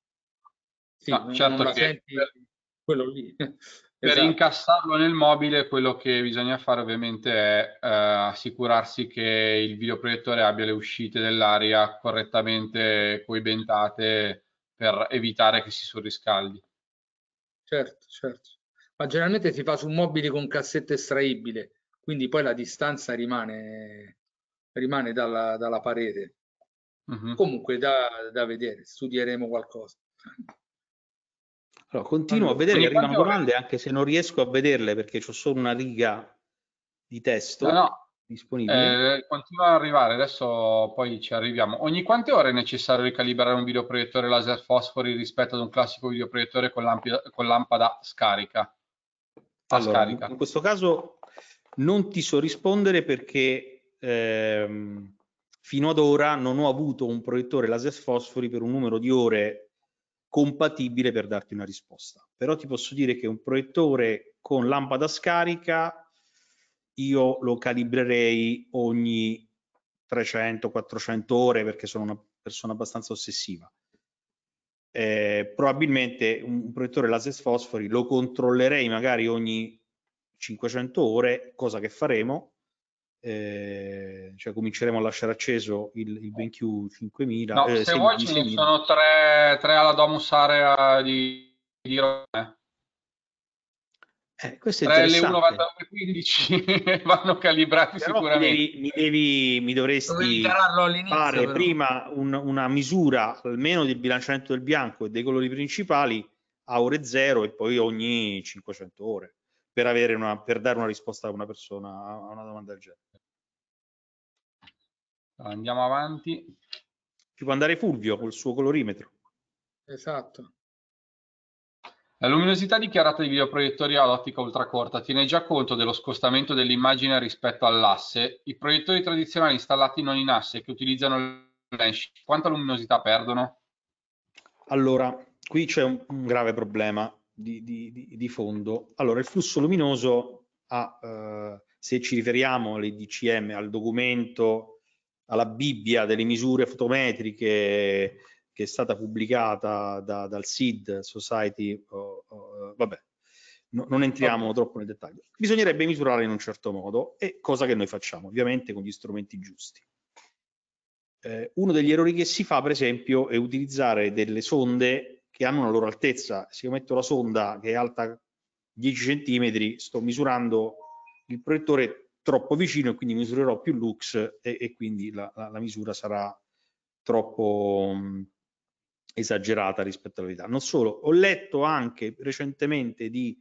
Sì, no, certo che senti, per, quello lì. *laughs* Per esatto. incassarlo nel mobile quello che bisogna fare ovviamente è eh, assicurarsi che il videoproiettore abbia le uscite dell'aria correttamente coibentate per evitare che si surriscaldi. Certo, certo. Ma generalmente si fa su mobili con cassetta estraibile, quindi poi la distanza rimane, rimane dalla, dalla, parete. Uh -huh. Comunque da, da vedere, studieremo qualcosa. Allora, continuo allora, a vedere che arrivano domande anche se non riesco a vederle perché ho solo una riga di testo no, no. disponibile. Eh, continua ad arrivare, adesso poi ci arriviamo. Ogni quante ore è necessario ricalibrare un videoproiettore laser fosfori rispetto ad un classico videoproiettore con, con lampada scarica? Allora, scarica? In questo caso non ti so rispondere perché ehm, fino ad ora non ho avuto un proiettore laser fosfori per un numero di ore compatibile per darti una risposta. Però ti posso dire che un proiettore con lampada scarica io lo calibrerei ogni 300-400 ore perché sono una persona abbastanza ossessiva. Eh, probabilmente un proiettore laser fosfori lo controllerei magari ogni 500 ore, cosa che faremo, eh, cioè cominceremo a lasciare acceso il, il eh. BenQ 5000. No, eh, se vuoi ci sono tre, tre alla Domus Area di, di Roma. Eh, eh questo è tre L1 vanno 15 *laughs* vanno calibrati però sicuramente. Mi, devi, mi, devi, mi dovresti fare prima un, una misura almeno del bilanciamento del bianco e dei colori principali a ore zero e poi ogni 500 ore per, una, per dare una risposta a una persona a una domanda del genere. Andiamo avanti. Ci può andare Fulvio col suo colorimetro. Esatto. La luminosità dichiarata dei videoproiettori ad ottica ultracorta tiene già conto dello scostamento dell'immagine rispetto all'asse. I proiettori tradizionali installati non in asse che utilizzano lens, quanta luminosità perdono? Allora, qui c'è un, un, grave problema di, di, di, di, fondo. Allora, il flusso luminoso ha, eh, se ci riferiamo alle al documento alla Bibbia delle misure fotometriche che è stata pubblicata da, dal SID Society, oh, oh, vabbè, no, non entriamo vabbè. troppo nel dettaglio. Bisognerebbe misurare in un certo modo, e cosa che noi facciamo, ovviamente con gli strumenti giusti. Eh, uno degli errori che si fa, per esempio, è utilizzare delle sonde che hanno una loro altezza. Se io metto la sonda che è alta 10 cm, sto misurando il proiettore troppo vicino e quindi misurerò più lux e, e quindi la, la, la, misura sarà troppo mh, mm, esagerata rispetto alla verità. Non solo, ho letto anche recentemente di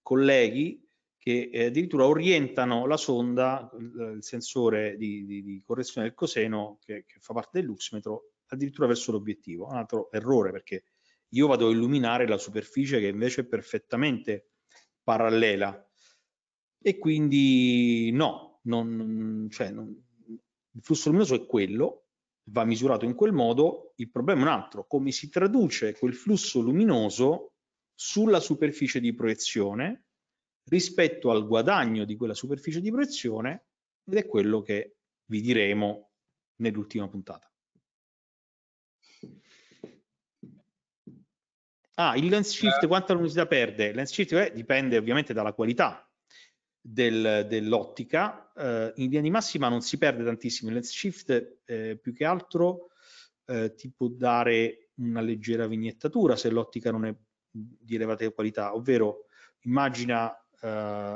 colleghi che eh, addirittura orientano la sonda, il, il sensore di, di, di, correzione del coseno che, che fa parte del luximetro, addirittura verso l'obiettivo. Un altro errore perché io vado a illuminare la superficie che invece è perfettamente parallela e quindi no, non, cioè, non, il flusso luminoso è quello, va misurato in quel modo, il problema è un altro, come si traduce quel flusso luminoso sulla superficie di proiezione rispetto al guadagno di quella superficie di proiezione ed è quello che vi diremo nell'ultima puntata. Ah, il lens shift, eh. quanta luminosità perde? lens shift eh, dipende ovviamente dalla qualità del, dell'ottica. Eh, in linea di massima non si perde tantissimo. Il lens shift eh, più che altro eh, ti può dare una leggera vignettatura se l'ottica non è di elevata qualità, ovvero immagina eh,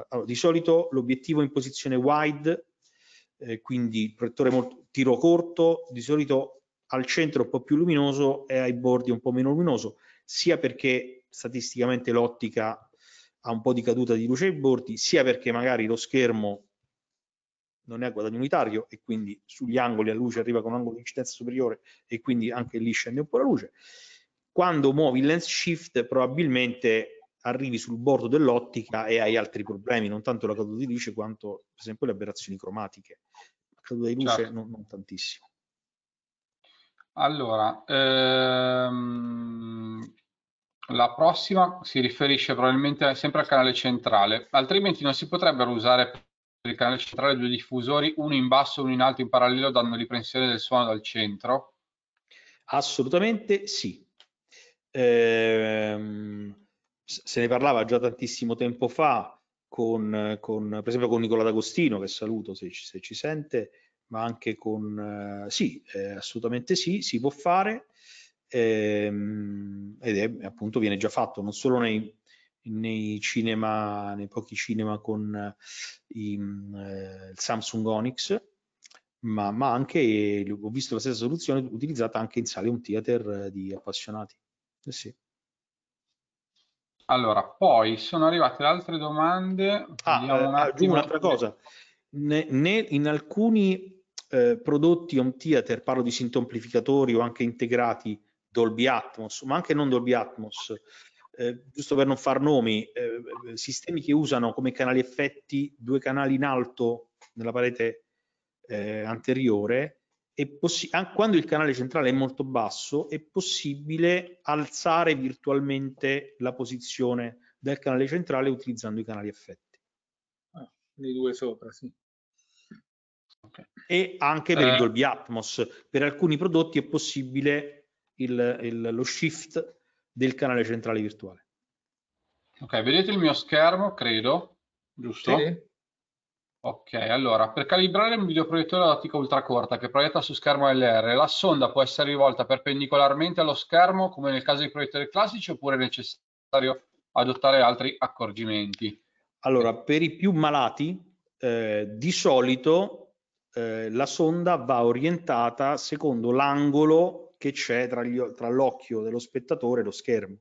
allora, di solito l'obiettivo in posizione wide, eh, quindi il proiettore molto, tiro corto, di solito al centro un po' più luminoso e ai bordi un po' meno luminoso, sia perché statisticamente l'ottica ha un po' di caduta di luce ai bordi, sia perché magari lo schermo non è a guadagno unitario e quindi sugli angoli la luce arriva con un angolo di incidenza superiore e quindi anche lì scende un po' la luce. Quando muovi il lens shift probabilmente arrivi sul bordo dell'ottica e hai altri problemi, non tanto la caduta di luce quanto per esempio le aberrazioni cromatiche. La caduta di luce certo. non, non tantissimo. Allora, ehm, la prossima si riferisce probabilmente sempre al canale centrale, altrimenti non si potrebbero usare per il canale centrale due diffusori, uno in basso e uno in alto in parallelo, dando riprensione del suono dal centro? Assolutamente sì. Ehm, se ne parlava già tantissimo tempo fa, con, con, per esempio con Nicola D'Agostino, che saluto se ci, se ci sente, ma anche con... Eh, sì, eh, assolutamente sì, si può fare ehm, ed è appunto viene già fatto non solo nei, nei cinema, nei pochi cinema con i, eh, il Samsung Onyx, ma, ma, anche ho visto la stessa soluzione utilizzata anche in sale un theater eh, di appassionati. Eh sì. Allora, poi sono arrivate altre domande. Ah, un eh, aggiungo un'altra cosa. Né, né in alcuni eh, prodotti home theater, parlo di sintomplificatori o anche integrati, Dolby Atmos, ma anche non Dolby Atmos, eh, giusto per non far nomi, eh, eh, sistemi che usano come canali effetti due canali in alto nella parete eh, anteriore e quando il canale centrale è molto basso è possibile alzare virtualmente la posizione del canale centrale utilizzando i canali effetti. Ah, I due sopra, sì. Okay. E anche per il eh. Dolby Atmos, per alcuni prodotti è possibile il, il, lo shift del canale centrale virtuale. Ok, vedete il mio schermo, credo, giusto? Sì. Ok, allora, per calibrare un videoproiettore ad ottica ultracorta che proietta su schermo LR, la sonda può essere rivolta perpendicolarmente allo schermo, come nel caso dei proiettori classici, oppure è necessario adottare altri accorgimenti? Allora, per i più malati, eh, di solito eh, la sonda va orientata secondo l'angolo che c'è tra, tra l'occhio dello spettatore e lo schermo.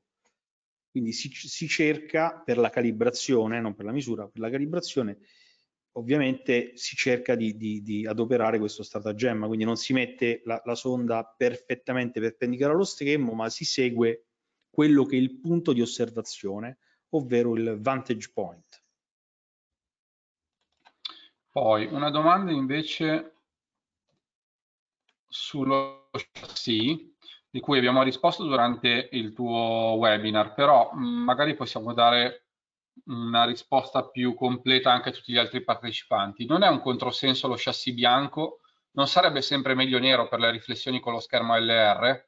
Quindi si, si, cerca per la calibrazione, non per la misura, per la calibrazione ovviamente si cerca di, di, di adoperare questo stratagemma, quindi non si mette la, la sonda perfettamente perpendicolare allo schermo, ma si segue quello che è il punto di osservazione, ovvero il vantage point. Poi una domanda invece sullo sì, di cui abbiamo risposto durante il tuo webinar, però mm. magari possiamo dare una risposta più completa anche a tutti gli altri partecipanti. Non è un controsenso lo chassis bianco? Non sarebbe sempre meglio nero per le riflessioni con lo schermo LR?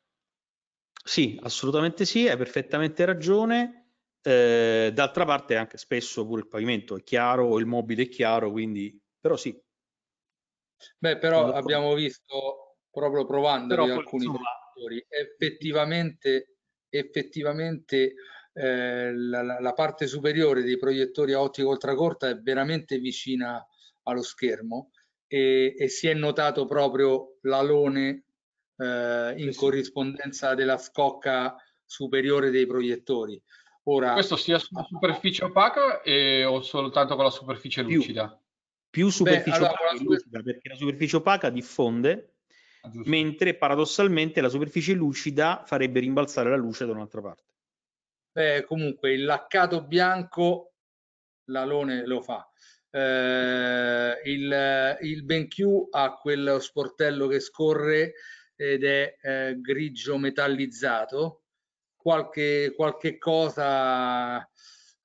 Sì, assolutamente sì, hai perfettamente ragione. Eh, d'altra parte anche spesso pure il pavimento è chiaro, il mobile è chiaro, quindi però sì. Beh, però abbiamo visto proprio provando alcuni produttori, effettivamente, effettivamente eh, la, la, parte superiore dei proiettori a ottica ultracorta è veramente vicina allo schermo e, e si è notato proprio l'alone eh, in corrispondenza della scocca superiore dei proiettori. Ora, Questo sia sulla superficie opaca e, o soltanto con la superficie lucida? Più, più superficie Beh, allora, opaca, lucida, perché la superficie opaca diffonde Ah, giusto. mentre paradossalmente la superficie lucida farebbe rimbalzare la luce da un'altra parte. Beh, comunque il laccato bianco l'alone lo fa. Eh, il, il BenQ ha quel sportello che scorre ed è eh, grigio metallizzato. Qualche, qualche cosa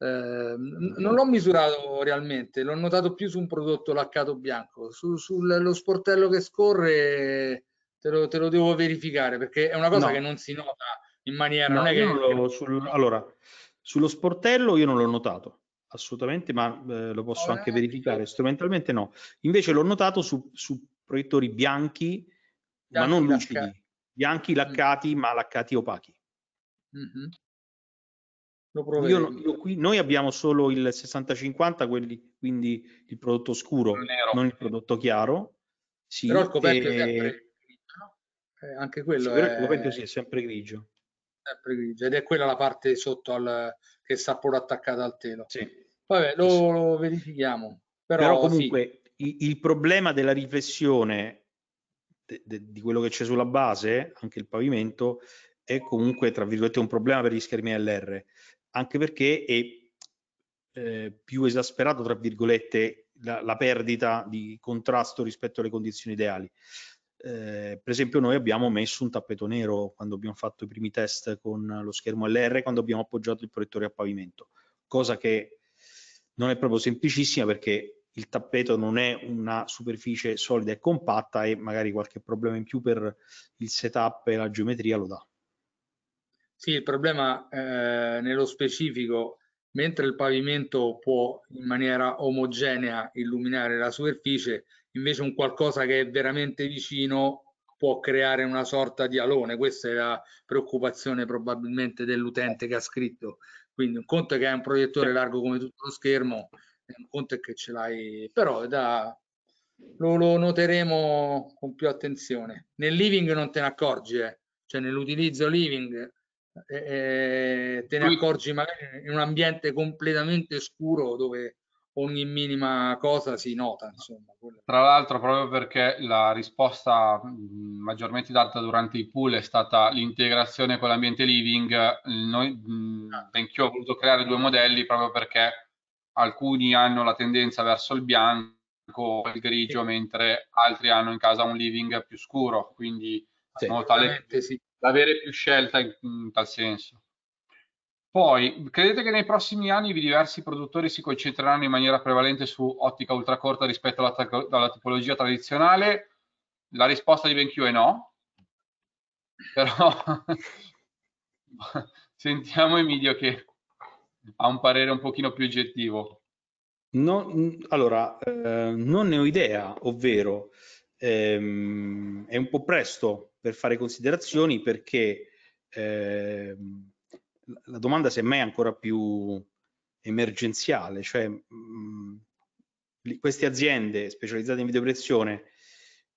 Ehm, mm-hmm. non l'ho misurato realmente, l'ho notato più su un prodotto laccato bianco, su, sullo sportello che scorre te lo, te lo, devo verificare perché è una cosa no. che non si nota in maniera... No, che... lo, sul, allora, sullo sportello io non l'ho notato, assolutamente, ma eh, lo posso oh, anche eh, verificare, strumentalmente no. Invece l'ho notato su, su proiettori bianchi, bianchi, ma non lucidi, mm. laccati. bianchi laccati, mm. ma laccati opachi. Mm-hmm. Io, io qui, noi abbiamo solo il 60-50, quelli, quindi il prodotto scuro, non il prodotto chiaro. Sì, Però il coperchio e... è eh, sempre grigio, no? eh, anche quello sì, è... Il coperchio sì, è sempre grigio. Sempre grigio, ed è quella la parte sotto al... che sta pure attaccata al telo. Sì. Vabbè, lo, lo verifichiamo. Però, Però comunque il, il, problema della riflessione de, de, di quello che c'è sulla base, anche il pavimento, è comunque, tra virgolette, un problema per gli schermi LR anche perché è eh, più esasperato, tra virgolette, la, la, perdita di contrasto rispetto alle condizioni ideali. Eh, per esempio noi abbiamo messo un tappeto nero quando abbiamo fatto i primi test con lo schermo LR, quando abbiamo appoggiato il proiettore a pavimento, cosa che non è proprio semplicissima perché il tappeto non è una superficie solida e compatta e magari qualche problema in più per il setup e la geometria lo dà. Sì, il problema eh, nello specifico, mentre il pavimento può in maniera omogenea illuminare la superficie, invece un qualcosa che è veramente vicino può creare una sorta di alone. Questa è la preoccupazione probabilmente dell'utente che ha scritto. Quindi un conto è che hai un proiettore largo come tutto lo schermo, un conto è che ce l'hai, però da, lo, lo, noteremo con più attenzione. Nel living non te ne accorgi, eh. cioè nell'utilizzo living eh, te ne accorgi magari in un ambiente completamente scuro dove ogni minima cosa si nota. Insomma. Tra l'altro, proprio perché la risposta mm, maggiormente data durante i pool è stata l'integrazione con l'ambiente living, noi, mm, anch'io ah. ho voluto creare due modelli proprio perché alcuni hanno la tendenza verso il bianco o il grigio, sì. mentre altri hanno in casa un living più scuro, quindi sì, tale... sì avere più scelta in, in tal senso. Poi, credete che nei prossimi anni i diversi produttori si concentreranno in maniera prevalente su ottica ultracorta rispetto alla, alla tipologia tradizionale? La risposta di BenQ è no, però *laughs* sentiamo Emilio che ha un parere un pochino più oggettivo. No, allora, eh, non ne ho idea, ovvero ehm, è un po' presto per fare considerazioni perché eh, la domanda semmai è ancora più emergenziale, cioè mh, mm, queste aziende specializzate in videoproiezione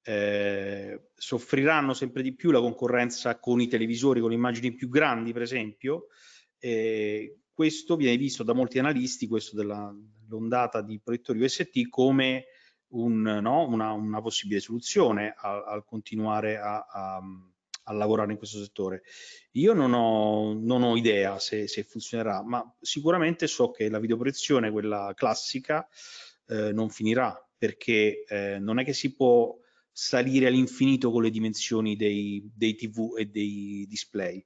eh, soffriranno sempre di più la concorrenza con i televisori, con immagini più grandi per esempio, eh, questo viene visto da molti analisti, questo dell'ondata di proiettori UST, come un, no, una, una, possibile soluzione al, continuare a, a, a, lavorare in questo settore. Io non ho, non ho idea se, se, funzionerà, ma sicuramente so che la videoproiezione, quella classica, eh, non finirà perché eh, non è che si può salire all'infinito con le dimensioni dei, dei tv e dei display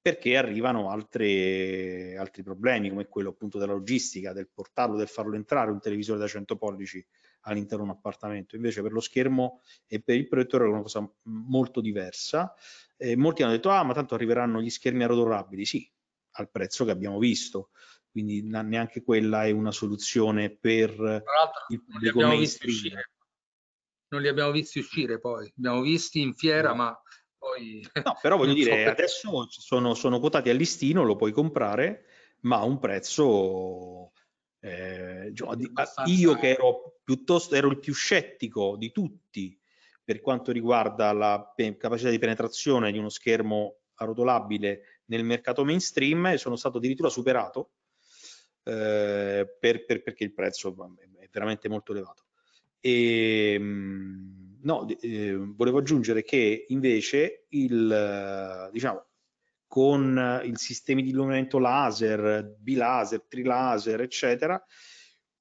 perché arrivano altre, altri problemi come quello appunto della logistica, del portarlo, del farlo entrare un televisore da 100 pollici all'interno di un appartamento. Invece per lo schermo e per il proiettore è una cosa molto diversa. Eh, molti hanno detto, ah, ma tanto arriveranno gli schermi arrotolabili. Sì, al prezzo che abbiamo visto. Quindi neanche quella è una soluzione per il pubblico mainstream. Non li abbiamo visti uscire poi, abbiamo visti in fiera, no. ma poi... *laughs* No, però voglio *laughs* dire, so adesso sono, sono quotati a listino, lo puoi comprare, ma a un prezzo eh, io che ero piuttosto ero il più scettico di tutti per quanto riguarda la capacità di penetrazione di uno schermo arrotolabile nel mercato mainstream e sono stato addirittura superato eh, per, per, perché il prezzo è veramente molto elevato. E, ehm, no, eh, volevo aggiungere che invece il, diciamo, con i sistemi di illuminamento laser, bilaser, trilaser, eccetera,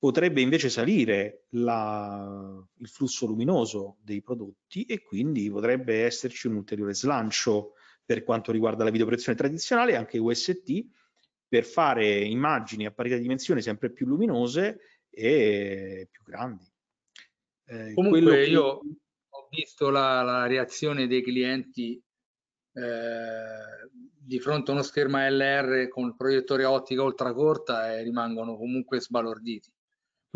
potrebbe invece salire la, il flusso luminoso dei prodotti e quindi potrebbe esserci un ulteriore slancio per quanto riguarda la videoproiezione tradizionale, anche UST, per fare immagini a parità di dimensioni sempre più luminose e più grandi. Eh, Comunque che... io ho visto la, la reazione dei clienti eh, di fronte a uno schermo LR con il proiettore ottica ultracorta e rimangono comunque sbalorditi.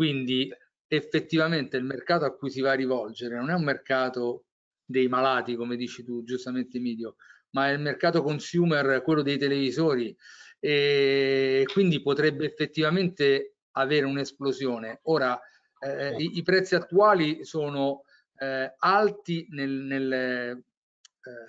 Quindi effettivamente il mercato a cui si va a rivolgere non è un mercato dei malati, come dici tu giustamente Emilio, ma è il mercato consumer, quello dei televisori e quindi potrebbe effettivamente avere un'esplosione. Ora eh, i, i, prezzi attuali sono eh, alti nel, nel, eh,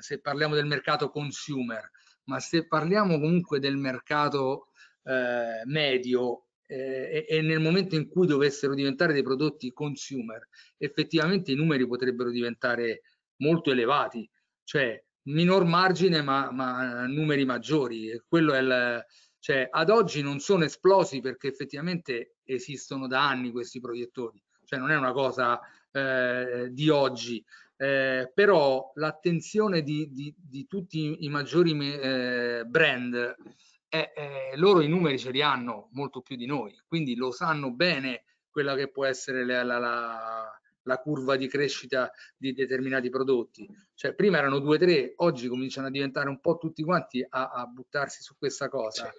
se parliamo del mercato consumer, ma se parliamo comunque del mercato eh, medio eh, e, e, nel momento in cui dovessero diventare dei prodotti consumer, effettivamente i numeri potrebbero diventare molto elevati, cioè minor margine ma, ma numeri maggiori. Quello è il, cioè, ad oggi non sono esplosi perché effettivamente esistono da anni questi proiettori, cioè non è una cosa eh, di oggi, eh, però l'attenzione di, di, di, tutti i maggiori eh, brand eh, eh, loro i numeri ce li hanno molto più di noi, quindi lo sanno bene quella che può essere la, la, la, la curva di crescita di determinati prodotti. Cioè, prima erano 2-3, oggi cominciano a diventare un po' tutti quanti a, a buttarsi su questa cosa.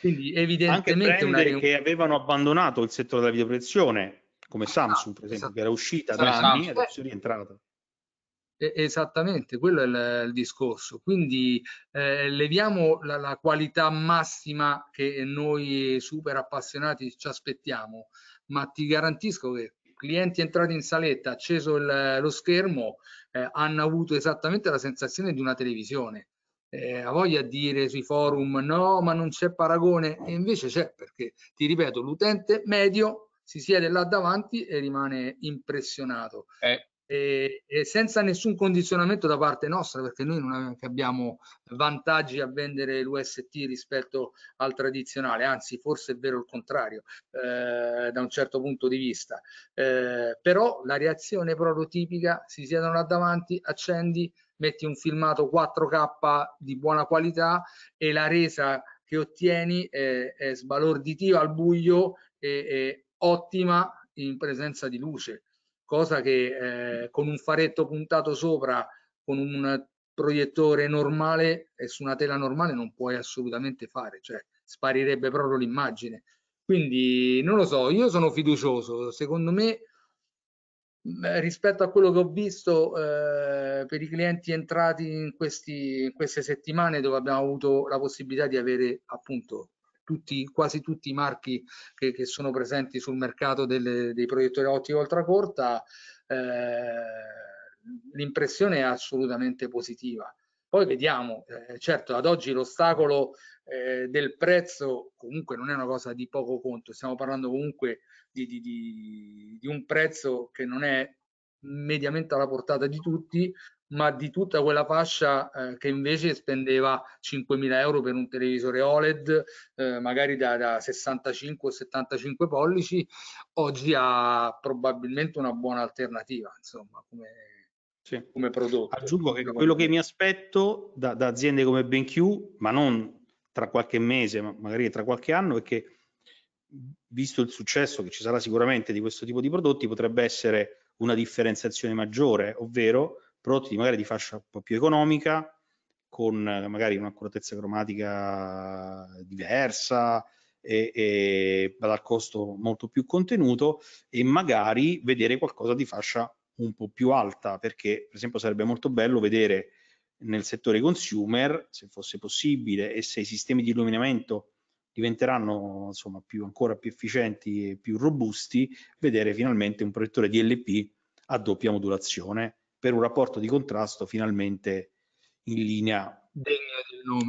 Quindi evidentemente... Anche una... che avevano abbandonato il settore della videoprotezione, come ah, Samsung per esempio, ah, che era uscita da esatto. anni e adesso è rientrata. Esattamente, quello è il, il discorso. Quindi eh, leviamo la, la, qualità massima che noi super appassionati ci aspettiamo, ma ti garantisco che clienti entrati in saletta, acceso il, lo schermo, eh, hanno avuto esattamente la sensazione di una televisione. Eh, voglia dire sui forum no, ma non c'è paragone, e invece c'è perché, ti ripeto, l'utente medio si siede là davanti e rimane impressionato. Eh, e, e, senza nessun condizionamento da parte nostra perché noi non abbiamo vantaggi a vendere l'UST rispetto al tradizionale anzi forse è vero il contrario eh, da un certo punto di vista eh, però la reazione prototipica si siedono là davanti accendi metti un filmato 4k di buona qualità e la resa che ottieni è, è sbalorditiva al buio e ottima in presenza di luce cosa che eh, con un faretto puntato sopra, con un proiettore normale e su una tela normale non puoi assolutamente fare, cioè sparirebbe proprio l'immagine. Quindi non lo so, io sono fiducioso, secondo me eh, rispetto a quello che ho visto eh, per i clienti entrati in, questi, in queste settimane dove abbiamo avuto la possibilità di avere appunto tutti, quasi tutti i marchi che, che sono presenti sul mercato delle, dei proiettori ottico ultracorta, eh, l'impressione è assolutamente positiva. Poi vediamo, eh, certo ad oggi l'ostacolo eh, del prezzo comunque non è una cosa di poco conto, stiamo parlando comunque di, di, di, di un prezzo che non è mediamente alla portata di tutti, ma di tutta quella fascia eh, che invece spendeva 5.000 euro per un televisore OLED, eh, magari da, da 65 o 75 pollici, oggi ha probabilmente una buona alternativa, insomma, come, sì. come prodotto. Aggiungo che quello che mi aspetto da, da aziende come BenQ, ma non tra qualche mese, ma magari tra qualche anno, è che visto il successo che ci sarà sicuramente di questo tipo di prodotti, potrebbe essere una differenziazione maggiore, ovvero prodotti magari di fascia un po' più economica, con eh, magari un'accuratezza cromatica diversa e, e dal costo molto più contenuto e magari vedere qualcosa di fascia un po' più alta perché per esempio sarebbe molto bello vedere nel settore consumer se fosse possibile e se i sistemi di illuminamento diventeranno insomma più, ancora più efficienti e più robusti vedere finalmente un proiettore DLP a doppia modulazione per un rapporto di contrasto finalmente in linea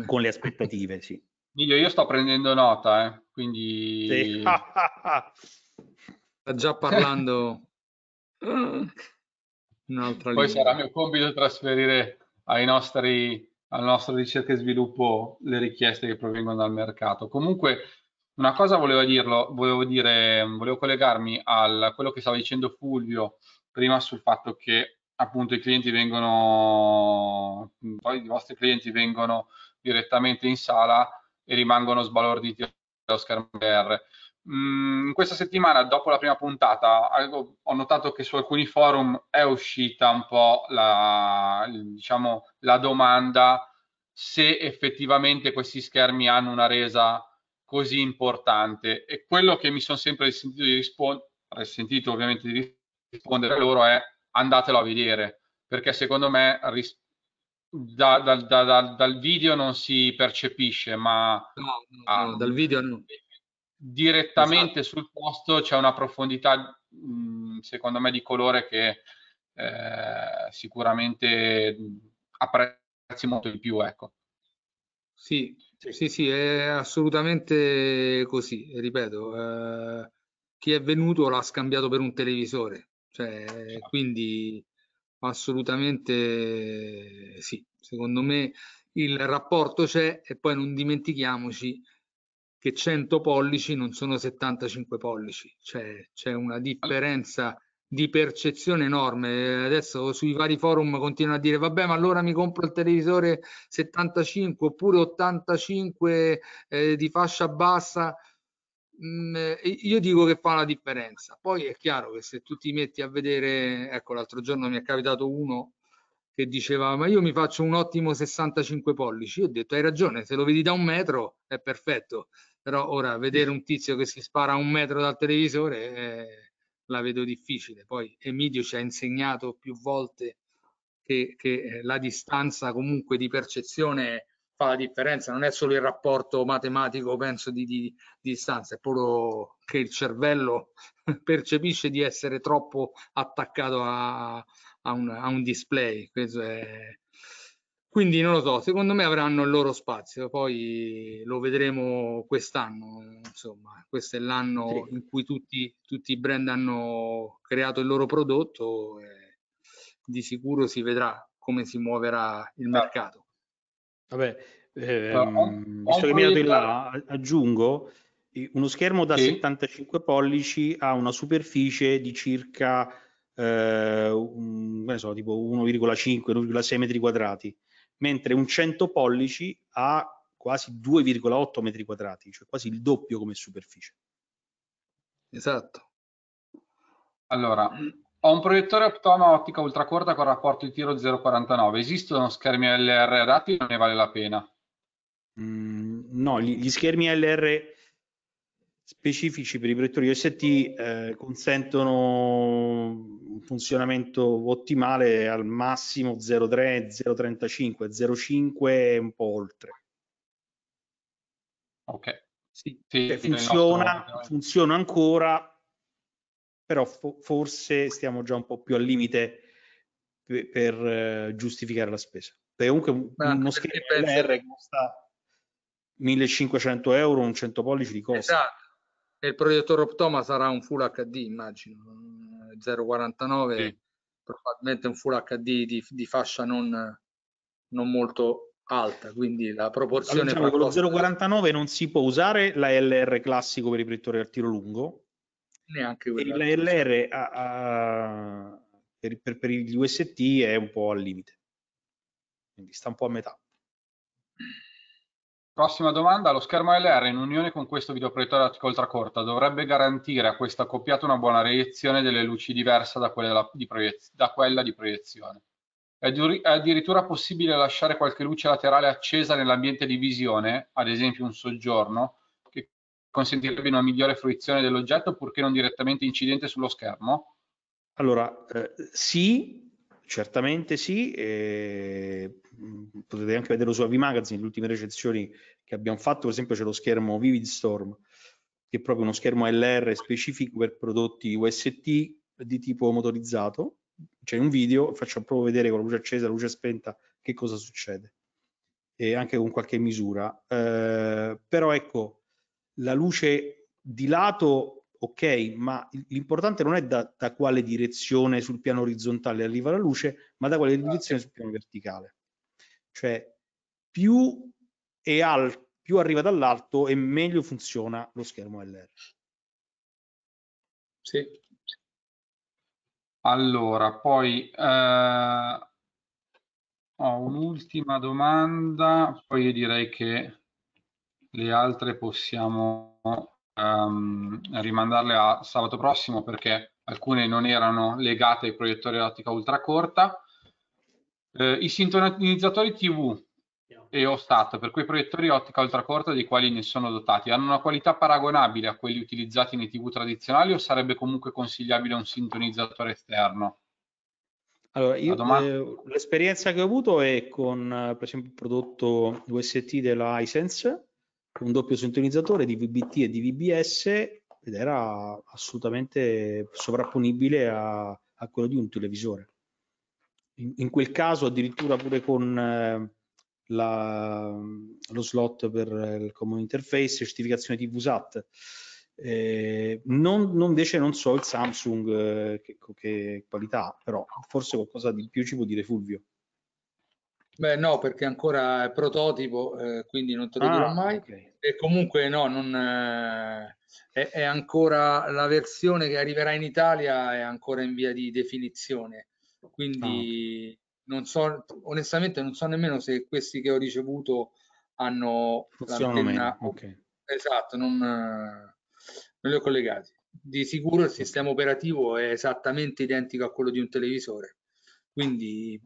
con le aspettative. Sì. Emilio, *laughs* io sto prendendo nota, eh, quindi... Sì. *laughs* Sta già parlando *laughs* un'altra Poi sarà mio compito trasferire ai nostri, al nostro ricerca e sviluppo le richieste che provengono dal mercato. Comunque, una cosa volevo dirlo, volevo dire, volevo collegarmi a quello che stava dicendo Fulvio prima sul fatto che appunto i clienti vengono, poi i vostri clienti vengono direttamente in sala e rimangono sbalorditi dallo schermo VR. Mm, questa settimana, dopo la prima puntata, ho notato che su alcuni forum è uscita un po' la, diciamo, la domanda se effettivamente questi schermi hanno una resa così importante e quello che mi sono sempre sentito, di rispondere, sentito ovviamente di rispondere a loro è andatelo a vedere perché secondo me ris- da, da, da, dal video non si percepisce, ma no, no, no, dal video no. direttamente esatto. sul posto c'è una profondità, mh, secondo me, di colore che eh, sicuramente apprezzi molto di più. Ecco. Sì, sì, sì, è assolutamente così, ripeto. Eh, chi è venuto l'ha scambiato per un televisore cioè, certo. quindi assolutamente sì, secondo me il rapporto c'è e poi non dimentichiamoci che 100 pollici non sono 75 pollici, cioè c'è una differenza di percezione enorme. Adesso sui vari forum continuano a dire vabbè ma allora mi compro il televisore 75 oppure 85 eh, di fascia bassa, Mm, io dico che fa una differenza. Poi è chiaro che se tu ti metti a vedere, ecco l'altro giorno mi è capitato uno che diceva ma io mi faccio un ottimo 65 pollici, io ho detto hai ragione, se lo vedi da un metro è perfetto, però ora vedere un tizio che si spara a un metro dal televisore eh, la vedo difficile. Poi Emidio ci ha insegnato più volte che, che eh, la distanza comunque di percezione è fa la differenza, non è solo il rapporto matematico, penso, di, di, di distanza, è proprio che il cervello *laughs* percepisce di essere troppo attaccato a, a, un, a un, display. È... Quindi non lo so, secondo me avranno il loro spazio, poi lo vedremo quest'anno, insomma, questo è l'anno sì. in cui tutti, tutti, i brand hanno creato il loro prodotto di sicuro si vedrà come si muoverà il sì. Certo. mercato. Vabbè, ehm, on, visto che mi dato in là, aggiungo uno schermo da sì. 75 pollici ha una superficie di circa eh, un, so, tipo 1,5-1,6 metri quadrati, mentre un 100 pollici ha quasi 2,8 metri quadrati, cioè quasi il doppio come superficie. Esatto. Allora, ho un proiettore optoma ottica ultracorta con rapporto di tiro 0,49. Esistono schermi LR adatti o ne vale la pena? Mm, no, gli, gli, schermi LR specifici per i proiettori OST eh, consentono un funzionamento ottimale al massimo 0,3, 0,35, 0,5 e un po' oltre. Ok. Sì, sì, funziona, cioè nostro... funziona ancora, però fo forse stiamo già un po' più al limite per, per eh, giustificare la spesa. Perché comunque Ma uno schermo LR costa 1500 euro, un 100 pollici di costa. Esatto. E il proiettore Optoma sarà un Full HD, immagino, 0,49, eh, sì. probabilmente un Full HD di, di fascia non, non molto alta, quindi la proporzione... Allora, diciamo, con lo 0,49 non si può usare la LR classico per i proiettori al tiro lungo, Neanche quella. E l'ALR a, a, per, per, per gli UST è un po' al limite, quindi sta un po' a metà. Prossima domanda, lo schermo LR in unione con questo videoproiettore ad ultracorta dovrebbe garantire a questa accoppiata una buona reiezione delle luci diversa da quella di, proiez da quella di proiezione. è addirittura possibile lasciare qualche luce laterale accesa nell'ambiente di visione, ad esempio un soggiorno, consentirebbe una migliore fruizione dell'oggetto purché non direttamente incidente sullo schermo? Allora, eh, sì, certamente sì, eh, potete anche vedere su AV Magazine, le ultime recensioni che abbiamo fatto, per esempio c'è lo schermo Vivid Storm, che è proprio uno schermo LR specifico per prodotti UST di tipo motorizzato, c'è un video, faccio proprio vedere con la luce accesa, la luce spenta, che cosa succede, e anche con qualche misura. Eh, però ecco, la luce di lato, ok, ma l'importante non è da, da, quale direzione sul piano orizzontale arriva la luce, ma da quale esatto. direzione sul piano verticale. Cioè, più, è al, più arriva dall'alto e meglio funziona lo schermo LR. Sì. Allora, poi... Eh... Ho un'ultima domanda, poi io direi che le altre possiamo um, rimandarle a sabato prossimo perché alcune non erano legate ai proiettori ottica ultracorta. Eh, I sintonizzatori TV e OSTAT per quei proiettori ottica ultracorta dei quali ne sono dotati hanno una qualità paragonabile a quelli utilizzati nei TV tradizionali o sarebbe comunque consigliabile un sintonizzatore esterno? Allora, io eh, l'esperienza che ho avuto è con eh, per esempio il prodotto UST della Hisense un doppio sintonizzatore di VBT e di VBS ed era assolutamente sovrapponibile a, a quello di un televisore. In, in, quel caso addirittura pure con eh, la, lo slot per il common interface, certificazione TV SAT. Eh, non, non, invece non so il Samsung eh, che, che qualità, però forse qualcosa di più ci può dire Fulvio. Beh, no, perché ancora è prototipo, eh, quindi non te lo ah, dirò mai. Okay. E comunque no, non, eh, è, è, ancora la versione che arriverà in Italia è ancora in via di definizione. Quindi ah, non so, onestamente non so nemmeno se questi che ho ricevuto hanno Funzionano l'antenna. Okay. Esatto, non, non li ho collegati. Di sicuro il sistema operativo è esattamente identico a quello di un televisore quindi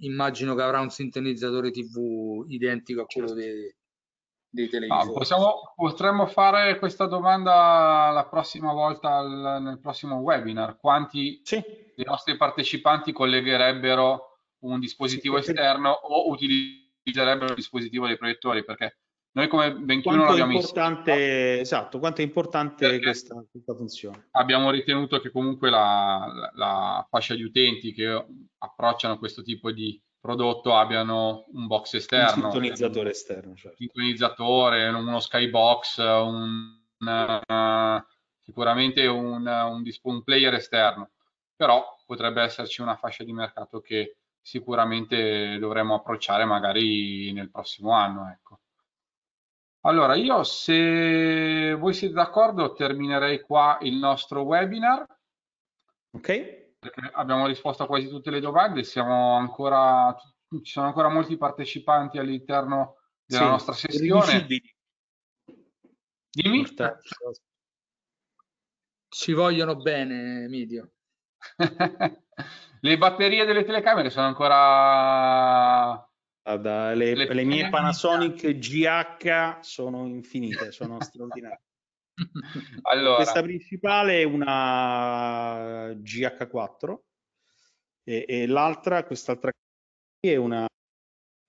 immagino che avrà un sintonizzatore TV identico a quello dei, dei televisori. Ah, possiamo, potremmo fare questa domanda la prossima volta al, nel prossimo webinar. Quanti sì. dei nostri partecipanti collegherebbero un dispositivo sì, esterno o utilizzerebbero il dispositivo dei proiettori? Perché noi come 21 quanto l'abbiamo importante, Esatto, quanto è importante questa, questa, funzione? Abbiamo ritenuto che comunque la, la, la, fascia di utenti che approcciano questo tipo di prodotto abbiano un box esterno. Cioè, un sintonizzatore esterno, certo. Un sintonizzatore, uno skybox, un, una, eh, sicuramente un, un, un player esterno, però potrebbe esserci una fascia di mercato che sicuramente dovremmo approcciare magari nel prossimo anno, ecco. Allora, io se voi siete d'accordo terminerei qua il nostro webinar. Ok. Perché abbiamo risposto a quasi tutte le domande, siamo ancora, ci sono ancora molti partecipanti all'interno della sì, nostra sessione. Dimmi. Ci vogliono bene, Midio. *laughs* le batterie delle telecamere sono ancora Guarda, le, le, le mie Panasonic GH sono infinite, sono straordinarie. *laughs* allora. Questa principale è una GH4 e, e l'altra, quest'altra è una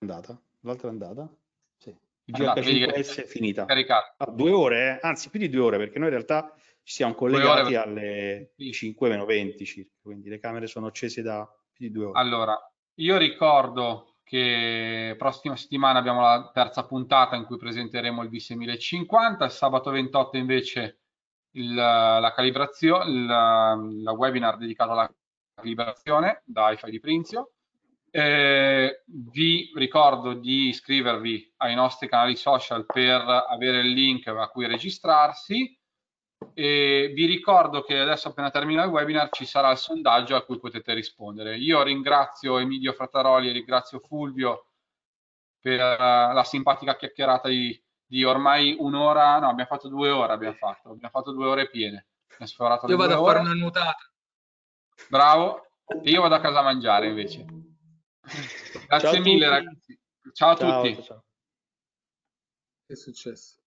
andata. L'altra andata? Sì. Ah, GH5S è finita. Ah, due ore, eh? anzi più di due ore, perché noi in realtà ci siamo collegati ore... alle 5 meno 20 circa, quindi le camere sono accese da più di due ore. Allora, io ricordo che prossima settimana abbiamo la terza puntata in cui presenteremo il V6050, il sabato 28 invece il, la calibrazione, il, la webinar dedicato alla calibrazione da IFI di Prinzio. Eh, vi ricordo di iscrivervi ai nostri canali social per avere il link a cui registrarsi e vi ricordo che adesso appena termina il webinar ci sarà il sondaggio a cui potete rispondere. Io ringrazio Emilio Frattaroli e ringrazio Fulvio per eh, la simpatica chiacchierata di, di ormai un'ora, no abbiamo fatto due ore, abbiamo fatto, abbiamo fatto due ore piene. Io vado a fare una nuotata. Bravo, e io vado a casa a mangiare invece. Grazie mille ragazzi. Ciao a ciao, tutti. Ciao. Che è successo?